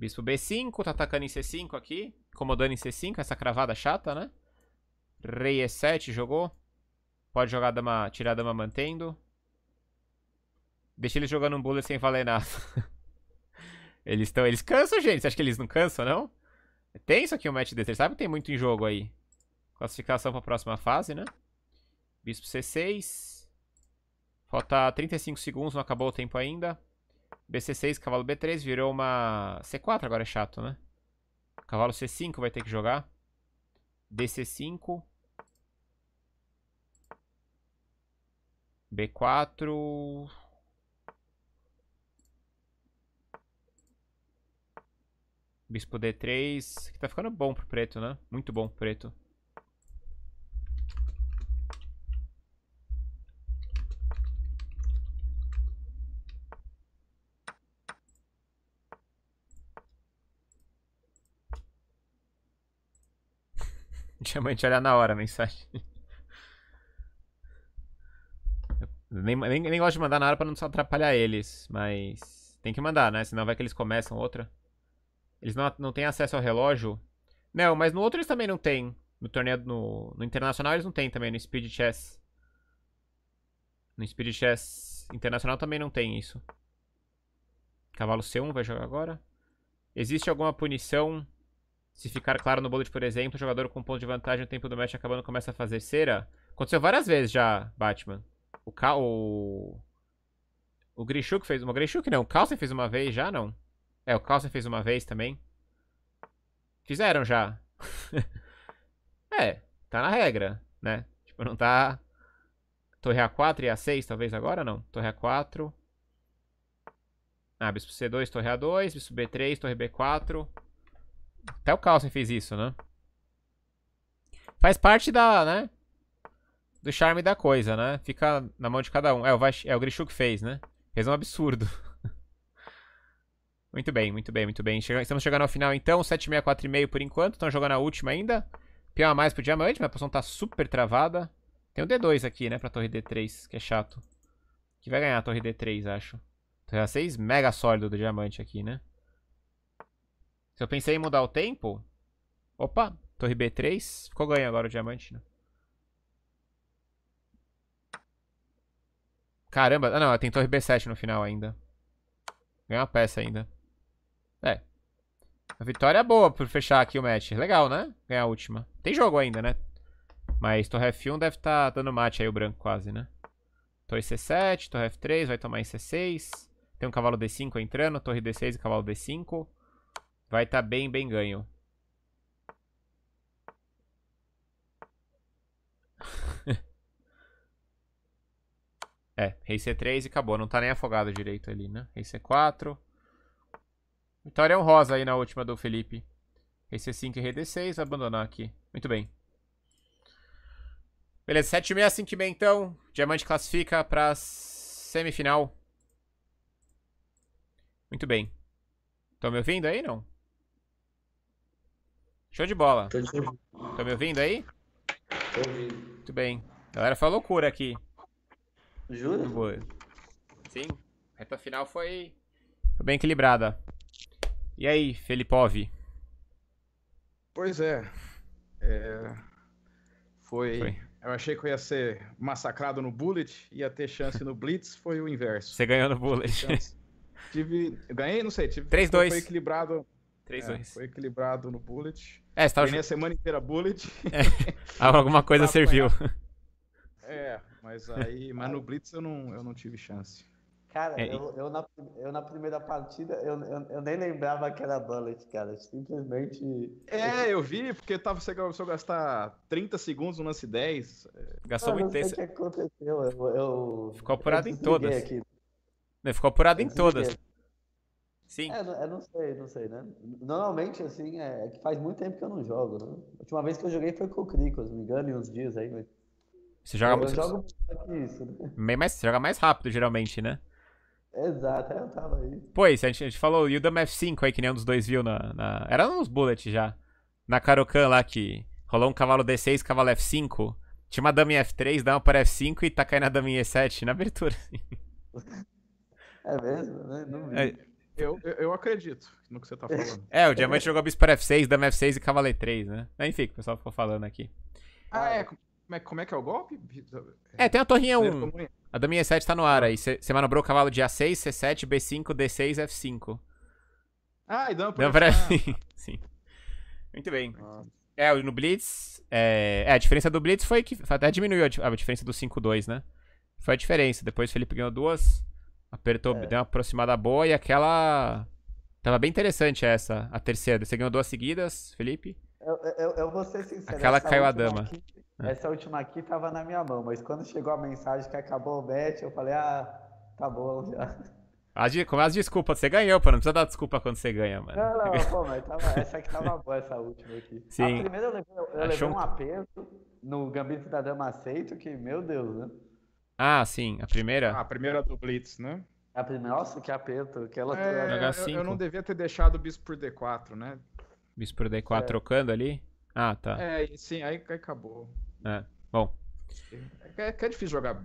Bispo B5, tá atacando em C5 aqui. Incomodando em C5, essa cravada chata, né? Rei E7 jogou. Pode jogar a dama, tirar a dama mantendo. Deixa eles jogando um bullet sem valer nada. eles estão. Eles cansam, gente. Você acha que eles não cansam, não? É tenso aqui o um match D3. Sabe que tem muito em jogo aí. Classificação pra próxima fase, né? Bispo C6. Falta 35 segundos, não acabou o tempo ainda. BC6, cavalo B3, virou uma C4, agora é chato, né? Cavalo C5 vai ter que jogar. DC5. B4. Bispo D3, que tá ficando bom pro preto, né? Muito bom pro preto. Tinha mãe olhar na hora a mensagem. Nem, nem, nem, gosto de mandar na hora pra não só atrapalhar eles, mas tem que mandar, né? Senão vai que eles começam outra. Eles não, não têm acesso ao relógio. Não, mas no outro eles também não têm. No torneio, no, no internacional eles não têm também, no Speed Chess. No Speed Chess internacional também não tem isso. Cavalo C1 vai jogar agora. Existe alguma punição se ficar claro no bullet, por exemplo, o jogador com um ponto de vantagem no tempo do match acabando começa a fazer cera. Aconteceu várias vezes já, Batman. O Ka o... O Grishuk fez uma... O que não, o Carlsen fez uma vez já, não? É, o Carlsen fez uma vez também. Fizeram já. é, tá na regra, né? Tipo, não tá... Torre A4 e A6, talvez agora, não. Torre A4. Ah, bispo C2, torre A2, bispo B3, torre B4... Até o Carlsen fez isso, né? Faz parte da, né? Do charme da coisa, né? Fica na mão de cada um. É, o, Vach... é, o Grishu que fez, né? Fez um absurdo. muito bem, muito bem, muito bem. Estamos chegando ao final, então. 764,5 por enquanto. Estão jogando a última ainda. Pior a mais pro diamante, mas a posição tá super travada. Tem o D2 aqui, né? Pra torre D3, que é chato. Que vai ganhar a torre D3, acho. Torre A6 mega sólido do diamante aqui, né? Se eu pensei em mudar o tempo... Opa, torre B3. Ficou ganho agora o diamante, né? Caramba, ah não, tem torre B7 no final ainda. Ganhou uma peça ainda. É. A vitória é boa por fechar aqui o match. Legal, né? Ganhar a última. Tem jogo ainda, né? Mas torre F1 deve estar tá dando mate aí o branco quase, né? Torre C7, torre F3, vai tomar em C6. Tem um cavalo D5 entrando, torre D6 e cavalo D5. Vai estar tá bem, bem ganho. é, rei C3 e acabou. Não tá nem afogado direito ali, né? Rei C4. Vitória é um rosa aí na última do Felipe. Rei C5 e rei D6. Abandonar aqui. Muito bem. Beleza, 7 6 5 6 então. Diamante classifica pra semifinal. Muito bem. Estão me ouvindo aí, não? Show de bola. Tá me ouvindo aí? Tô ouvindo. Muito bem. A galera foi loucura aqui. Jura? Sim. A reta final foi... foi bem equilibrada. E aí, Felipov? Pois é. é... Foi... foi. Eu achei que eu ia ser massacrado no Bullet, ia ter chance no Blitz, foi o inverso. Você ganhou no Bullet. Tive. Ganhei, não sei, tive. 3-2. Foi equilibrado. 3-2. É, foi equilibrado no Bullet. É, você a semana inteira bullet. É, alguma coisa serviu. É, mas aí. Mas no Blitz eu não, eu não tive chance. Cara, é, eu, eu, na, eu na primeira partida, eu, eu, eu, nem lembrava que era bullet, cara. Simplesmente. É, eu vi, porque tava, você começou a gastar 30 segundos no lance 10. Gastou muito tempo. o que aconteceu. Eu, eu, ficou apurado em todas. Aqui. Ficou apurado em todas. Sim. É, eu não sei, não sei, né? Normalmente, assim, é, é, que faz muito tempo que eu não jogo, né? A última vez que eu joguei foi com o Crico, se não me engano, em uns dias aí, mas... Você joga eu, muito... Eu jogo mais que isso, né? você joga mais rápido, geralmente, né? Exato, é, eu tava aí. Pois, a gente, a gente falou o Udam F5 aí, que nenhum dos dois viu na... na... Era uns bullet já. Na Karokan lá, que rolou um cavalo D6, cavalo F5. Tinha uma dama em F3, dá uma para F5 e tá caindo a dama em E7 na abertura. Assim. É mesmo, né? Não vi. É... Eu, eu, eu acredito no que você tá falando. É, o Diamante jogou Bispo F6, Dama F6 e Cavaleiro 3, né? Enfim, o pessoal ficou falando aqui. Ah, é. Como é, como é que é o golpe? É, tem a torrinha 1. A e 7 tá no ar aí. Você manobrou o cavalo de A6, C7, B5, D6, F5. Ah, e dama por Dama F5. Sim. Muito bem. Nossa. Ah. É, no Blitz. É... é, a diferença do Blitz foi que. Até diminuiu a, diferença do 5-2, né? Foi a diferença. Depois o Felipe ganhou duas. Apertou, é. deu uma aproximada boa e aquela. Tava bem interessante essa, a terceira. Você ganhou duas seguidas, Felipe? Eu, eu, eu vou ser sincero. Aquela caiu a dama. Aqui, Essa última aqui tava na minha mão, mas quando chegou a mensagem que acabou o bet, eu falei, ah, tá bom já. As, como as desculpas, você ganhou, pô. Não precisa dar desculpa quando você ganha, mano. Não, não, pô, mas tava, essa aqui tava boa, essa última aqui. Sim. A primeira eu levei, eu levei um aperto no Gambito da Dama Aceito, que, meu Deus, né? Ah, sim, a primeira? Ah, a primeira do Blitz, né? A primeira, nossa, que aperto. Aquela é, eu, eu, não devia ter deixado o bispo por D4, né? Bispo por D4 é. trocando ali? Ah, tá. É, sim, aí, aí acabou. É, bom. É, é, é difícil jogar,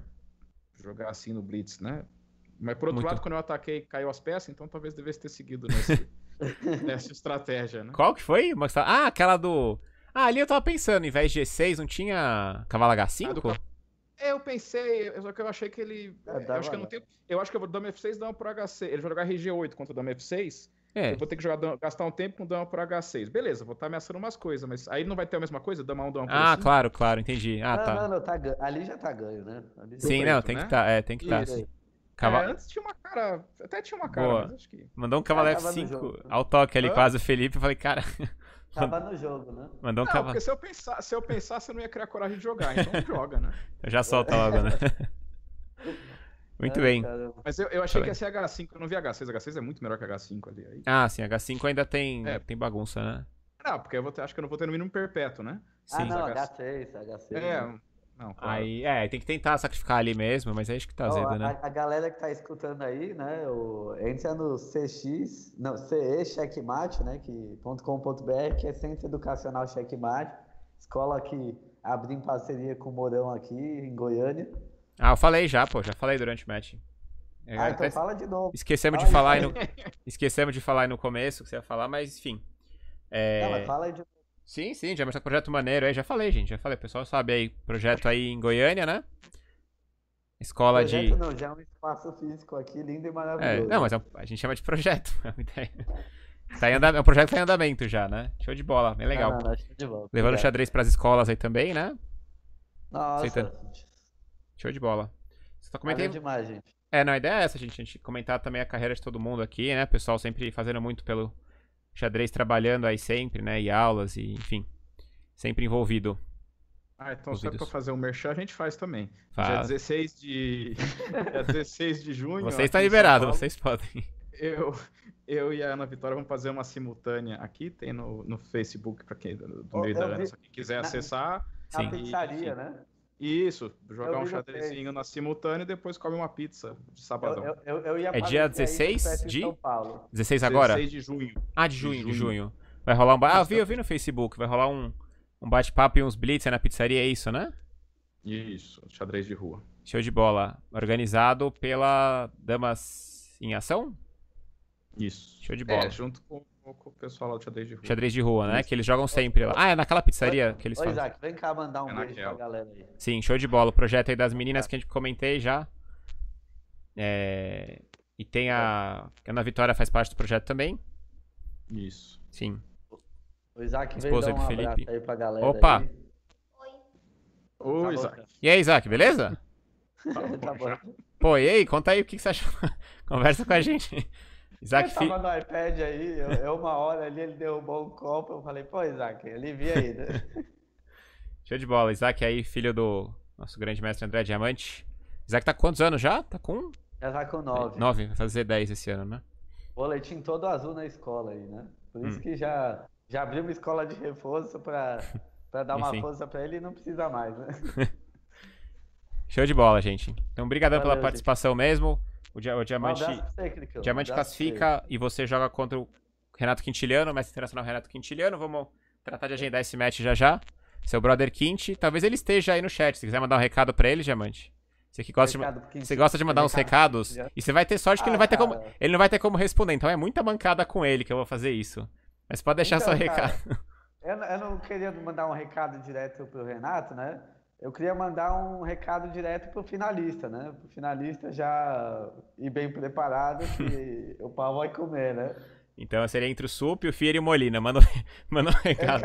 jogar assim no Blitz, né? Mas por outro Muito. lado, quando eu ataquei, caiu as peças, então talvez devesse ter seguido nesse, nessa estratégia, né? Qual que foi? Ah, aquela do. Ah, ali eu tava pensando, em vez de G6, não tinha cavalo H5? Ah, do, eu pensei, só que eu achei que ele. É, eu, acho que eu, não tenho, eu acho que eu vou dar F6 e dar uma pro H6. Ele vai jogar RG8 contra o Dama F6. É. Eu vou ter que jogar, gastar um tempo com dama pro H6. Beleza, vou estar tá ameaçando umas coisas, mas aí não vai ter a mesma coisa? Dama 1, dama 1. Ah, assim? claro, claro, entendi. Ah, não, tá. Não, não, tá ali já tá ganho, né? Ali Sim, preto, não, tá tem né? que tá, é, tem que tá. Assim. É, antes tinha uma cara, até tinha uma cara, Boa. mas acho que... Mandou um cavalo ah, F5 ao toque ali, Hã? quase o Felipe, eu falei, cara... Tava no jogo, né? Mandou um não, cavalo. porque se eu, pensar, se eu pensasse, eu não ia criar coragem de jogar, então joga, né? Eu já solta logo, né? Muito é, bem. Cara. Mas eu, eu achei tá que ia ser H5, eu não vi H6. H6 é muito melhor que H5 ali. Aí... Ah, sim, H5 ainda tem, é. tem bagunça, né? Não, ah, porque eu ter, acho que eu não vou ter no mínimo perpétuo, né? Ah, sim. Ah, não, H6, H6. H6 é, né? Não, ah. claro. Aí, é, tem que tentar sacrificar ali mesmo, mas isso que tá Ó, né? A, a, galera que tá escutando aí, né, o, entra no CX, não, CE Checkmate, né, que, br que é Centro Educacional Checkmate, escola que abriu em parceria com o Morão aqui, em Goiânia. Ah, eu falei já, pô, já falei durante o match. É, ah, então fala de novo. Esquecemos fala de falar aí no, esquecemos de falar aí no começo que você ia falar, mas enfim. É... Não, mas fala aí de novo Sim, sim, já mostrou projeto maneiro aí, já falei, gente, já falei, o pessoal sabe aí, projeto aí em Goiânia, né? Escola projeto de. Não, já é um espaço físico aqui, lindo e é, maravilhoso. É, não, mas é um, a gente chama de projeto, é uma ideia. Tá em andamento, é um projeto que tá em andamento já, né? Show de bola, bem legal. Ah, não, não, show de bola. Levando legal. xadrez pras escolas aí também, né? Nossa. Aceitando. Tá- show de bola. Você tá comentando. demais, gente. É, não, a ideia é essa, gente. A gente comentar também a carreira de todo mundo aqui, né? O pessoal sempre fazendo muito pelo, xadrez trabalhando aí sempre, né? E aulas, e enfim. Sempre envolvido. Ah, então envolvidos. só para fazer um merchan, a gente faz também. Dia 16 de. Dia 16 de junho. Você está liberado, vocês podem. Eu, eu e a Ana Vitória vamos fazer uma simultânea aqui, tem no, no Facebook para quem do meio da Ana, quiser acessar. Na pizzaria, né? Isso, jogar um xadrezinho na simultânea e depois come uma pizza de sabadão. Eu, eu, eu é dia 16 de? São Paulo. 16 agora? 16 de junho. Ah, de junho, de junho. De junho. Vai rolar um. Ah, eu vi, eu vi no Facebook. Vai rolar um, um bate-papo e uns blitz na pizzaria, é isso, né? Isso, xadrez de rua. Show de bola. Organizado pela Damas em Ação? Isso. Show de bola. É, junto com com o pessoal lá do xadrez de rua. Xadrez de rua, né? Que eles jogam sempre lá. Ah, é naquela pizzaria que eles Ô, fazem. Isaac, vem cá mandar um é beijo naquela. pra galera aí. Sim, show de bola. O projeto aí das meninas que a gente comentei já. É... E tem a. A Ana Vitória faz parte do projeto também. Isso. Sim. O Isaac veio dar um abraço aí pra galera. Opa! Aí. Oi. Ô, tá Isaac. E aí, Isaac, beleza? tá bom. Tá Pô, e aí? Conta aí o que, que você achou. Conversa com a gente. Isaac eu tava no iPad aí, eu, eu, uma hora ali, ele derrubou um copo, eu falei, pô, Isaac, alivia aí. Né? Show de bola. Isaac aí, filho do nosso grande mestre André Diamante. Isaac tá com quantos anos já? Tá com? Já tá com nove. Nove, vai fazer dez esse ano, né? Boletim todo azul na escola aí, né? Por isso hum. que já, já abriu uma escola de reforço pra, pra dar uma força pra ele e não precisa mais, né? Show de bola, gente. Então, obrigado pela participação gente. mesmo. O, o diamante, diamante classifica e você joga contra o Renato Quintiliano, mestre internacional Renato Quintiliano. Vamos tratar de agendar esse match já já. Seu brother quinti talvez ele esteja aí no chat. Se quiser mandar um recado para ele, diamante. Você que gosta, recado, de, você gosta de mandar recado, uns recados e você vai ter sorte que ah, ele não vai ter como, ele não vai ter como responder. Então é muita mancada com ele que eu vou fazer isso. Mas pode deixar então, seu cara, recado. Eu, eu, não queria mandar um recado direto pro Renato, né? Eu queria mandar um recado direto para o finalista, né? Para o finalista já ir bem preparado que o pau vai comer, né? Então seria entre o Sup, o Fier e o Molina. Manda, manda um recado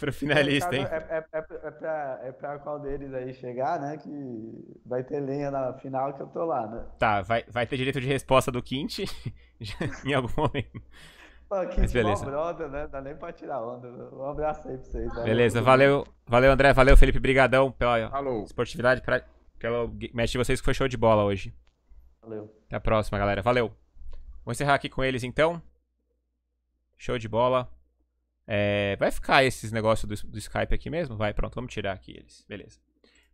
para é, o finalista, hein? É, é, é, é para é qual deles aí chegar, né? Que vai ter lenha na final que eu tô lá, né? Tá, vai, vai ter direito de resposta do Quinte em algum momento. Mas beleza. Brother, né? Dá nem pra tirar onda. Um abraço aí pra vocês. Né? Beleza, valeu. Valeu, André. Valeu, Felipe. Brigadão pela Alô. esportividade. Pra... Pelo match de vocês que foi show de bola hoje. Valeu. Até a próxima, galera. Valeu. Vou encerrar aqui com eles, então. Show de bola. É... vai ficar esses negócios do, do Skype aqui mesmo? Vai, pronto. Vamos tirar aqui eles. Beleza.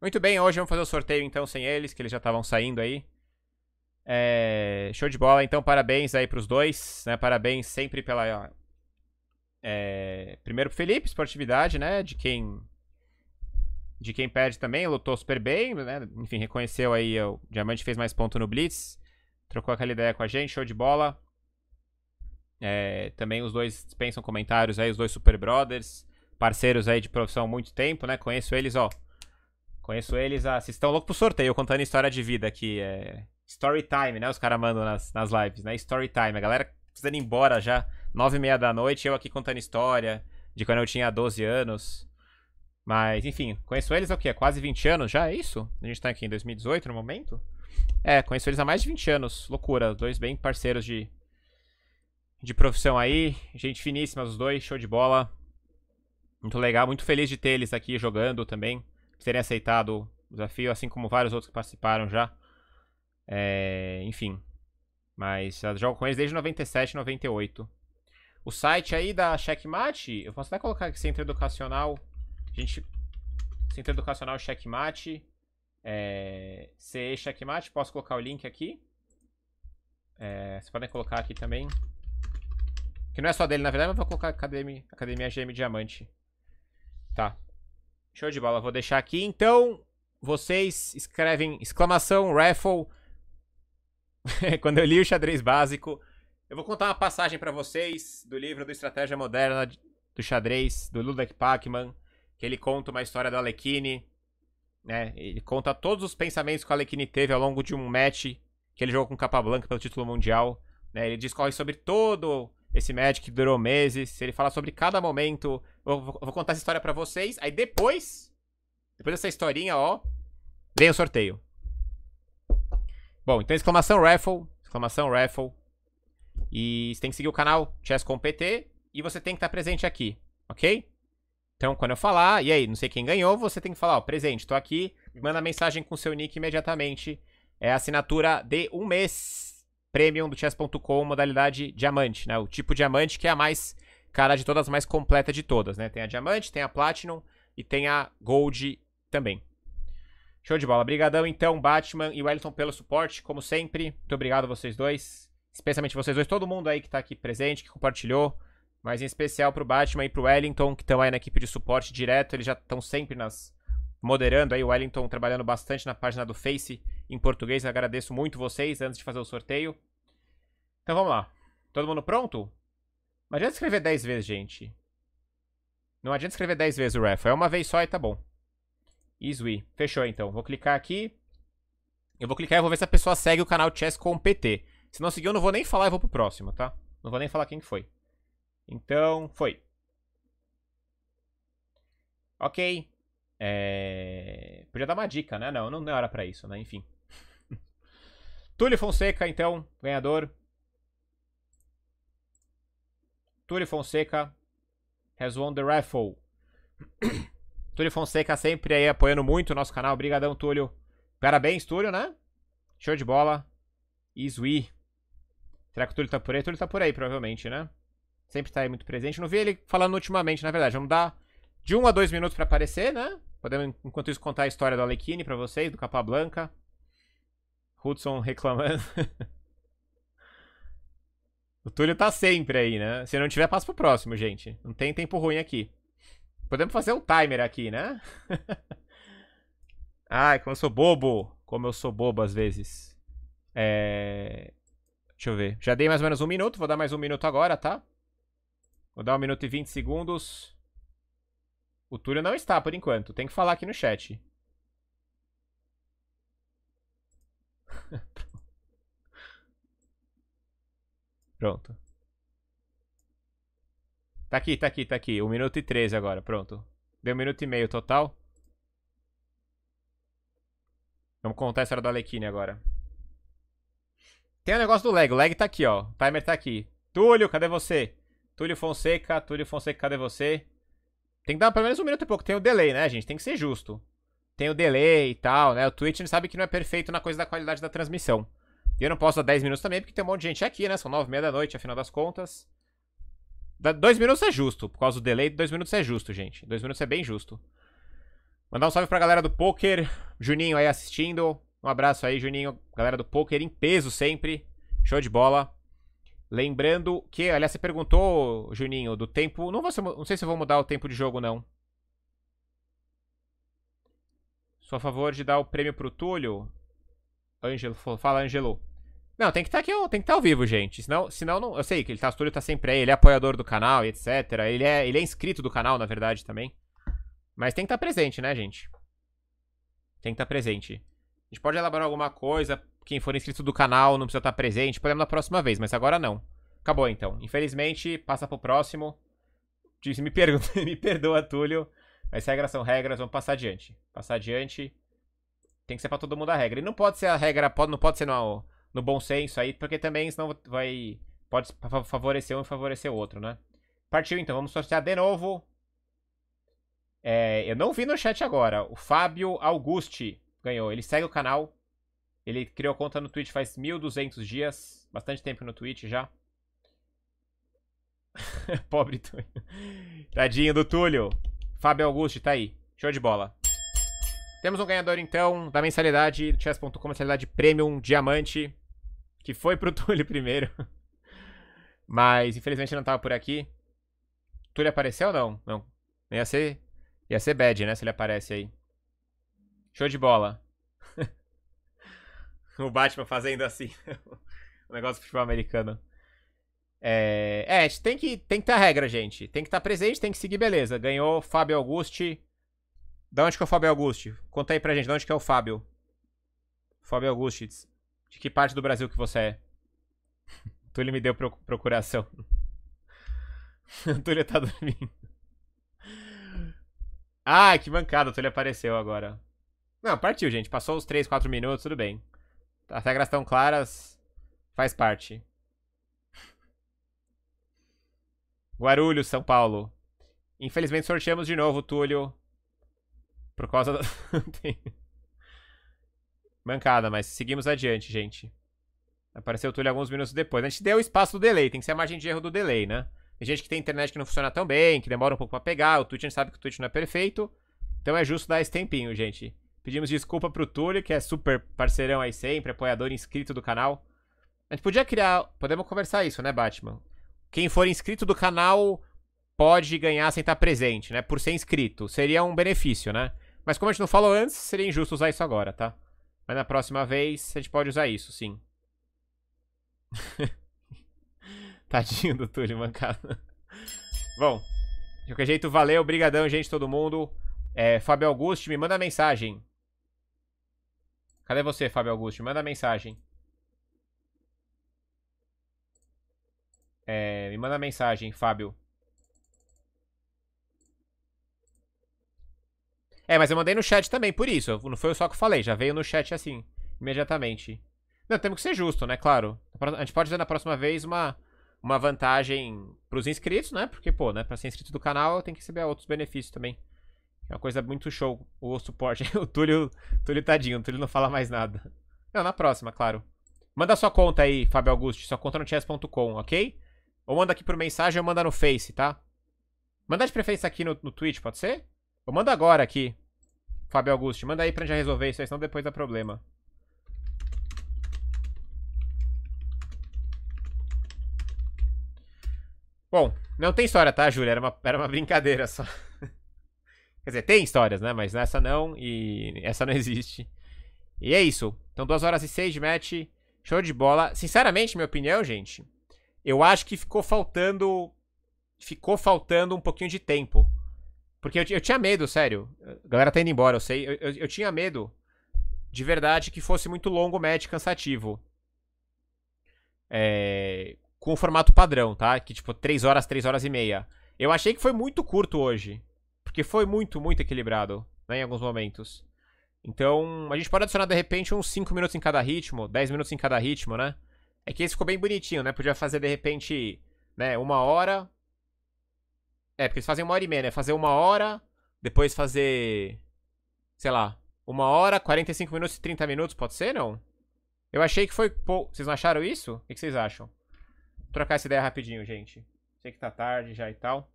Muito bem, hoje vamos fazer o sorteio, então, sem eles, que eles já estavam saindo aí. É, show de bola, então parabéns aí pros dois, né? Parabéns sempre pela. Ó, é, primeiro pro Felipe, esportividade, né? De quem. De quem perde também, lutou super bem, né? Enfim, reconheceu aí. O Diamante fez mais ponto no Blitz. Trocou aquela ideia com a gente, show de bola. É, também os dois dispensam comentários aí, os dois Super Brothers, parceiros aí de profissão há muito tempo, né? Conheço eles, ó. Conheço eles, ah, vocês estão loucos pro sorteio, contando história de vida aqui. É, Story time, né? Os caras mandam nas, nas lives, né? Story time. A galera precisando ir embora já. Nove e meia da noite, eu aqui contando história de quando eu tinha 12 anos. Mas, enfim, conheço eles há o quê? Quase 20 anos já, é isso? A gente tá aqui em 2018 no momento? É, conheço eles há mais de 20 anos. Loucura, dois bem parceiros de, de profissão aí. Gente finíssima, os dois, show de bola. Muito legal, muito feliz de ter eles aqui jogando também. Terem aceitado o desafio, assim como vários outros que participaram já. É, enfim. Mas eu jogo com eles desde 97, 98. O site aí da Checkmate, eu posso até colocar aqui Centro Educacional. Gente, Centro Educacional Checkmate. É, CE Checkmate, posso colocar o link aqui. É, vocês podem colocar aqui também. Que não é só dele, na verdade, mas vou colocar Academia, Academia GM Diamante. Tá. Show de bola, vou deixar aqui. Então, vocês escrevem exclamação, raffle Quando eu li o xadrez básico, eu vou contar uma passagem para vocês do livro do Estratégia Moderna do Xadrez, do Ludwig Pachman, que ele conta uma história do Alekhine, né? Ele conta todos os pensamentos que o Alekhine teve ao longo de um match que ele jogou com capa blanca pelo título mundial, né? Ele discorre é sobre todo esse match que durou meses, ele fala sobre cada momento. Eu vou contar essa história para vocês, aí depois, depois dessa historinha, ó, vem o sorteio. Bom, então exclamação raffle, exclamação raffle. E você tem que seguir o canal Chess com PT e você tem que estar presente aqui, ok? Então, quando eu falar, e aí, não sei quem ganhou, você tem que falar, ó, presente, tô aqui, me manda mensagem com seu nick imediatamente. É assinatura de um mês premium do chess.com, modalidade diamante, né? O tipo diamante que é a mais cara de todas, mais completa de todas, né? Tem a diamante, tem a platinum e tem a gold também. Show de bola. Obrigadão, então, Batman e Wellington pelo suporte, como sempre. Muito obrigado a vocês dois. Especialmente vocês dois, todo mundo aí que tá aqui presente, que compartilhou. Mas em especial pro Batman e pro Wellington, que estão aí na equipe de suporte direto. Eles já estão sempre nas moderando aí. O Wellington trabalhando bastante na página do Face em português. Eu agradeço muito vocês antes de fazer o sorteio. Então vamos lá. Todo mundo pronto? Não adianta escrever 10 vezes, gente. Não adianta escrever 10 vezes o Rafa. É uma vez só e tá bom. Isui. Fechou, então. Vou clicar aqui. Eu vou clicar e vou ver se a pessoa segue o canal Chess com PT. Se não seguir, eu não vou nem falar e vou pro próximo, tá? Não vou nem falar quem foi. Então, foi. Ok. É... Podia dar uma dica, né? Não, não era pra isso, né? Enfim. Túlio Fonseca, então, ganhador. Túlio Fonseca has won the raffle. Túlio Fonseca sempre aí apoiando muito o nosso canal. Obrigadão, Túlio. Parabéns, Túlio, né? Show de bola. Isui. Será que o Túlio tá por aí? O Túlio tá por aí, provavelmente, né? Sempre tá aí muito presente. Não vi ele falando ultimamente, na verdade. Vamos dar de um a dois minutos pra aparecer, né? Podemos, enquanto isso, contar a história do Alequine pra vocês, do Capa Blanca. Hudson reclamando. o Túlio tá sempre aí, né? Se não tiver, passa pro próximo, gente. Não tem tempo ruim aqui. Podemos fazer um timer aqui, né? Ai, como eu sou bobo. Como eu sou bobo às vezes. É... Deixa eu ver. Já dei mais ou menos um minuto. Vou dar mais um minuto agora, tá? Vou dar um minuto e vinte segundos. O Túlio não está, por enquanto. Tem que falar aqui no chat. Pronto. Tá aqui, tá aqui, tá aqui. 1 um minuto e 13 agora, pronto. Deu 1 um minuto e meio total. Vamos contar a história do Alequine agora. Tem o um negócio do lag. O lag tá aqui, ó. O timer tá aqui. Túlio, cadê você? Túlio Fonseca, Túlio Fonseca, cadê você? Tem que dar pelo menos um minuto e pouco. Tem o delay, né, gente? Tem que ser justo. Tem o delay e tal, né? O Twitch sabe que não é perfeito na coisa da qualidade da transmissão. E eu não posso dar 10 minutos também, porque tem um monte de gente aqui, né? São 9 h meia da noite, afinal das contas. Dois minutos é justo. Por causa do delay, dois minutos é justo, gente. Dois minutos é bem justo. Mandar um salve pra galera do poker. Juninho aí assistindo. Um abraço aí, Juninho. Galera do poker em peso sempre. Show de bola. Lembrando que, aliás, você perguntou, Juninho, do tempo. Não, vou, não sei se eu vou mudar o tempo de jogo, não. Sou a favor de dar o prêmio pro Túlio. Ângelo, fala, Ângelo. Não, tem que estar tá aqui, tem que estar tá ao vivo, gente. Senão, senão não, eu sei que ele tá, o Túlio tá sempre aí, ele é apoiador do canal e etc. Ele é, ele é inscrito do canal, na verdade, também. Mas tem que estar tá presente, né, gente? Tem que estar tá presente. A gente pode elaborar alguma coisa, quem for inscrito do canal não precisa estar tá presente, podemos na próxima vez, mas agora não. Acabou, então. Infelizmente, passa pro próximo. Me, pergunta, me perdoa, Túlio, mas regras são regras, vamos passar adiante. Passar adiante... Tem que ser para todo mundo a regra. E não pode ser a regra, pode, não pode ser no, no bom senso aí, porque também senão vai pode favorecer um e favorecer o outro, né? Partiu então, vamos sortear de novo. É, eu não vi no chat agora. O Fábio Augusti ganhou. Ele segue o canal. Ele criou conta no Twitch faz 1200 dias. Bastante tempo no Twitch já. Pobre Túlio. Tadinho do Túlio. Fábio Augusti, tá aí. Show de bola. Temos um ganhador, então, da mensalidade chess.com, mensalidade premium diamante que foi pro Túlio primeiro. Mas infelizmente não tava por aqui. Túlio apareceu ou não? Não. Ia ser, ia ser bad, né? Se ele aparece aí. Show de bola. o Batman fazendo assim. o negócio do futebol americano. É, é tem que tem que ter a regra, gente. Tem que estar tá presente, tem que seguir, beleza. Ganhou Fábio Augusti. Da onde que é o Fábio Augusti? Conta aí pra gente, da onde que é o Fábio? Fábio Augusti. De que parte do Brasil que você é? Túlio me deu pro procuração. Túlio tá dormindo. Ah, que mancada, Túlio apareceu agora. Não, partiu, gente. Passou os 3, 4 minutos, tudo bem. As regras estão claras, faz parte. Guarulhos, São Paulo. Infelizmente sorteamos de novo, Túlio. Por causa da. Mancada, mas seguimos adiante, gente. Apareceu o Túlio alguns minutos depois. A gente deu o espaço do delay, tem que ser a margem de erro do delay, né? Tem gente que tem internet que não funciona tão bem, que demora um pouco pra pegar, o Twitch a gente sabe que o Twitch não é perfeito. Então é justo dar esse tempinho, gente. Pedimos desculpa pro Túlio, que é super parceirão aí sempre, apoiador inscrito do canal. A gente podia criar... Podemos conversar isso, né, Batman? Quem for inscrito do canal pode ganhar sem estar presente, né? Por ser inscrito. Seria um benefício, né? Mas como a gente não falou antes, seria injusto usar isso agora, tá? Mas na próxima vez a gente pode usar isso, sim. Tadinho do Túlio mancado. Bom, de qualquer jeito, valeu, brigadão, gente, todo mundo. É, Fábio Augusto, me manda mensagem. Cadê você, Fábio Augusto? Me manda mensagem. É, me manda mensagem, Fábio. É, mas eu mandei no chat também, por isso. Não foi só que eu falei, já veio no chat assim, imediatamente. Não, temos que ser justo, né? Claro. A gente pode dar na próxima vez uma, uma vantagem pros inscritos, né? Porque, pô, né? Pra ser inscrito do canal, tem que receber outros benefícios também. É uma coisa muito show, o suporte. o Túlio, Túlio tadinho, o Túlio não fala mais nada. Não, na próxima, claro. Manda sua conta aí, Fábio Augusto, sua conta no chess.com, ok? Ou manda aqui por mensagem ou manda no Face, tá? Manda de preferência aqui no, no Twitch, pode ser? Eu mando agora aqui. Fábio Augusto, manda aí pra gente resolver isso aí, senão depois dá problema. Bom, não tem história, tá, Júlia? Era uma, era uma brincadeira só. Quer dizer, tem histórias, né? Mas essa não e essa não existe. E é isso. Então, 2 horas e 6 de match. Show de bola. Sinceramente, minha opinião, gente, eu acho que ficou faltando. Ficou faltando um pouquinho de tempo porque eu, eu tinha medo, sério. A galera tá indo embora, eu sei. Eu, eu, eu tinha medo, de verdade, que fosse muito longo o match cansativo. É, com o formato padrão, tá? Que tipo, 3 horas, 3 horas e meia. Eu achei que foi muito curto hoje. Porque foi muito, muito equilibrado, né? Em alguns momentos. Então, a gente pode adicionar, de repente, uns 5 minutos em cada ritmo, 10 minutos em cada ritmo, né? É que esse ficou bem bonitinho, né? Podia fazer, de repente, né, uma hora, é, porque eles fazem uma hora e meia, né? Fazer uma hora, depois fazer. Sei lá. Uma hora, 45 minutos e 30 minutos, pode ser, não? Eu achei que foi Vocês não acharam isso? O que, vocês acham? Vou trocar essa ideia rapidinho, gente. Sei que tá tarde já e tal.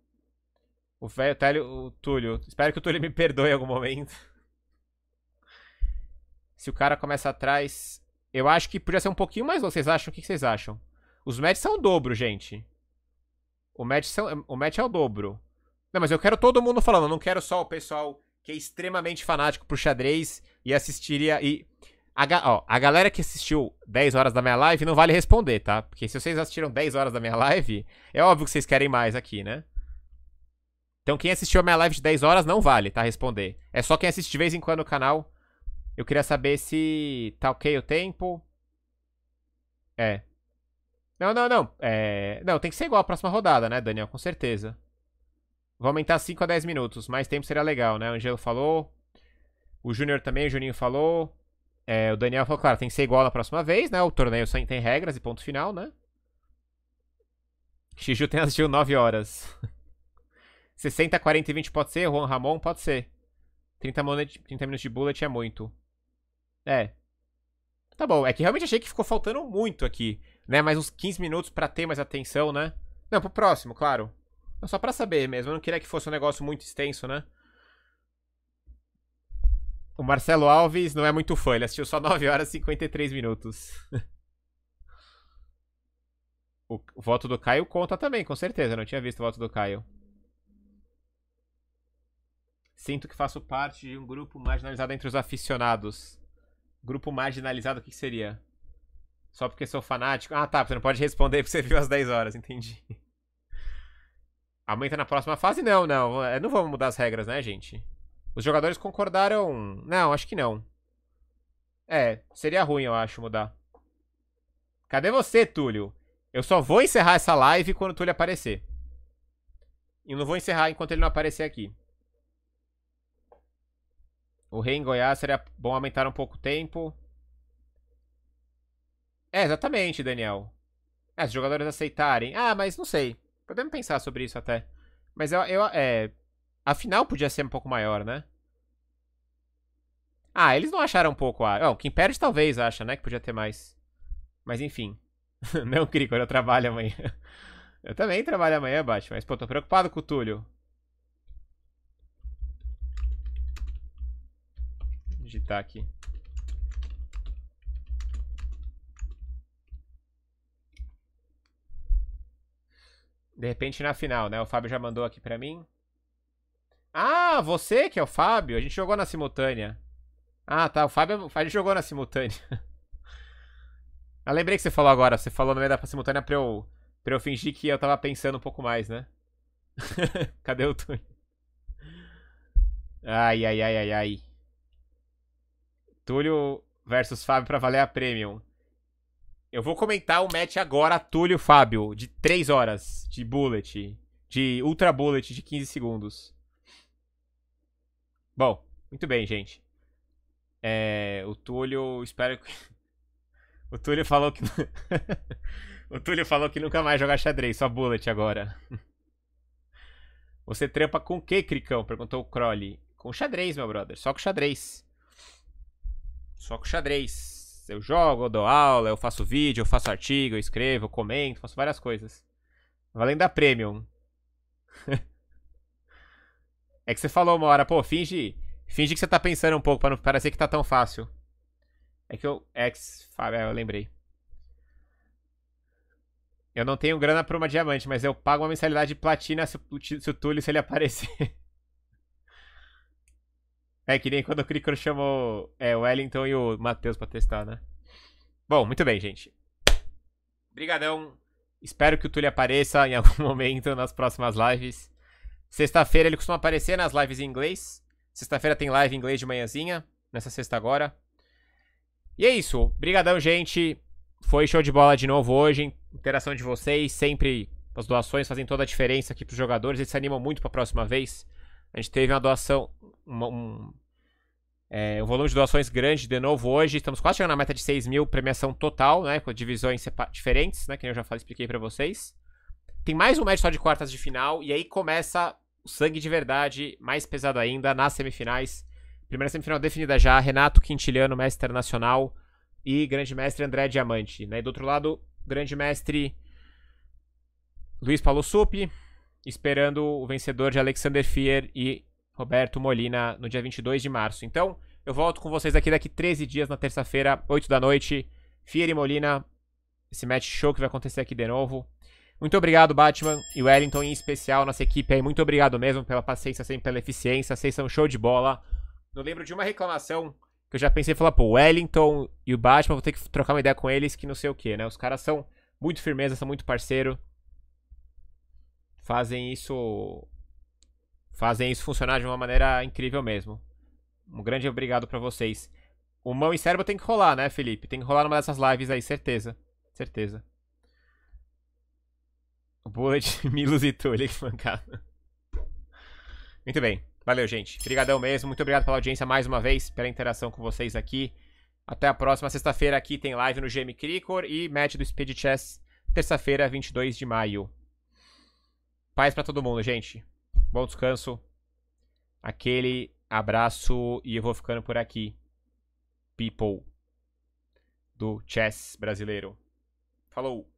O velho Télio, o Túlio. Espero que o Túlio me perdoe em algum momento. Se o cara começa atrás. Eu acho que podia ser um pouquinho mais. Vocês acham? O que vocês acham? Os médios são o dobro, gente. O match, são, o match é o dobro. Não, mas eu quero todo mundo falando, eu não quero só o pessoal que é extremamente fanático pro xadrez e assistiria e a, ó, a galera que assistiu 10 horas da minha live não vale responder, tá? Porque se vocês assistiram 10 horas da minha live, é óbvio que vocês querem mais aqui, né? Então quem assistiu a minha live de 10 horas não vale, tá? Responder. É só quem assiste de vez em quando o canal. Eu queria saber se tá ok o tempo. É. Não, não, não. É... Não, tem que ser igual a próxima rodada, né, Daniel? Com certeza. Vou aumentar 5 a 10 minutos. Mais tempo seria legal, né? O Angelo falou. O Júnior também, o Juninho falou. É, o Daniel falou, claro, tem que ser igual na próxima vez, né? O torneio só tem regras e ponto final, né? Xiju tem assistiu 9 horas. 60, 40 e 20 pode ser? Juan Ramon pode ser. 30, 30 minutos de bullet é muito. É. Tá bom, é que realmente achei que ficou faltando muito aqui né? Mais uns 15 minutos para ter mais atenção, né? Não, pro próximo, claro. Não, só para saber mesmo. Eu não queria que fosse um negócio muito extenso, né? O Marcelo Alves não é muito fã, ele assistiu só 9 horas e 53 minutos. o voto do Caio conta também, com certeza. Eu não tinha visto o voto do Caio. Sinto que faço parte de um grupo marginalizado entre os aficionados. Grupo marginalizado, o que, que seria? Só porque sou fanático. Ah, tá. Você não pode responder porque você viu às 10 horas. Entendi. Aumenta na próxima fase? Não, não. É, não vamos mudar as regras, né, gente? Os jogadores concordaram. Não, acho que não. É, seria ruim, eu acho, mudar. Cadê você, Túlio? Eu só vou encerrar essa live quando o Túlio aparecer. E não vou encerrar enquanto ele não aparecer aqui. O rei em Goiás seria bom aumentar um pouco o tempo. É, exatamente, Daniel. É, se os jogadores aceitarem. Ah, mas não sei. Podemos pensar sobre isso até. Mas eu, eu é, a final podia ser um pouco maior, né? Ah, eles não acharam um pouco a. Ah, o quem perde talvez acha, né? Que podia ter mais. Mas enfim. não, Cricor, eu trabalho amanhã. eu também trabalho amanhã, Batman. Mas, pô, tô preocupado com o Túlio. digitar aqui. De repente na final, né? O Fábio já mandou aqui pra mim. Ah, você que é o Fábio? A gente jogou na simultânea. Ah, tá. O Fábio. A jogou na simultânea. ah, lembrei que você falou agora. Você falou no meio da simultânea pra eu, pra eu fingir que eu tava pensando um pouco mais, né? Cadê o Tony? Ai, ai, ai, ai, ai. Túlio versus Fábio pra valer a Premium. Eu vou comentar o match agora, Túlio Fábio, de 3 horas de bullet, de ultra bullet de 15 segundos. Bom, muito bem, gente. É, o Túlio, espero que. O Túlio falou que. o Túlio falou que nunca mais joga xadrez, só bullet agora. Você trampa com o que, Cricão? Perguntou o Crowley. Com xadrez, meu brother. Só com xadrez. Só com xadrez. Eu jogo, eu dou aula, eu faço vídeo, eu faço artigo, eu escrevo, eu comento, faço várias coisas. Valendo a premium. é que você falou uma hora, pô, finge, finge que você tá pensando um pouco pra não parecer que tá tão fácil. É que eu. É que. eu lembrei. Eu não tenho grana pra uma diamante, mas eu pago uma mensalidade de platina se, se o Túlio se ele aparecer. É que nem quando o Cricor chamou é, o Wellington e o Matheus pra testar, né? Bom, muito bem, gente. Obrigadão. Espero que o Túlio apareça em algum momento nas próximas lives. Sexta-feira ele costuma aparecer nas lives em inglês. Sexta-feira tem live em inglês de manhãzinha, nessa sexta agora. E é isso. Obrigadão, gente. Foi show de bola de novo hoje. Interação de vocês, sempre as doações fazem toda a diferença aqui pros jogadores. Eles se animam muito pra próxima vez. A gente teve uma doação. Uma, um, é, um volume de doações grande de novo hoje. Estamos quase chegando na meta de 6 mil, premiação total, né? Com divisões diferentes, né? Que eu já falei, expliquei para vocês. Tem mais um match só de quartas de final. E aí começa o sangue de verdade, mais pesado ainda, nas semifinais. Primeira semifinal definida já, Renato Quintiliano, mestre nacional e grande mestre André Diamante. Né? E do outro lado, grande mestre Luiz Paulo Supi, esperando o vencedor de Alexander Fier e Roberto Molina no dia 22 de março. Então, eu volto com vocês aqui daqui 13 dias, na terça-feira, 8 da noite. Fier e Molina, esse match show que vai acontecer aqui de novo. Muito obrigado, Batman e Wellington, em especial, nossa equipe aí. Muito obrigado mesmo pela paciência, sempre pela eficiência. Vocês são show de bola. Não lembro de uma reclamação que eu já pensei falar, pô, Wellington e o Batman, vou ter que trocar uma ideia com eles, que não sei o que, né? Os caras são muito firmeza, são muito parceiro fazem isso fazem isso funcionar de uma maneira incrível mesmo. Um grande obrigado para vocês. O mão e cérebro tem que rolar, né, Felipe? Tem que rolar numa dessas lives aí, certeza. Certeza. Bullet, me ilusitou, Tully, que mancada. Muito bem. Valeu, gente. Obrigadão mesmo. Muito obrigado pela audiência mais uma vez, pela interação com vocês aqui. Até a próxima. Sexta-feira aqui tem live no GM Cricor e match do Speed Chess. Terça-feira, 22 de maio. Paz para todo mundo, gente. Bom descanso. Aquele abraço e eu vou ficando por aqui. People do chess brasileiro. Falou.